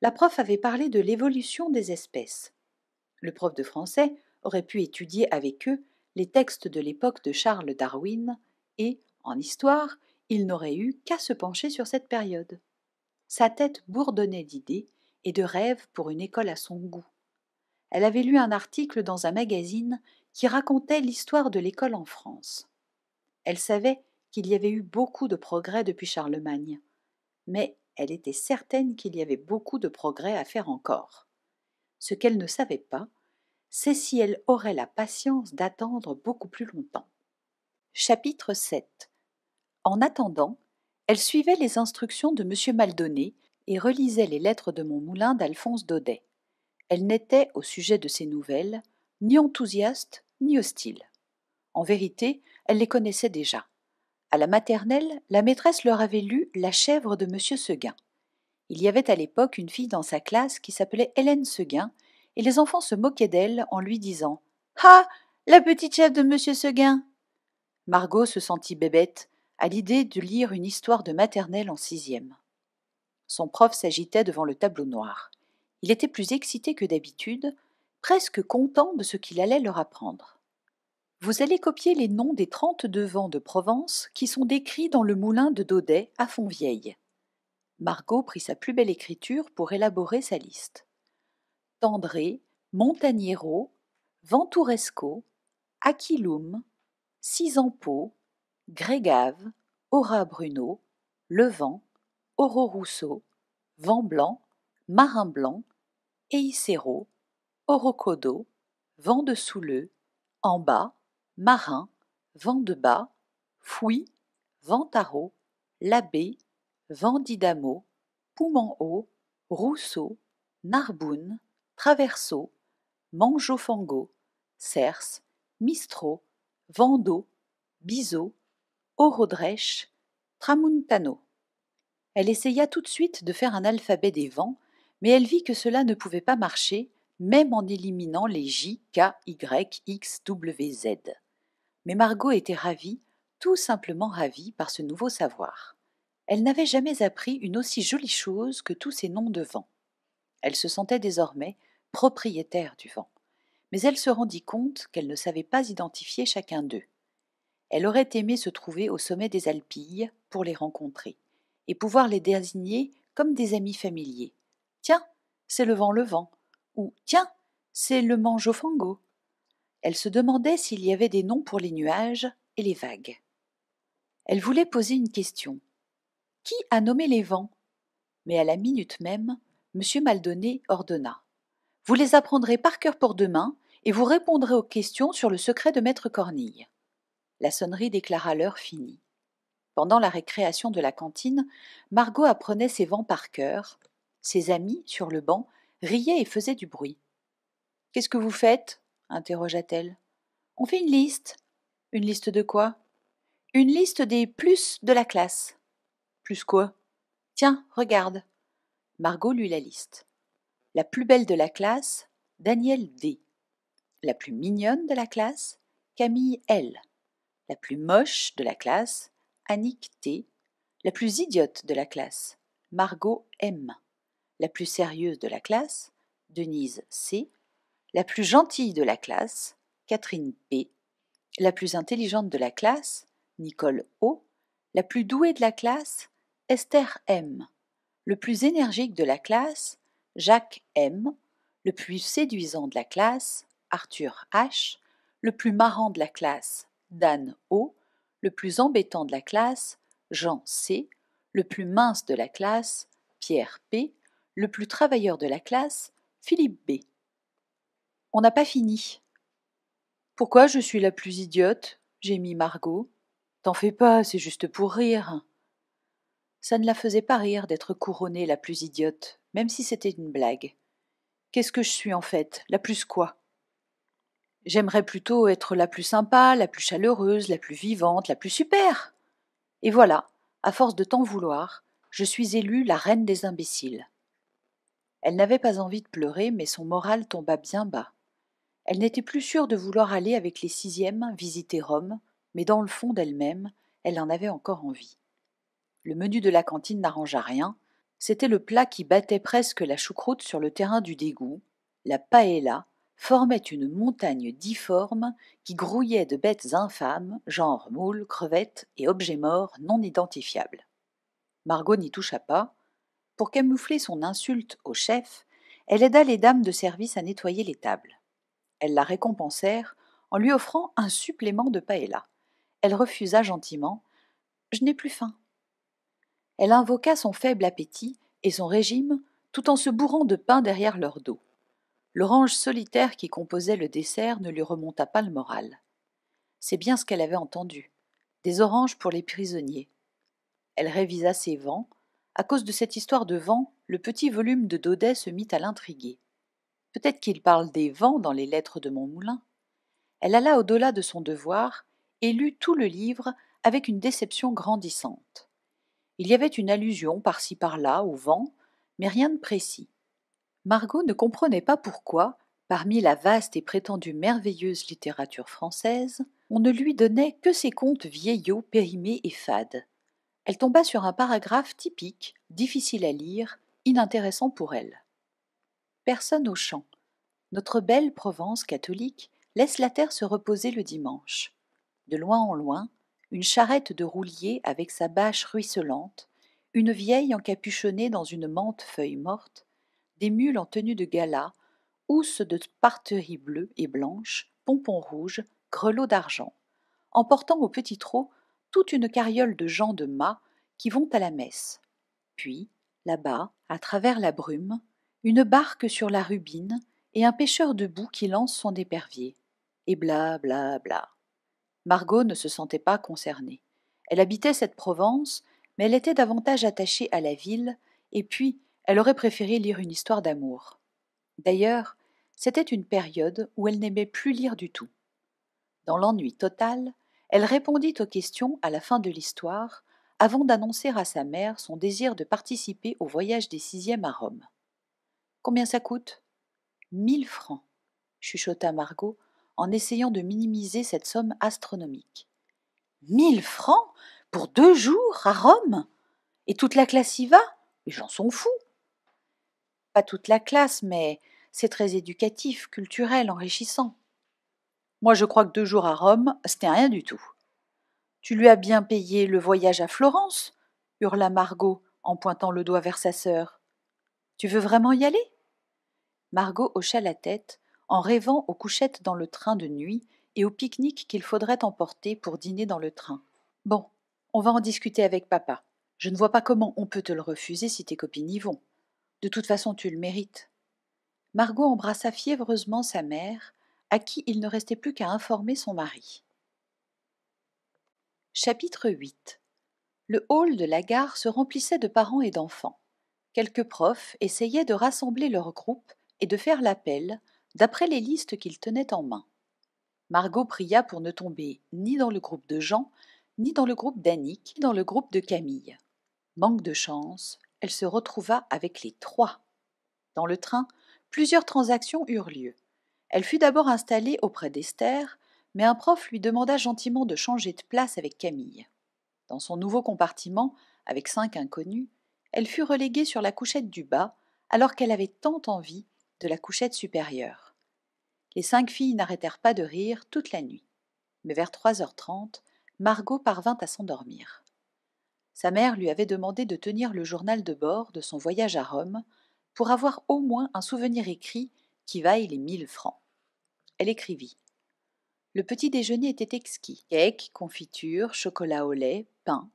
la prof avait parlé de l'évolution des espèces. Le prof de français aurait pu étudier avec eux les textes de l'époque de Charles Darwin et, en histoire, il n'aurait eu qu'à se pencher sur cette période. Sa tête bourdonnait d'idées et de rêves pour une école à son goût. Elle avait lu un article dans un magazine qui racontait l'histoire de l'école en France. Elle savait qu'il y avait eu beaucoup de progrès depuis Charlemagne, mais elle était certaine qu'il y avait beaucoup de progrès à faire encore. Ce qu'elle ne savait pas, c'est si elle aurait la patience d'attendre beaucoup plus longtemps. Chapitre 7 En attendant, elle suivait les instructions de M. Maldonné et relisait les lettres de mon moulin d'Alphonse Daudet. Elle n'était, au sujet de ces nouvelles, ni enthousiaste ni hostile. En vérité, elle les connaissait déjà. À la maternelle, la maîtresse leur avait lu La chèvre de M. Seguin. Il y avait à l'époque une fille dans sa classe qui s'appelait Hélène Seguin, et les enfants se moquaient d'elle en lui disant Ah La petite chèvre de M. Seguin Margot se sentit bébête à l'idée de lire une histoire de maternelle en sixième. Son prof s'agitait devant le tableau noir. Il était plus excité que d'habitude, presque content de ce qu'il allait leur apprendre. Vous allez copier les noms des 32 vents de Provence qui sont décrits dans le moulin de Daudet à Fontvieille. Margot prit sa plus belle écriture pour élaborer sa liste. Tendré, Montagnero, Venturesco, Aquilum, Cisampo, Grégave, Aura Bruno, Levant, Oro Rousseau, Vent Blanc, Marin Blanc, Eicero, Orocodo, Vent de Souleux, En Bas, Marin, Vent de Bas, Fouy, ventaro, Labbé, Vendidamo, haut, Rousseau, Narbonne, traverso, Manjofango, Cerce, Mistro, vendeau, Bizot, Orodrèche, Tramuntano. Elle essaya tout de suite de faire un alphabet des vents, mais elle vit que cela ne pouvait pas marcher, même en éliminant les J, K, Y, X, W, Z. Mais Margot était ravie, tout simplement ravie par ce nouveau savoir. Elle n'avait jamais appris une aussi jolie chose que tous ces noms de vent. Elle se sentait désormais propriétaire du vent, mais elle se rendit compte qu'elle ne savait pas identifier chacun d'eux. Elle aurait aimé se trouver au sommet des Alpilles pour les rencontrer, et pouvoir les désigner comme des amis familiers. Tiens, c'est le vent le vent, ou tiens, c'est le mange elle se demandait s'il y avait des noms pour les nuages et les vagues. Elle voulait poser une question. Qui a nommé les vents Mais à la minute même, M. Maldonné ordonna. Vous les apprendrez par cœur pour demain et vous répondrez aux questions sur le secret de Maître Cornille. La sonnerie déclara l'heure finie. Pendant la récréation de la cantine, Margot apprenait ses vents par cœur. Ses amis, sur le banc, riaient et faisaient du bruit. Qu'est-ce que vous faites interrogea-t-elle. On fait une liste. Une liste de quoi Une liste des plus de la classe. Plus quoi Tiens, regarde. Margot lut la liste. La plus belle de la classe, Danielle D. La plus mignonne de la classe, Camille L. La plus moche de la classe, Annick T. La plus idiote de la classe, Margot M. La plus sérieuse de la classe, Denise C la plus gentille de la classe, Catherine P, la plus intelligente de la classe, Nicole O, la plus douée de la classe, Esther M, le plus énergique de la classe, Jacques M, le plus séduisant de la classe, Arthur H, le plus marrant de la classe, Dan O, le plus embêtant de la classe, Jean C, le plus mince de la classe, Pierre P, le plus travailleur de la classe, Philippe B. On n'a pas fini. Pourquoi je suis la plus idiote gémit Margot. T'en fais pas, c'est juste pour rire. Ça ne la faisait pas rire d'être couronnée la plus idiote, même si c'était une blague. Qu'est-ce que je suis en fait La plus quoi J'aimerais plutôt être la plus sympa, la plus chaleureuse, la plus vivante, la plus super. Et voilà, à force de t'en vouloir, je suis élue la reine des imbéciles. Elle n'avait pas envie de pleurer, mais son moral tomba bien bas. Elle n'était plus sûre de vouloir aller avec les sixièmes visiter Rome, mais dans le fond d'elle-même, elle en avait encore envie. Le menu de la cantine n'arrangea rien, c'était le plat qui battait presque la choucroute sur le terrain du dégoût, la paella, formait une montagne difforme qui grouillait de bêtes infâmes, genre moules, crevettes et objets morts non identifiables. Margot n'y toucha pas. Pour camoufler son insulte au chef, elle aida les dames de service à nettoyer les tables. Elles la récompensèrent en lui offrant un supplément de paella. Elle refusa gentiment. Je n'ai plus faim. Elle invoqua son faible appétit et son régime tout en se bourrant de pain derrière leur dos. L'orange solitaire qui composait le dessert ne lui remonta pas le moral. C'est bien ce qu'elle avait entendu. Des oranges pour les prisonniers. Elle révisa ses vents. À cause de cette histoire de vent, le petit volume de Daudet se mit à l'intriguer peut-être qu'il parle des vents dans les lettres de mon moulin. Elle alla au-delà de son devoir et lut tout le livre avec une déception grandissante. Il y avait une allusion par-ci par-là au vent, mais rien de précis. Margot ne comprenait pas pourquoi, parmi la vaste et prétendue merveilleuse littérature française, on ne lui donnait que ses contes vieillots, périmés et fades. Elle tomba sur un paragraphe typique, difficile à lire, inintéressant pour elle personne au champ. Notre belle Provence catholique laisse la terre se reposer le dimanche. De loin en loin, une charrette de roulier avec sa bâche ruisselante, une vieille encapuchonnée dans une mante feuille morte, des mules en tenue de gala, housses de parterie bleue et blanche, pompons rouges, grelots d'argent, emportant au petit trot toute une carriole de gens de mât qui vont à la messe. Puis, là-bas, à travers la brume, une barque sur la rubine et un pêcheur debout qui lance son épervier. Et bla bla bla. Margot ne se sentait pas concernée. Elle habitait cette Provence, mais elle était davantage attachée à la ville, et puis elle aurait préféré lire une histoire d'amour. D'ailleurs, c'était une période où elle n'aimait plus lire du tout. Dans l'ennui total, elle répondit aux questions à la fin de l'histoire, avant d'annoncer à sa mère son désir de participer au voyage des sixièmes à Rome. Combien ça coûte Mille francs, chuchota Margot en essayant de minimiser cette somme astronomique. Mille francs Pour deux jours à Rome Et toute la classe y va Les gens sont fous Pas toute la classe, mais c'est très éducatif, culturel, enrichissant. Moi, je crois que deux jours à Rome, c'était rien du tout. Tu lui as bien payé le voyage à Florence hurla Margot en pointant le doigt vers sa sœur. Tu veux vraiment y aller Margot hocha la tête en rêvant aux couchettes dans le train de nuit et au pique-nique qu'il faudrait emporter pour dîner dans le train. Bon, on va en discuter avec papa. Je ne vois pas comment on peut te le refuser si tes copines y vont. De toute façon, tu le mérites. Margot embrassa fiévreusement sa mère, à qui il ne restait plus qu'à informer son mari. Chapitre 8 Le hall de la gare se remplissait de parents et d'enfants. Quelques profs essayaient de rassembler leur groupe et de faire l'appel d'après les listes qu'il tenait en main. Margot pria pour ne tomber ni dans le groupe de Jean, ni dans le groupe d'Annick, ni dans le groupe de Camille. Manque de chance, elle se retrouva avec les trois. Dans le train, plusieurs transactions eurent lieu. Elle fut d'abord installée auprès d'Esther, mais un prof lui demanda gentiment de changer de place avec Camille. Dans son nouveau compartiment, avec cinq inconnus, elle fut reléguée sur la couchette du bas, alors qu'elle avait tant envie de la couchette supérieure. Les cinq filles n'arrêtèrent pas de rire toute la nuit, mais vers trois heures trente, Margot parvint à s'endormir. Sa mère lui avait demandé de tenir le journal de bord de son voyage à Rome pour avoir au moins un souvenir écrit qui vaille les mille francs. Elle écrivit. Le petit déjeuner était exquis. Cake, confiture, chocolat au lait, pain.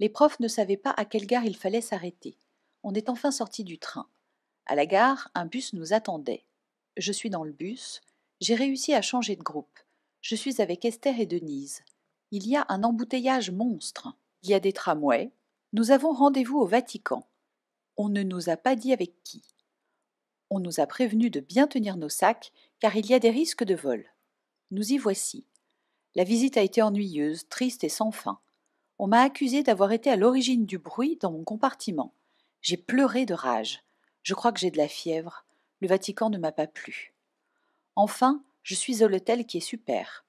Les profs ne savaient pas à quelle gare il fallait s'arrêter. On est enfin sorti du train. À la gare, un bus nous attendait. Je suis dans le bus. J'ai réussi à changer de groupe. Je suis avec Esther et Denise. Il y a un embouteillage monstre. Il y a des tramways. Nous avons rendez-vous au Vatican. On ne nous a pas dit avec qui. On nous a prévenu de bien tenir nos sacs car il y a des risques de vol. Nous y voici. La visite a été ennuyeuse, triste et sans fin. On m'a accusé d'avoir été à l'origine du bruit dans mon compartiment. J'ai pleuré de rage. Je crois que j'ai de la fièvre. Le Vatican ne m'a pas plu. Enfin, je suis à l'hôtel qui est super.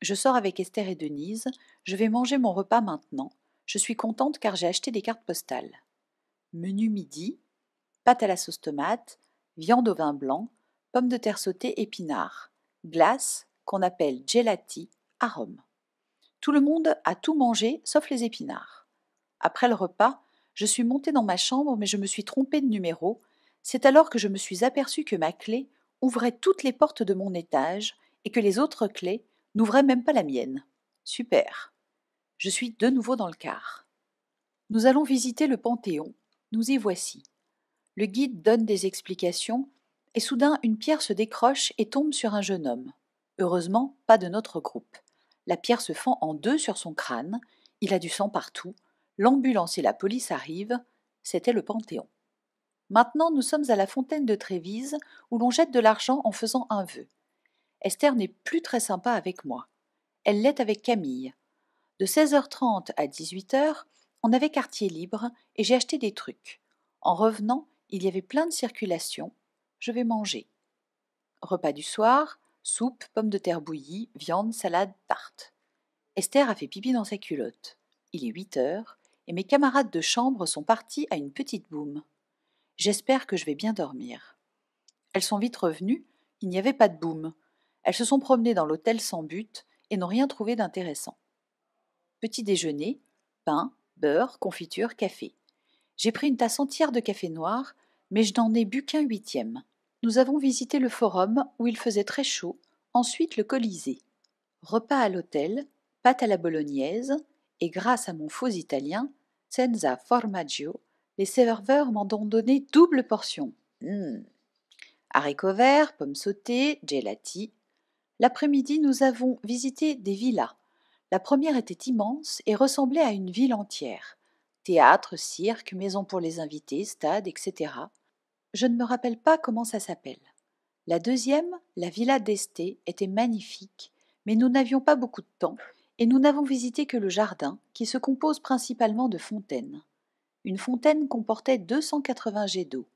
Je sors avec Esther et Denise. Je vais manger mon repas maintenant. Je suis contente car j'ai acheté des cartes postales. Menu midi pâte à la sauce tomate, viande au vin blanc, pommes de terre sautées épinards, glace qu'on appelle gelati à Rome. Tout le monde a tout mangé sauf les épinards. Après le repas, je suis montée dans ma chambre mais je me suis trompée de numéro c'est alors que je me suis aperçu que ma clé ouvrait toutes les portes de mon étage et que les autres clés n'ouvraient même pas la mienne. Super. Je suis de nouveau dans le car. Nous allons visiter le Panthéon. Nous y voici. Le guide donne des explications et soudain une pierre se décroche et tombe sur un jeune homme. Heureusement, pas de notre groupe. La pierre se fend en deux sur son crâne, il a du sang partout, l'ambulance et la police arrivent, c'était le Panthéon. Maintenant nous sommes à la fontaine de Trévise, où l'on jette de l'argent en faisant un vœu. Esther n'est plus très sympa avec moi. Elle l'est avec Camille. De 16h30 à 18h, on avait quartier libre et j'ai acheté des trucs. En revenant, il y avait plein de circulation. Je vais manger. Repas du soir, soupe, pommes de terre bouillies, viande, salade, tarte. Esther a fait pipi dans sa culotte. Il est 8 heures et mes camarades de chambre sont partis à une petite boum. J'espère que je vais bien dormir. Elles sont vite revenues, il n'y avait pas de boum. Elles se sont promenées dans l'hôtel sans but et n'ont rien trouvé d'intéressant. Petit déjeuner, pain, beurre, confiture, café. J'ai pris une tasse entière de café noir, mais je n'en ai bu qu'un huitième. Nous avons visité le forum où il faisait très chaud, ensuite le Colisée. Repas à l'hôtel, pâte à la bolognaise, et grâce à mon faux italien, senza formaggio, les serveurs m'en ont donné double portion. Hmm. Haricots verts, pommes sautées, gelati. L'après-midi, nous avons visité des villas. La première était immense et ressemblait à une ville entière. Théâtre, cirque, maison pour les invités, stade, etc. Je ne me rappelle pas comment ça s'appelle. La deuxième, la villa d'Este, était magnifique, mais nous n'avions pas beaucoup de temps et nous n'avons visité que le jardin, qui se compose principalement de fontaines une fontaine comportait 280 jets d'eau.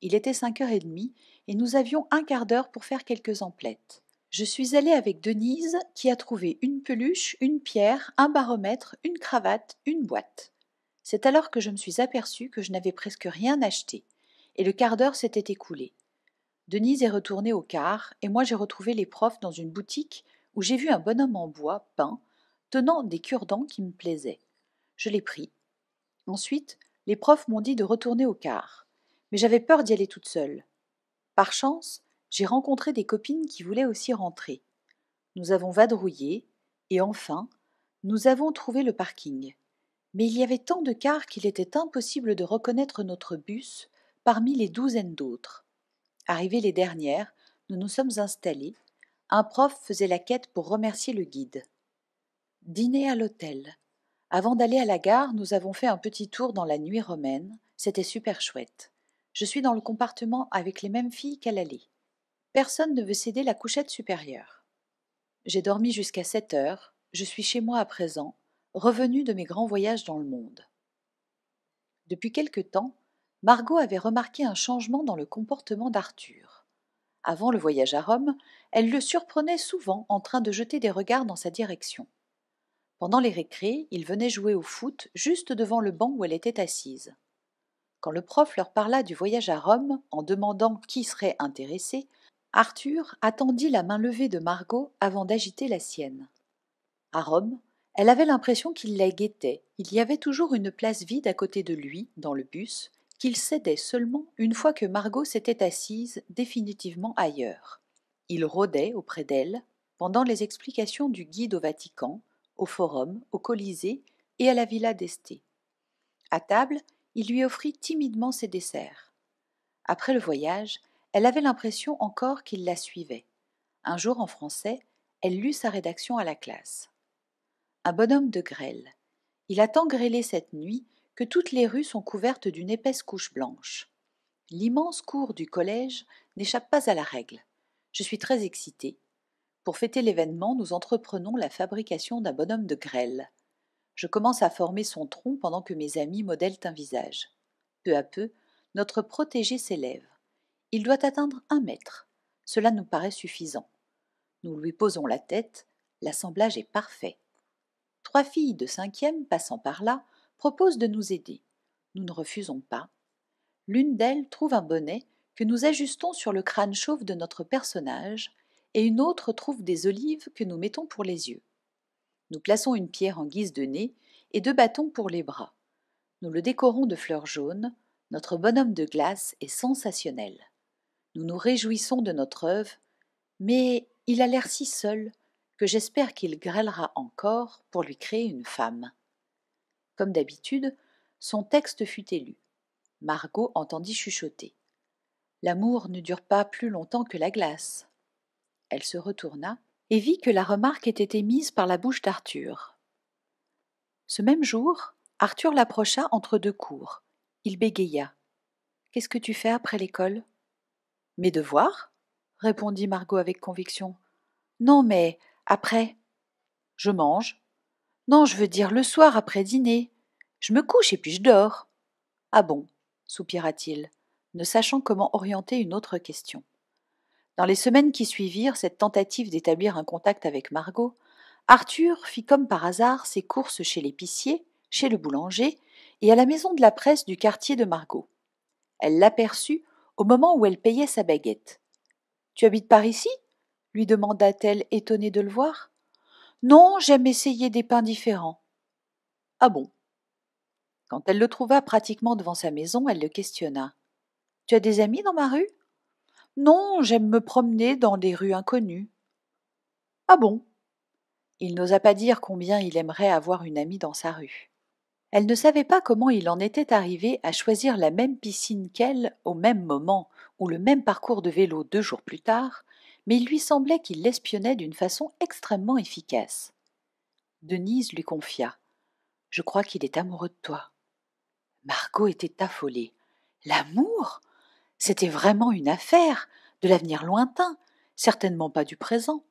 Il était cinq heures et demie et nous avions un quart d'heure pour faire quelques emplettes. Je suis allée avec Denise qui a trouvé une peluche, une pierre, un baromètre, une cravate, une boîte. C'est alors que je me suis aperçue que je n'avais presque rien acheté et le quart d'heure s'était écoulé. Denise est retournée au quart et moi j'ai retrouvé les profs dans une boutique où j'ai vu un bonhomme en bois peint tenant des cure-dents qui me plaisaient. Je l'ai pris Ensuite, les profs m'ont dit de retourner au car, mais j'avais peur d'y aller toute seule. Par chance, j'ai rencontré des copines qui voulaient aussi rentrer. Nous avons vadrouillé, et enfin, nous avons trouvé le parking. Mais il y avait tant de cars qu'il était impossible de reconnaître notre bus parmi les douzaines d'autres. Arrivées les dernières, nous nous sommes installés. Un prof faisait la quête pour remercier le guide. Dîner à l'hôtel. Avant d'aller à la gare, nous avons fait un petit tour dans la nuit romaine. C'était super chouette. Je suis dans le compartiment avec les mêmes filles qu'à l'aller. Personne ne veut céder la couchette supérieure. J'ai dormi jusqu'à 7 heures. Je suis chez moi à présent, revenu de mes grands voyages dans le monde. Depuis quelque temps, Margot avait remarqué un changement dans le comportement d'Arthur. Avant le voyage à Rome, elle le surprenait souvent en train de jeter des regards dans sa direction. Pendant les récrés, ils venaient jouer au foot juste devant le banc où elle était assise. Quand le prof leur parla du voyage à Rome en demandant qui serait intéressé, Arthur attendit la main levée de Margot avant d'agiter la sienne. À Rome, elle avait l'impression qu'il la guettait. Il y avait toujours une place vide à côté de lui, dans le bus, qu'il cédait seulement une fois que Margot s'était assise définitivement ailleurs. Il rôdait auprès d'elle pendant les explications du guide au Vatican, au Forum, au Colisée et à la Villa d'Estée. À table, il lui offrit timidement ses desserts. Après le voyage, elle avait l'impression encore qu'il la suivait. Un jour en français, elle lut sa rédaction à la classe. Un bonhomme de grêle. Il a tant grêlé cette nuit que toutes les rues sont couvertes d'une épaisse couche blanche. L'immense cour du collège n'échappe pas à la règle. Je suis très excitée. Pour fêter l'événement, nous entreprenons la fabrication d'un bonhomme de grêle. Je commence à former son tronc pendant que mes amis modèlent un visage. Peu à peu, notre protégé s'élève. Il doit atteindre un mètre. Cela nous paraît suffisant. Nous lui posons la tête, l'assemblage est parfait. Trois filles de cinquième, passant par là, proposent de nous aider. Nous ne refusons pas. L'une d'elles trouve un bonnet que nous ajustons sur le crâne chauve de notre personnage, et une autre trouve des olives que nous mettons pour les yeux. Nous plaçons une pierre en guise de nez et deux bâtons pour les bras. Nous le décorons de fleurs jaunes, notre bonhomme de glace est sensationnel. Nous nous réjouissons de notre œuvre, mais il a l'air si seul que j'espère qu'il grêlera encore pour lui créer une femme. Comme d'habitude, son texte fut élu. Margot entendit chuchoter. L'amour ne dure pas plus longtemps que la glace. Elle se retourna et vit que la remarque était émise par la bouche d'Arthur. Ce même jour, Arthur l'approcha entre deux cours. Il bégaya. Qu'est-ce que tu fais après l'école Mes devoirs répondit Margot avec conviction. Non, mais après. Je mange. Non, je veux dire le soir après dîner. Je me couche et puis je dors. Ah bon soupira-t-il, ne sachant comment orienter une autre question. Dans les semaines qui suivirent cette tentative d'établir un contact avec Margot, Arthur fit comme par hasard ses courses chez l'épicier, chez le boulanger et à la maison de la presse du quartier de Margot. Elle l'aperçut au moment où elle payait sa baguette. Tu habites par ici lui demanda-t-elle étonnée de le voir. Non, j'aime essayer des pains différents. Ah bon Quand elle le trouva pratiquement devant sa maison, elle le questionna. Tu as des amis dans ma rue non, j'aime me promener dans des rues inconnues. Ah bon Il n'osa pas dire combien il aimerait avoir une amie dans sa rue. Elle ne savait pas comment il en était arrivé à choisir la même piscine qu'elle au même moment ou le même parcours de vélo deux jours plus tard, mais il lui semblait qu'il l'espionnait d'une façon extrêmement efficace. Denise lui confia Je crois qu'il est amoureux de toi. Margot était affolée. L'amour c'était vraiment une affaire, de l'avenir lointain, certainement pas du présent.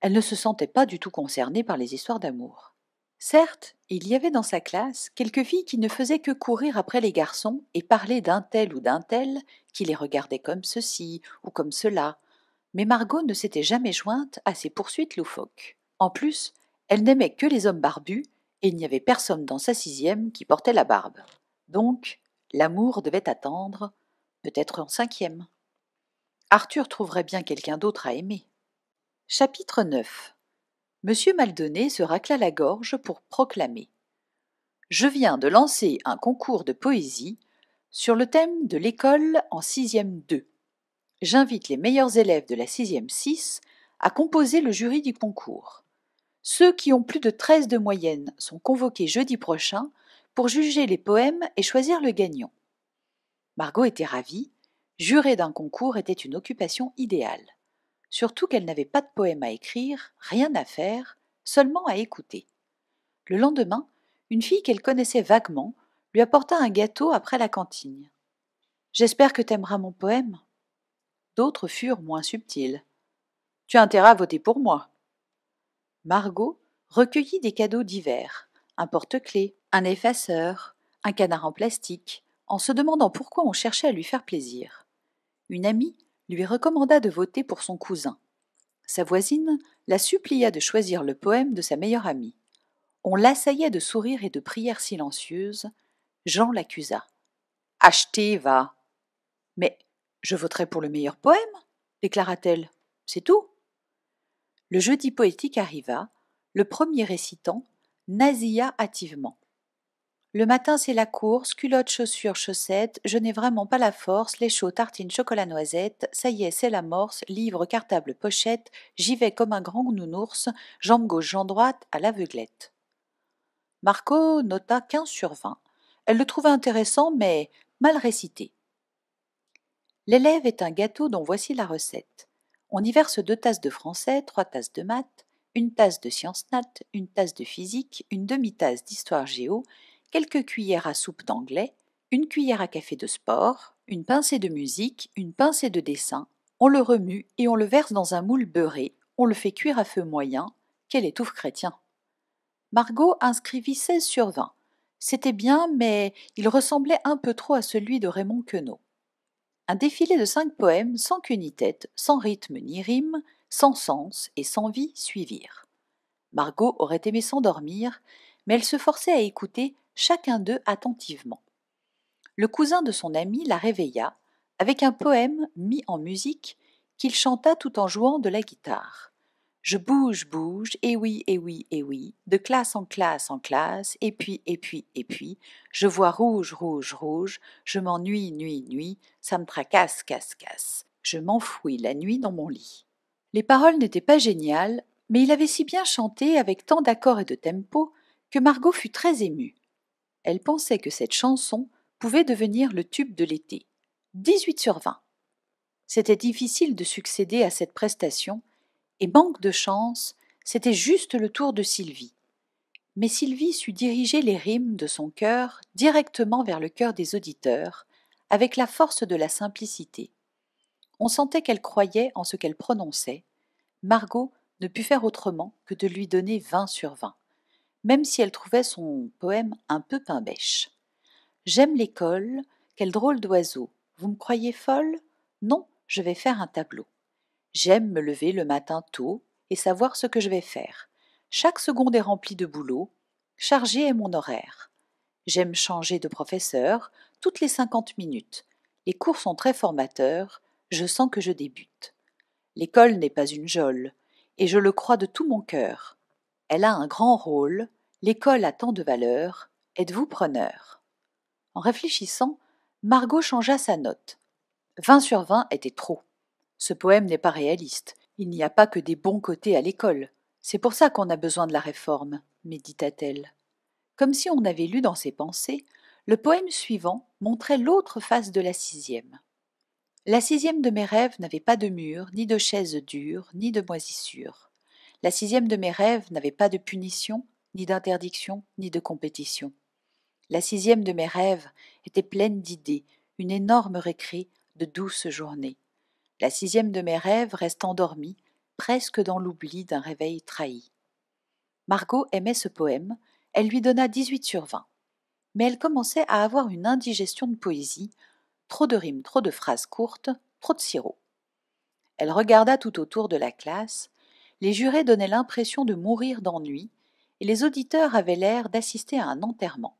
Elle ne se sentait pas du tout concernée par les histoires d'amour. Certes, il y avait dans sa classe quelques filles qui ne faisaient que courir après les garçons et parler d'un tel ou d'un tel, qui les regardait comme ceci ou comme cela, mais Margot ne s'était jamais jointe à ces poursuites loufoques. En plus, elle n'aimait que les hommes barbus, et il n'y avait personne dans sa sixième qui portait la barbe. Donc, l'amour devait attendre, peut-être en cinquième. Arthur trouverait bien quelqu'un d'autre à aimer. Chapitre 9 Monsieur Maldonné se racla la gorge pour proclamer Je viens de lancer un concours de poésie sur le thème de l'école en sixième 2. J'invite les meilleurs élèves de la sixième 6 à composer le jury du concours. Ceux qui ont plus de 13 de moyenne sont convoqués jeudi prochain pour juger les poèmes et choisir le gagnant. Margot était ravie, jurer d'un concours était une occupation idéale. Surtout qu'elle n'avait pas de poème à écrire, rien à faire, seulement à écouter. Le lendemain, une fille qu'elle connaissait vaguement lui apporta un gâteau après la cantine. J'espère que t'aimeras mon poème. D'autres furent moins subtils. Tu as intérêt à voter pour moi. Margot recueillit des cadeaux divers un porte-clés, un effaceur, un canard en plastique, en se demandant pourquoi on cherchait à lui faire plaisir. Une amie lui recommanda de voter pour son cousin. Sa voisine la supplia de choisir le poème de sa meilleure amie. On l'assaillait de sourires et de prières silencieuses. Jean l'accusa. Achetez, va. Mais je voterai pour le meilleur poème, déclara-t-elle. C'est tout. Le jeudi poétique arriva, le premier récitant nasilla hâtivement. Le matin, c'est la course, culotte, chaussures, chaussettes, je n'ai vraiment pas la force, les chauds, tartines, chocolat, noisette, ça y est, c'est l'amorce, livre, cartable, pochette, j'y vais comme un grand gnounours. jambe gauche, jambe droite, à l'aveuglette. Marco nota 15 sur 20. Elle le trouvait intéressant, mais mal récité. L'élève est un gâteau dont voici la recette. On y verse deux tasses de français, trois tasses de maths, une tasse de sciences nat, une tasse de physique, une demi-tasse d'histoire géo quelques cuillères à soupe d'anglais, une cuillère à café de sport, une pincée de musique, une pincée de dessin, on le remue et on le verse dans un moule beurré, on le fait cuire à feu moyen, quel étouffe chrétien. Margot inscrivit seize sur vingt. C'était bien, mais il ressemblait un peu trop à celui de Raymond Queneau. Un défilé de cinq poèmes sans queue ni tête, sans rythme ni rime, sans sens et sans vie suivirent. Margot aurait aimé s'endormir, mais elle se forçait à écouter chacun d'eux attentivement. Le cousin de son ami la réveilla avec un poème mis en musique qu'il chanta tout en jouant de la guitare. Je bouge, bouge, et oui, et oui, et oui, de classe en classe en classe, et puis, et puis, et puis, je vois rouge, rouge, rouge, je m'ennuie, nuit, nuit, ça me tracasse, casse, casse. Je m'enfouis la nuit dans mon lit. Les paroles n'étaient pas géniales, mais il avait si bien chanté avec tant d'accords et de tempo que Margot fut très émue elle pensait que cette chanson pouvait devenir le tube de l'été. 18 sur 20. C'était difficile de succéder à cette prestation, et manque de chance, c'était juste le tour de Sylvie. Mais Sylvie sut diriger les rimes de son cœur directement vers le cœur des auditeurs, avec la force de la simplicité. On sentait qu'elle croyait en ce qu'elle prononçait. Margot ne put faire autrement que de lui donner vingt sur vingt même si elle trouvait son poème un peu pain-bêche. J'aime l'école, quel drôle d'oiseau. Vous me croyez folle Non, je vais faire un tableau. J'aime me lever le matin tôt et savoir ce que je vais faire. Chaque seconde est remplie de boulot, chargé est mon horaire. J'aime changer de professeur toutes les cinquante minutes. Les cours sont très formateurs, je sens que je débute. L'école n'est pas une geôle, et je le crois de tout mon cœur. Elle a un grand rôle, L'école a tant de valeur, êtes-vous preneur En réfléchissant, Margot changea sa note. Vingt sur vingt était trop. Ce poème n'est pas réaliste. Il n'y a pas que des bons côtés à l'école. C'est pour ça qu'on a besoin de la réforme, médita-t-elle. Comme si on avait lu dans ses pensées, le poème suivant montrait l'autre face de la sixième. La sixième de mes rêves n'avait pas de mur, ni de chaises dures, ni de moisissures. La sixième de mes rêves n'avait pas de punition, ni d'interdiction, ni de compétition. La sixième de mes rêves était pleine d'idées, une énorme récré de douces journées. La sixième de mes rêves reste endormie, presque dans l'oubli d'un réveil trahi. Margot aimait ce poème, elle lui donna 18 sur 20. Mais elle commençait à avoir une indigestion de poésie, trop de rimes, trop de phrases courtes, trop de sirop. Elle regarda tout autour de la classe, les jurés donnaient l'impression de mourir d'ennui, et les auditeurs avaient l'air d'assister à un enterrement.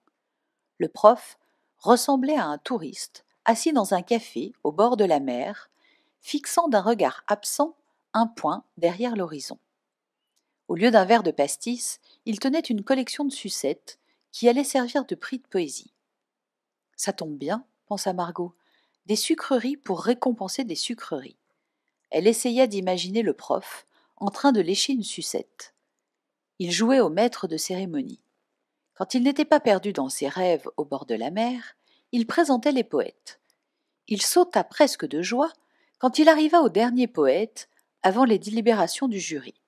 Le prof ressemblait à un touriste assis dans un café au bord de la mer, fixant d'un regard absent un point derrière l'horizon. Au lieu d'un verre de pastis, il tenait une collection de sucettes qui allait servir de prix de poésie. Ça tombe bien, pensa Margot, des sucreries pour récompenser des sucreries. Elle essaya d'imaginer le prof en train de lécher une sucette il jouait au maître de cérémonie. Quand il n'était pas perdu dans ses rêves au bord de la mer, il présentait les poètes. Il sauta presque de joie quand il arriva au dernier poète avant les délibérations du jury.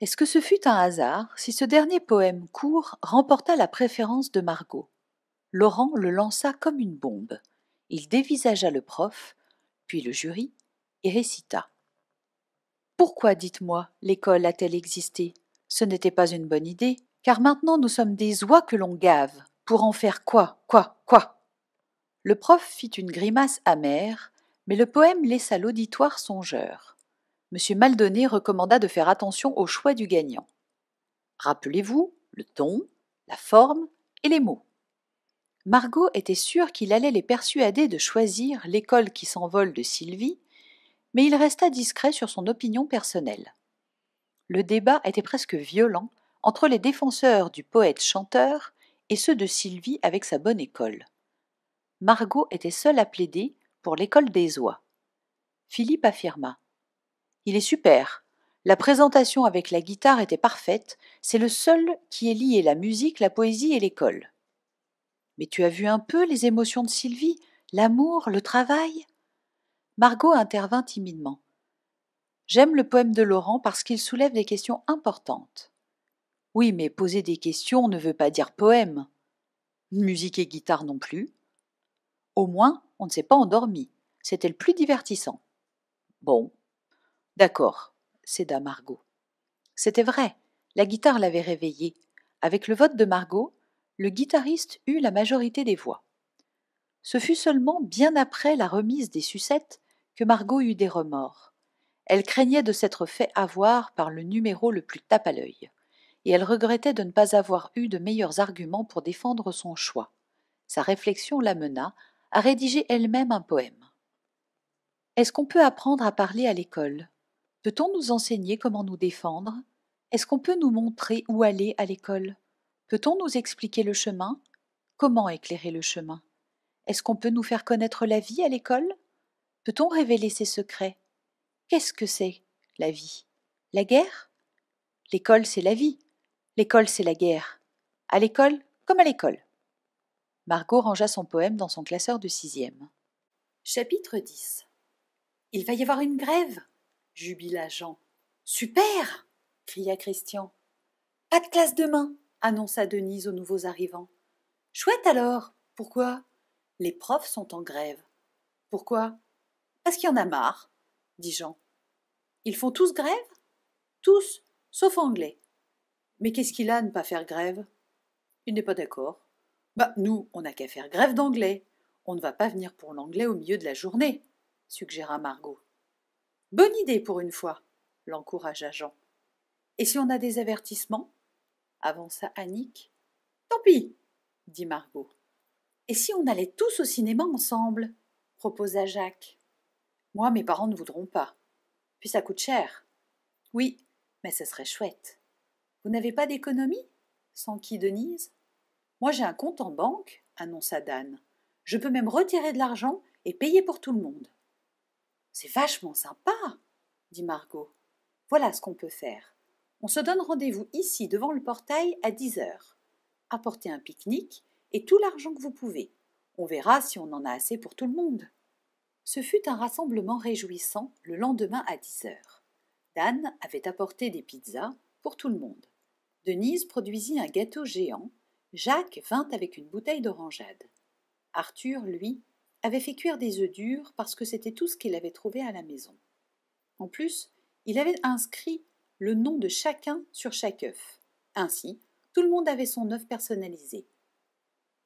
Est-ce que ce fut un hasard si ce dernier poème court remporta la préférence de Margot Laurent le lança comme une bombe. Il dévisagea le prof, puis le jury, et récita. Pourquoi, dites-moi, l'école a-t-elle existé ce n'était pas une bonne idée, car maintenant nous sommes des oies que l'on gave. Pour en faire quoi, quoi, quoi Le prof fit une grimace amère, mais le poème laissa l'auditoire songeur. M. Maldonné recommanda de faire attention au choix du gagnant. Rappelez-vous le ton, la forme et les mots. Margot était sûre qu'il allait les persuader de choisir l'école qui s'envole de Sylvie, mais il resta discret sur son opinion personnelle le débat était presque violent entre les défenseurs du poète-chanteur et ceux de Sylvie avec sa bonne école. Margot était seule à plaider pour l'école des oies. Philippe affirma Il est super. La présentation avec la guitare était parfaite, c'est le seul qui ait lié la musique, la poésie et l'école. Mais tu as vu un peu les émotions de Sylvie, l'amour, le travail Margot intervint timidement. J'aime le poème de Laurent parce qu'il soulève des questions importantes. Oui, mais poser des questions ne veut pas dire poème. Musique et guitare non plus. Au moins, on ne s'est pas endormi. C'était le plus divertissant. Bon. D'accord, céda Margot. C'était vrai. La guitare l'avait réveillé. Avec le vote de Margot, le guitariste eut la majorité des voix. Ce fut seulement bien après la remise des sucettes que Margot eut des remords. Elle craignait de s'être fait avoir par le numéro le plus tape à l'œil, et elle regrettait de ne pas avoir eu de meilleurs arguments pour défendre son choix. Sa réflexion l'amena à rédiger elle-même un poème. Est-ce qu'on peut apprendre à parler à l'école Peut-on nous enseigner comment nous défendre Est-ce qu'on peut nous montrer où aller à l'école Peut-on nous expliquer le chemin Comment éclairer le chemin Est-ce qu'on peut nous faire connaître la vie à l'école Peut-on révéler ses secrets Qu'est-ce que c'est la vie La guerre L'école, c'est la vie. L'école, c'est la guerre. À l'école comme à l'école. Margot rangea son poème dans son classeur de sixième. Chapitre 10 Il va y avoir une grève jubila Jean. Super cria Christian. Pas de classe demain annonça Denise aux nouveaux arrivants. Chouette alors Pourquoi Les profs sont en grève. Pourquoi Parce qu'il y en a marre dit Jean. Ils font tous grève Tous, sauf Anglais. Mais qu'est-ce qu'il a à ne pas faire grève Il n'est pas d'accord. Bah, nous, on n'a qu'à faire grève d'anglais. On ne va pas venir pour l'anglais au milieu de la journée, suggéra Margot. Bonne idée pour une fois, l'encouragea Jean. Et si on a des avertissements avança Annick. Tant pis, dit Margot. Et si on allait tous au cinéma ensemble proposa Jacques. Moi, mes parents ne voudront pas. Puis ça coûte cher. Oui, mais ce serait chouette. Vous n'avez pas d'économie Sans qui, Denise Moi, j'ai un compte en banque, annonça Dan. Je peux même retirer de l'argent et payer pour tout le monde. C'est vachement sympa, dit Margot. Voilà ce qu'on peut faire. On se donne rendez-vous ici devant le portail à 10 heures. Apportez un pique-nique et tout l'argent que vous pouvez. On verra si on en a assez pour tout le monde. Ce fut un rassemblement réjouissant le lendemain à 10 heures. Dan avait apporté des pizzas pour tout le monde. Denise produisit un gâteau géant. Jacques vint avec une bouteille d'orangeade. Arthur, lui, avait fait cuire des œufs durs parce que c'était tout ce qu'il avait trouvé à la maison. En plus, il avait inscrit le nom de chacun sur chaque œuf. Ainsi, tout le monde avait son œuf personnalisé.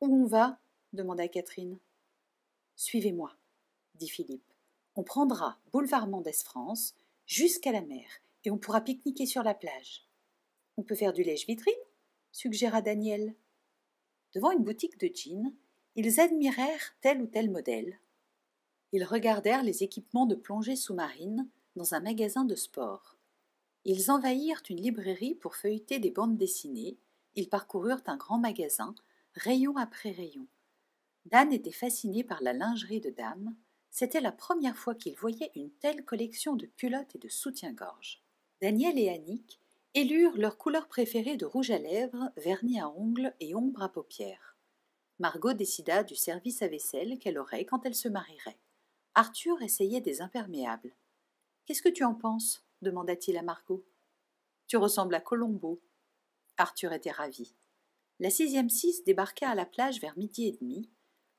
Où on va demanda Catherine. Suivez-moi dit Philippe. On prendra boulevard Mendès France jusqu'à la mer et on pourra pique-niquer sur la plage. On peut faire du lèche-vitrine suggéra Daniel. Devant une boutique de jeans, ils admirèrent tel ou tel modèle. Ils regardèrent les équipements de plongée sous-marine dans un magasin de sport. Ils envahirent une librairie pour feuilleter des bandes dessinées. Ils parcoururent un grand magasin, rayon après rayon. Dan était fasciné par la lingerie de dame, c'était la première fois qu'ils voyaient une telle collection de culottes et de soutiens-gorge. Daniel et Annick élurent leurs couleurs préférées de rouge à lèvres, vernis à ongles et ombre à paupières. Margot décida du service à vaisselle qu'elle aurait quand elle se marierait. Arthur essayait des imperméables. Qu'est-ce que tu en penses demanda-t-il à Margot. Tu ressembles à Colombo. Arthur était ravi. La sixième six débarqua à la plage vers midi et demi,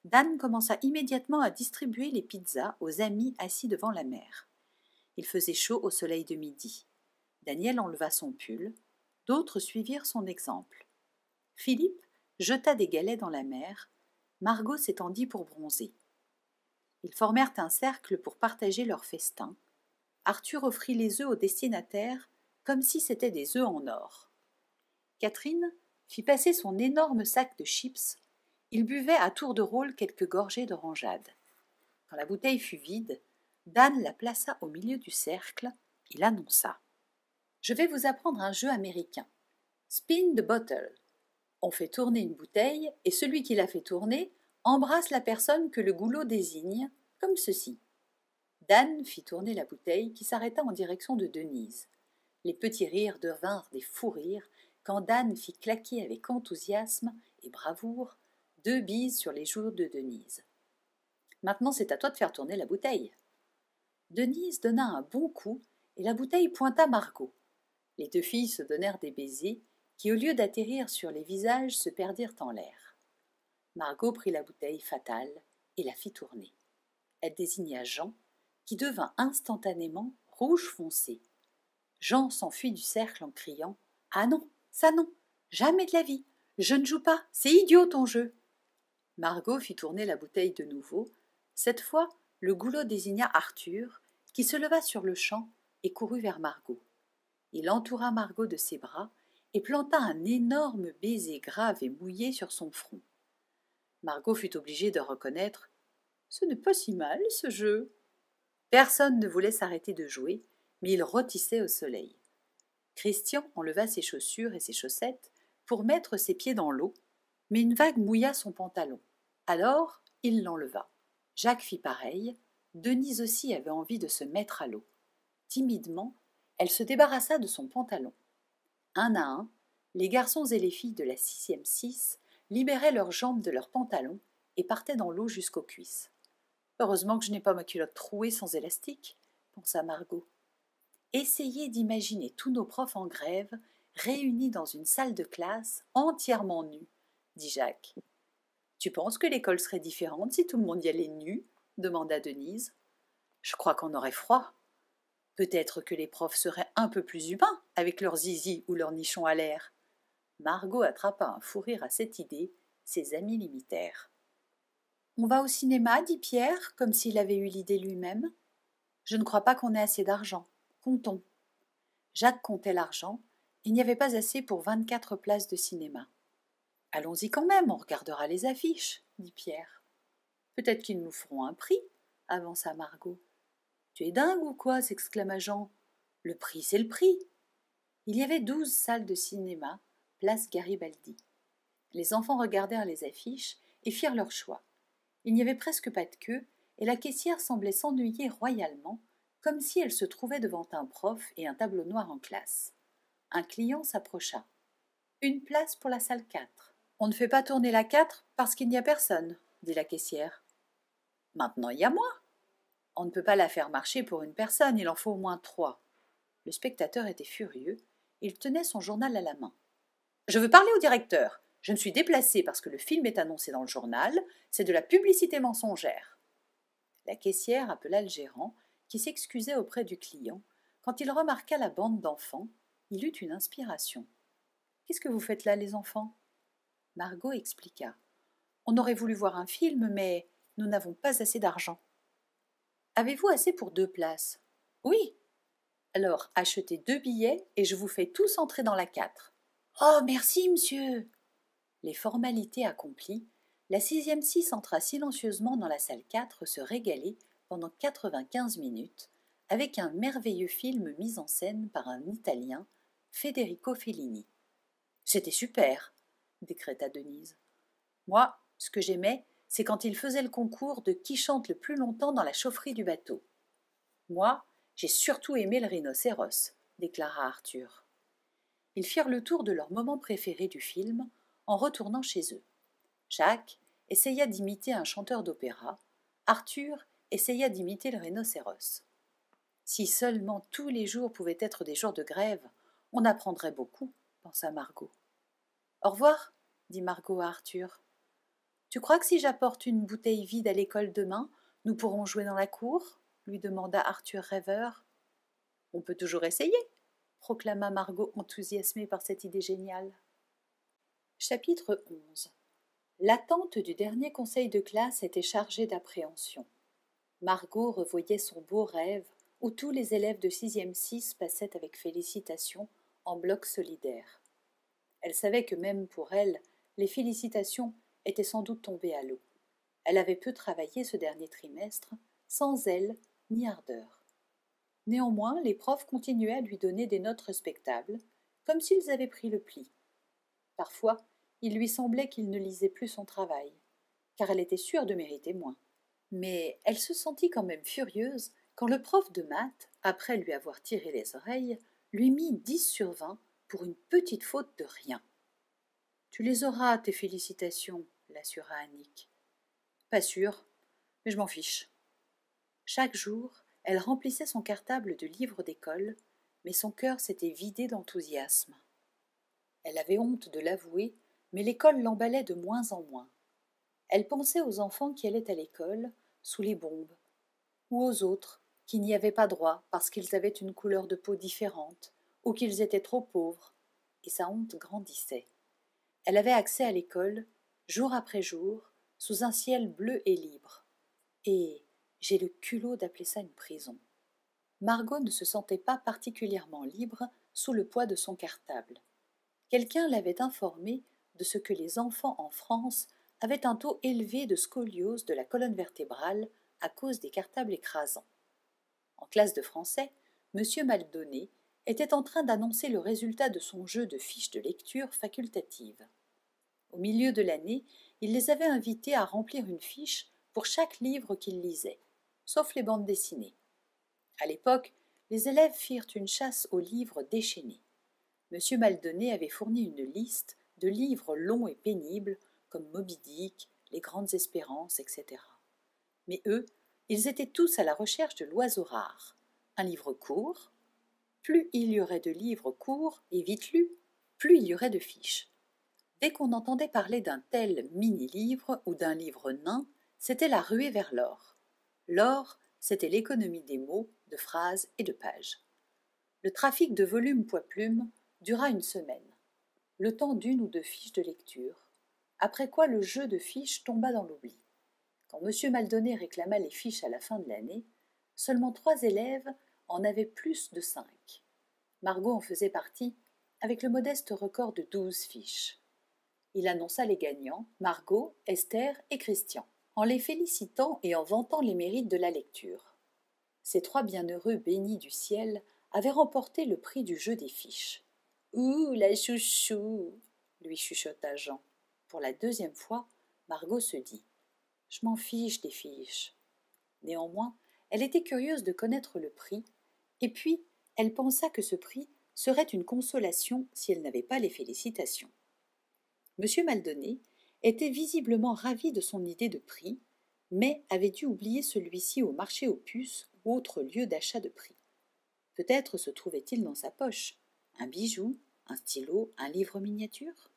Dan commença immédiatement à distribuer les pizzas aux amis assis devant la mer. Il faisait chaud au soleil de midi. Daniel enleva son pull. D'autres suivirent son exemple. Philippe jeta des galets dans la mer. Margot s'étendit pour bronzer. Ils formèrent un cercle pour partager leur festin. Arthur offrit les œufs au destinataire comme si c'était des œufs en or. Catherine fit passer son énorme sac de chips il buvait à tour de rôle quelques gorgées d'orangeade. Quand la bouteille fut vide, Dan la plaça au milieu du cercle. Il annonça Je vais vous apprendre un jeu américain. Spin the bottle. On fait tourner une bouteille et celui qui la fait tourner embrasse la personne que le goulot désigne, comme ceci. Dan fit tourner la bouteille qui s'arrêta en direction de Denise. Les petits rires devinrent des fous rires quand Dan fit claquer avec enthousiasme et bravoure deux bises sur les joues de Denise. Maintenant, c'est à toi de faire tourner la bouteille. Denise donna un bon coup et la bouteille pointa Margot. Les deux filles se donnèrent des baisers qui, au lieu d'atterrir sur les visages, se perdirent en l'air. Margot prit la bouteille fatale et la fit tourner. Elle désigna Jean, qui devint instantanément rouge foncé. Jean s'enfuit du cercle en criant Ah non, ça non, jamais de la vie, je ne joue pas, c'est idiot ton jeu. Margot fit tourner la bouteille de nouveau. Cette fois, le goulot désigna Arthur, qui se leva sur le champ et courut vers Margot. Il entoura Margot de ses bras et planta un énorme baiser grave et mouillé sur son front. Margot fut obligée de reconnaître Ce n'est pas si mal, ce jeu. Personne ne voulait s'arrêter de jouer, mais il rôtissait au soleil. Christian enleva ses chaussures et ses chaussettes pour mettre ses pieds dans l'eau mais une vague mouilla son pantalon. Alors, il l'enleva. Jacques fit pareil. Denise aussi avait envie de se mettre à l'eau. Timidement, elle se débarrassa de son pantalon. Un à un, les garçons et les filles de la sixième six libéraient leurs jambes de leurs pantalons et partaient dans l'eau jusqu'aux cuisses. Heureusement que je n'ai pas ma culotte trouée sans élastique, pensa Margot. Essayez d'imaginer tous nos profs en grève réunis dans une salle de classe entièrement nue dit Jacques. Tu penses que l'école serait différente si tout le monde y allait nu demanda Denise. Je crois qu'on aurait froid. Peut-être que les profs seraient un peu plus humains avec leurs zizi ou leurs nichons à l'air. Margot attrapa un fou rire à cette idée, ses amis l'imitèrent. On va au cinéma, dit Pierre, comme s'il avait eu l'idée lui-même. Je ne crois pas qu'on ait assez d'argent. Comptons. Jacques comptait l'argent. Il n'y avait pas assez pour vingt-quatre places de cinéma. Allons-y quand même, on regardera les affiches, dit Pierre. Peut-être qu'ils nous feront un prix, avança Margot. Tu es dingue ou quoi s'exclama Jean. Le prix, c'est le prix. Il y avait douze salles de cinéma, place Garibaldi. Les enfants regardèrent les affiches et firent leur choix. Il n'y avait presque pas de queue, et la caissière semblait s'ennuyer royalement, comme si elle se trouvait devant un prof et un tableau noir en classe. Un client s'approcha. Une place pour la salle 4. On ne fait pas tourner la quatre parce qu'il n'y a personne, dit la caissière. Maintenant, il y a moi. On ne peut pas la faire marcher pour une personne, il en faut au moins trois. Le spectateur était furieux. Il tenait son journal à la main. Je veux parler au directeur. Je me suis déplacé parce que le film est annoncé dans le journal. C'est de la publicité mensongère. La caissière appela le gérant, qui s'excusait auprès du client. Quand il remarqua la bande d'enfants, il eut une inspiration. Qu'est-ce que vous faites là, les enfants Margot expliqua. On aurait voulu voir un film, mais nous n'avons pas assez d'argent. Avez-vous assez pour deux places Oui. Alors achetez deux billets et je vous fais tous entrer dans la 4. »« Oh, merci, monsieur Les formalités accomplies, la sixième six entra silencieusement dans la salle 4 se régaler pendant 95 minutes avec un merveilleux film mis en scène par un Italien, Federico Fellini. C'était super décréta Denise. Moi, ce que j'aimais, c'est quand ils faisaient le concours de qui chante le plus longtemps dans la chaufferie du bateau. Moi, j'ai surtout aimé le rhinocéros, déclara Arthur. Ils firent le tour de leur moment préféré du film en retournant chez eux. Jacques essaya d'imiter un chanteur d'opéra, Arthur essaya d'imiter le rhinocéros. Si seulement tous les jours pouvaient être des jours de grève, on apprendrait beaucoup, pensa Margot. Au revoir, dit Margot à Arthur. Tu crois que si j'apporte une bouteille vide à l'école demain, nous pourrons jouer dans la cour lui demanda Arthur rêveur. On peut toujours essayer, proclama Margot enthousiasmée par cette idée géniale. Chapitre 11 L'attente du dernier conseil de classe était chargée d'appréhension. Margot revoyait son beau rêve où tous les élèves de 6e 6 passaient avec félicitations en bloc solidaire. Elle savait que même pour elle, les félicitations étaient sans doute tombées à l'eau. Elle avait peu travaillé ce dernier trimestre, sans zèle ni ardeur. Néanmoins, les profs continuaient à lui donner des notes respectables, comme s'ils avaient pris le pli. Parfois, il lui semblait qu'il ne lisait plus son travail, car elle était sûre de mériter moins. Mais elle se sentit quand même furieuse quand le prof de maths, après lui avoir tiré les oreilles, lui mit dix sur vingt pour une petite faute de rien. Tu les auras, tes félicitations, l'assura Annick. Pas sûr, mais je m'en fiche. Chaque jour, elle remplissait son cartable de livres d'école, mais son cœur s'était vidé d'enthousiasme. Elle avait honte de l'avouer, mais l'école l'emballait de moins en moins. Elle pensait aux enfants qui allaient à l'école, sous les bombes, ou aux autres qui n'y avaient pas droit parce qu'ils avaient une couleur de peau différente, ou qu'ils étaient trop pauvres, et sa honte grandissait. Elle avait accès à l'école, jour après jour, sous un ciel bleu et libre. Et j'ai le culot d'appeler ça une prison. Margot ne se sentait pas particulièrement libre sous le poids de son cartable. Quelqu'un l'avait informée de ce que les enfants en France avaient un taux élevé de scoliose de la colonne vertébrale à cause des cartables écrasants. En classe de français, M. Maldonné était en train d'annoncer le résultat de son jeu de fiches de lecture facultative. Au milieu de l'année, il les avait invités à remplir une fiche pour chaque livre qu'ils lisaient, sauf les bandes dessinées. À l'époque, les élèves firent une chasse aux livres déchaînés. M. Maldonné avait fourni une liste de livres longs et pénibles comme Moby Dick, Les Grandes Espérances, etc. Mais eux, ils étaient tous à la recherche de l'oiseau rare, un livre court, plus il y aurait de livres courts et vite lus, plus il y aurait de fiches. Dès qu'on entendait parler d'un tel mini-livre ou d'un livre nain, c'était la ruée vers l'or. L'or, c'était l'économie des mots, de phrases et de pages. Le trafic de volumes poids-plumes dura une semaine, le temps d'une ou deux fiches de lecture, après quoi le jeu de fiches tomba dans l'oubli. Quand M. Maldonné réclama les fiches à la fin de l'année, seulement trois élèves en avait plus de cinq. Margot en faisait partie avec le modeste record de douze fiches. Il annonça les gagnants, Margot, Esther et Christian, en les félicitant et en vantant les mérites de la lecture. Ces trois bienheureux bénis du ciel avaient remporté le prix du jeu des fiches. Ouh, la chouchou lui chuchota Jean. Pour la deuxième fois, Margot se dit Je m'en fiche des fiches. Néanmoins, elle était curieuse de connaître le prix et puis, elle pensa que ce prix serait une consolation si elle n'avait pas les félicitations. Monsieur Maldonné était visiblement ravi de son idée de prix, mais avait dû oublier celui-ci au marché aux puces ou autre lieu d'achat de prix. Peut-être se trouvait-il dans sa poche un bijou, un stylo, un livre miniature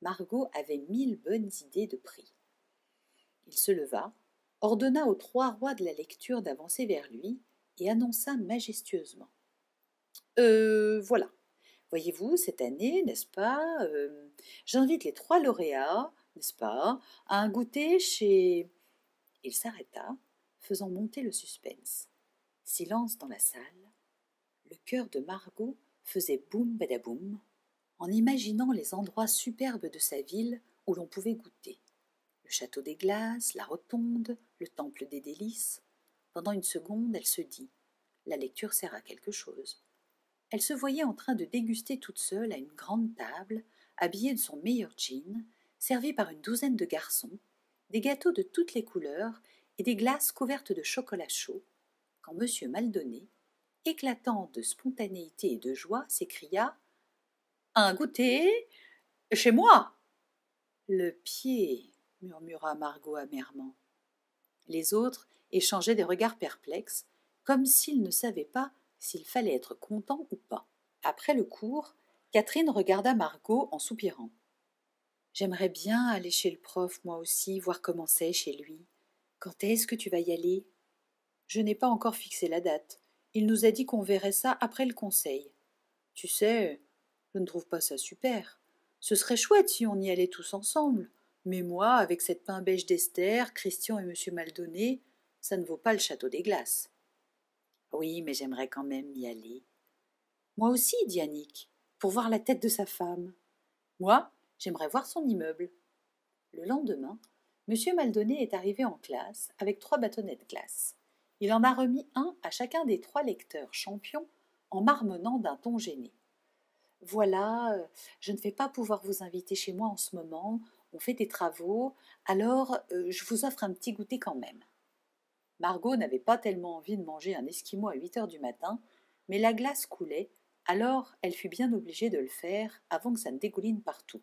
Margot avait mille bonnes idées de prix. Il se leva, ordonna aux trois rois de la lecture d'avancer vers lui et annonça majestueusement. Euh, voilà. Voyez-vous, cette année, n'est-ce pas, euh, j'invite les trois lauréats, n'est-ce pas, à un goûter chez. Il s'arrêta, faisant monter le suspense. Silence dans la salle. Le cœur de Margot faisait boum badaboum en imaginant les endroits superbes de sa ville où l'on pouvait goûter. Le château des glaces, la rotonde, le temple des délices, pendant une seconde, elle se dit La lecture sert à quelque chose. Elle se voyait en train de déguster toute seule à une grande table, habillée de son meilleur jean, servie par une douzaine de garçons, des gâteaux de toutes les couleurs et des glaces couvertes de chocolat chaud, quand M. Maldonné, éclatant de spontanéité et de joie, s'écria Un goûter Chez moi Le pied murmura Margot amèrement. Les autres échangeaient des regards perplexes, comme s'ils ne savaient pas s'il fallait être content ou pas. Après le cours, Catherine regarda Margot en soupirant. J'aimerais bien aller chez le prof, moi aussi, voir comment c'est chez lui. Quand est-ce que tu vas y aller Je n'ai pas encore fixé la date. Il nous a dit qu'on verrait ça après le conseil. Tu sais, je ne trouve pas ça super. Ce serait chouette si on y allait tous ensemble. Mais moi, avec cette pain beige d'Esther, Christian et M. Maldonné, ça ne vaut pas le château des glaces. Oui, mais j'aimerais quand même y aller. Moi aussi, dit pour voir la tête de sa femme. Moi, j'aimerais voir son immeuble. Le lendemain, M. Maldonné est arrivé en classe avec trois bâtonnets de glace. Il en a remis un à chacun des trois lecteurs champions en marmonnant d'un ton gêné. Voilà, euh, je ne vais pas pouvoir vous inviter chez moi en ce moment, on fait des travaux, alors euh, je vous offre un petit goûter quand même. Margot n'avait pas tellement envie de manger un esquimau à huit heures du matin, mais la glace coulait, alors elle fut bien obligée de le faire avant que ça ne dégouline partout.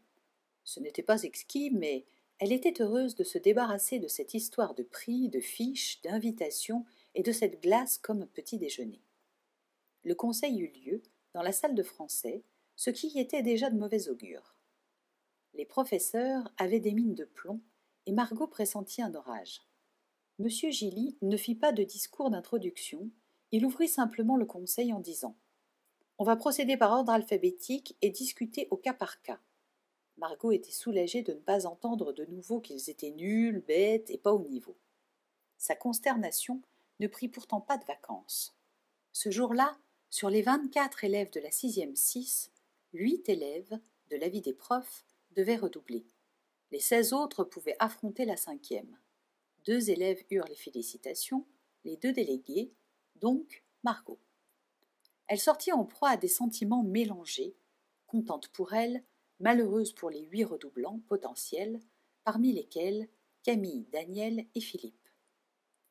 Ce n'était pas exquis, mais elle était heureuse de se débarrasser de cette histoire de prix, de fiches, d'invitations et de cette glace comme petit déjeuner. Le conseil eut lieu dans la salle de français, ce qui était déjà de mauvais augure. Les professeurs avaient des mines de plomb et Margot pressentit un orage. M. Gilly ne fit pas de discours d'introduction, il ouvrit simplement le conseil en disant On va procéder par ordre alphabétique et discuter au cas par cas. Margot était soulagée de ne pas entendre de nouveau qu'ils étaient nuls, bêtes et pas au niveau. Sa consternation ne prit pourtant pas de vacances. Ce jour-là, sur les vingt-quatre élèves de la sixième six, huit élèves, de l'avis des profs, devaient redoubler. Les seize autres pouvaient affronter la cinquième. Deux élèves eurent les félicitations, les deux délégués, donc Margot. Elle sortit en proie à des sentiments mélangés, contente pour elle, malheureuse pour les huit redoublants potentiels, parmi lesquels Camille, Daniel et Philippe.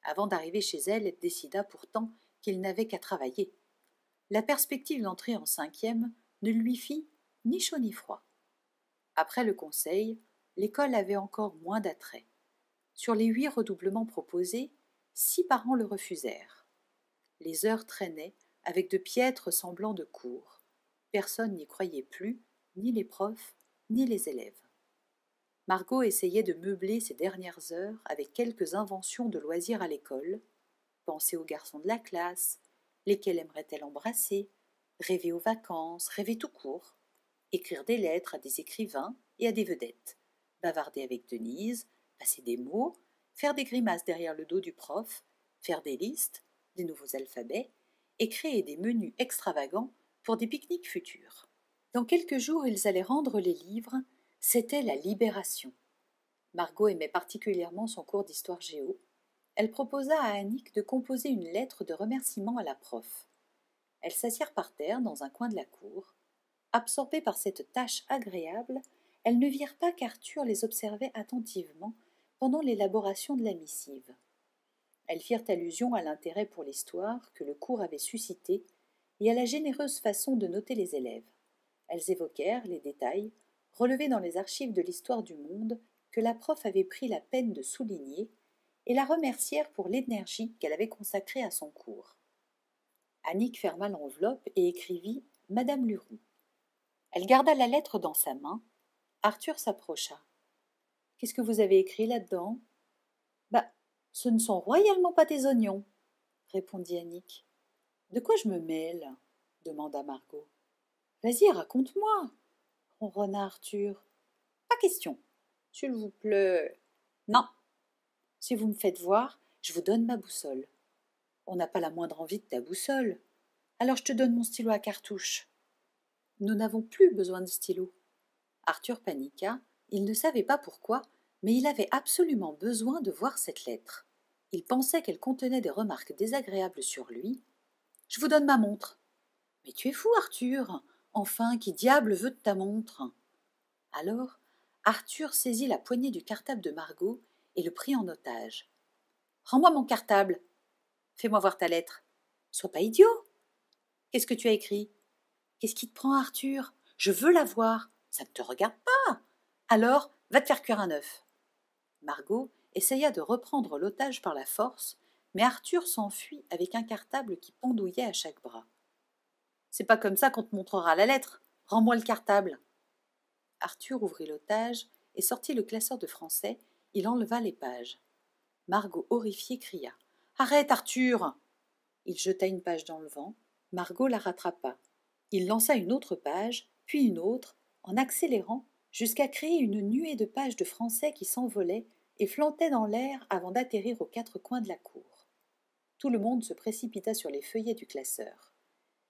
Avant d'arriver chez elle, elle décida pourtant qu'il n'avait qu'à travailler. La perspective d'entrer en cinquième ne lui fit ni chaud ni froid. Après le conseil, l'école avait encore moins d'attrait. Sur les huit redoublements proposés, six parents le refusèrent. Les heures traînaient avec de piètres semblants de cours. Personne n'y croyait plus, ni les profs, ni les élèves. Margot essayait de meubler ses dernières heures avec quelques inventions de loisirs à l'école, penser aux garçons de la classe, lesquels aimerait-elle embrasser, rêver aux vacances, rêver tout court, écrire des lettres à des écrivains et à des vedettes, bavarder avec Denise, passer des mots, faire des grimaces derrière le dos du prof, faire des listes, des nouveaux alphabets, et créer des menus extravagants pour des pique-niques futurs. Dans quelques jours, ils allaient rendre les livres. C'était la libération. Margot aimait particulièrement son cours d'histoire géo. Elle proposa à Annick de composer une lettre de remerciement à la prof. Elles s'assirent par terre dans un coin de la cour. Absorbées par cette tâche agréable, elles ne virent pas qu'Arthur les observait attentivement pendant l'élaboration de la missive. Elles firent allusion à l'intérêt pour l'histoire que le cours avait suscité et à la généreuse façon de noter les élèves. Elles évoquèrent les détails relevés dans les archives de l'histoire du monde que la prof avait pris la peine de souligner et la remercièrent pour l'énergie qu'elle avait consacrée à son cours. Annick ferma l'enveloppe et écrivit Madame Luroux ». Elle garda la lettre dans sa main. Arthur s'approcha. Qu'est-ce que vous avez écrit là-dedans Bah, ce ne sont royalement pas tes oignons, répondit Annick. De quoi je me mêle demanda Margot. Vas-y, raconte-moi, ronronna Arthur. Pas question, s'il vous plaît. Non. Si vous me faites voir, je vous donne ma boussole. On n'a pas la moindre envie de ta boussole. Alors je te donne mon stylo à cartouche. Nous n'avons plus besoin de stylo. Arthur paniqua il ne savait pas pourquoi, mais il avait absolument besoin de voir cette lettre. Il pensait qu'elle contenait des remarques désagréables sur lui. Je vous donne ma montre. Mais tu es fou, Arthur. Enfin, qui diable veut de ta montre? Alors, Arthur saisit la poignée du cartable de Margot et le prit en otage. Rends-moi mon cartable. Fais-moi voir ta lettre. Sois pas idiot. Qu'est-ce que tu as écrit Qu'est-ce qui te prend, Arthur Je veux la voir. Ça ne te regarde pas. Alors, va te faire cuire un œuf. Margot essaya de reprendre l'otage par la force, mais Arthur s'enfuit avec un cartable qui pendouillait à chaque bras. C'est pas comme ça qu'on te montrera la lettre. Rends-moi le cartable. Arthur ouvrit l'otage et sortit le classeur de français. Il enleva les pages. Margot, horrifiée, cria Arrête, Arthur Il jeta une page dans le vent. Margot la rattrapa. Il lança une autre page, puis une autre, en accélérant jusqu'à créer une nuée de pages de français qui s'envolaient et flantaient dans l'air avant d'atterrir aux quatre coins de la cour. Tout le monde se précipita sur les feuillets du classeur.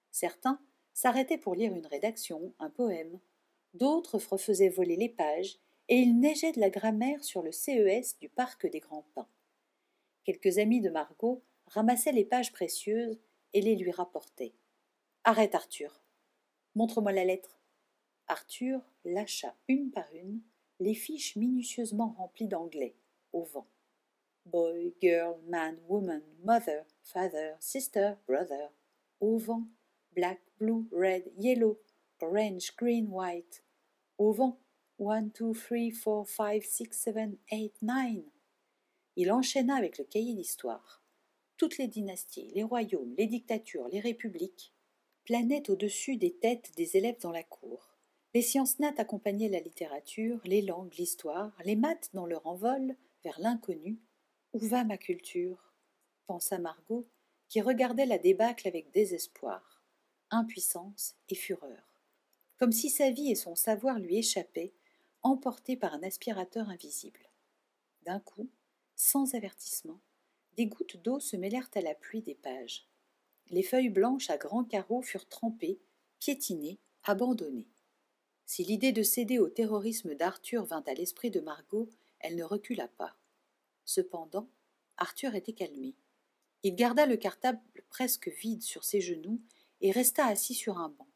Certains s'arrêtaient pour lire une rédaction, un poème. D'autres refaisaient voler les pages, et il neigeait de la grammaire sur le CES du parc des Grands Pins. Quelques amis de Margot ramassaient les pages précieuses et les lui rapportaient. Arrête, Arthur. Montre-moi la lettre. Arthur lâcha une par une les fiches minutieusement remplies d'anglais, au vent. Boy, girl, man, woman, mother, father, sister, brother, au vent. Black, blue, red, yellow, orange, green, white, au vent. One, two, three, four, five, six, seven, eight, nine. Il enchaîna avec le cahier d'histoire. Toutes les dynasties, les royaumes, les dictatures, les républiques planaient au-dessus des têtes des élèves dans la cour. Les sciences nattes accompagnaient la littérature, les langues, l'histoire, les maths dans leur envol vers l'inconnu. Où va ma culture pensa Margot, qui regardait la débâcle avec désespoir, impuissance et fureur, comme si sa vie et son savoir lui échappaient, emportés par un aspirateur invisible. D'un coup, sans avertissement, des gouttes d'eau se mêlèrent à la pluie des pages. Les feuilles blanches à grands carreaux furent trempées, piétinées, abandonnées. Si l'idée de céder au terrorisme d'Arthur vint à l'esprit de Margot, elle ne recula pas. Cependant, Arthur était calmé. Il garda le cartable presque vide sur ses genoux et resta assis sur un banc.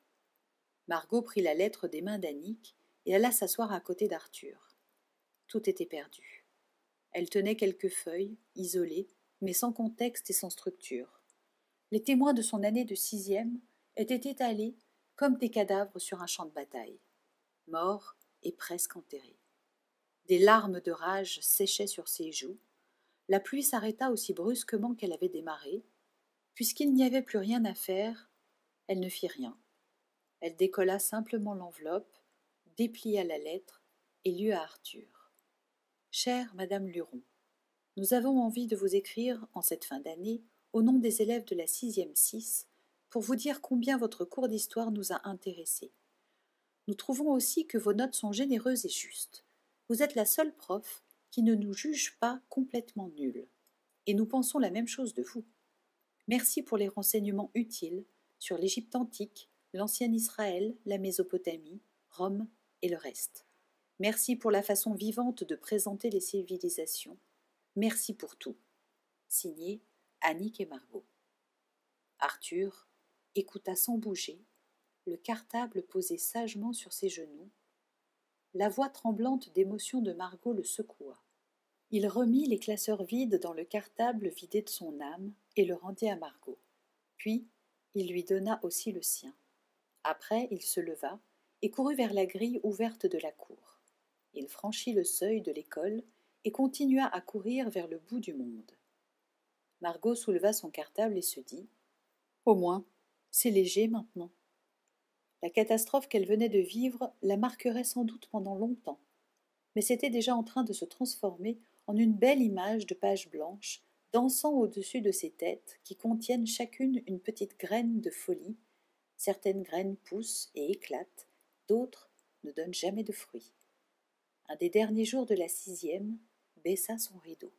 Margot prit la lettre des mains d'Annick et alla s'asseoir à côté d'Arthur. Tout était perdu. Elle tenait quelques feuilles, isolées, mais sans contexte et sans structure. Les témoins de son année de sixième étaient étalés comme des cadavres sur un champ de bataille mort et presque enterré. Des larmes de rage séchaient sur ses joues. La pluie s'arrêta aussi brusquement qu'elle avait démarré. Puisqu'il n'y avait plus rien à faire, elle ne fit rien. Elle décolla simplement l'enveloppe, déplia la lettre et lut à Arthur. Chère Madame Luron, nous avons envie de vous écrire en cette fin d'année au nom des élèves de la 6e 6 pour vous dire combien votre cours d'histoire nous a intéressés. Nous trouvons aussi que vos notes sont généreuses et justes. Vous êtes la seule prof qui ne nous juge pas complètement nuls. Et nous pensons la même chose de vous. Merci pour les renseignements utiles sur l'Égypte antique, l'ancien Israël, la Mésopotamie, Rome et le reste. Merci pour la façon vivante de présenter les civilisations. Merci pour tout. Signé Annick et Margot. Arthur écouta sans bouger le cartable posé sagement sur ses genoux. La voix tremblante d'émotion de Margot le secoua. Il remit les classeurs vides dans le cartable vidé de son âme et le rendit à Margot. Puis, il lui donna aussi le sien. Après, il se leva et courut vers la grille ouverte de la cour. Il franchit le seuil de l'école et continua à courir vers le bout du monde. Margot souleva son cartable et se dit Au moins, c'est léger maintenant. La catastrophe qu'elle venait de vivre la marquerait sans doute pendant longtemps, mais c'était déjà en train de se transformer en une belle image de page blanche dansant au-dessus de ses têtes qui contiennent chacune une petite graine de folie. Certaines graines poussent et éclatent, d'autres ne donnent jamais de fruits. Un des derniers jours de la sixième baissa son rideau.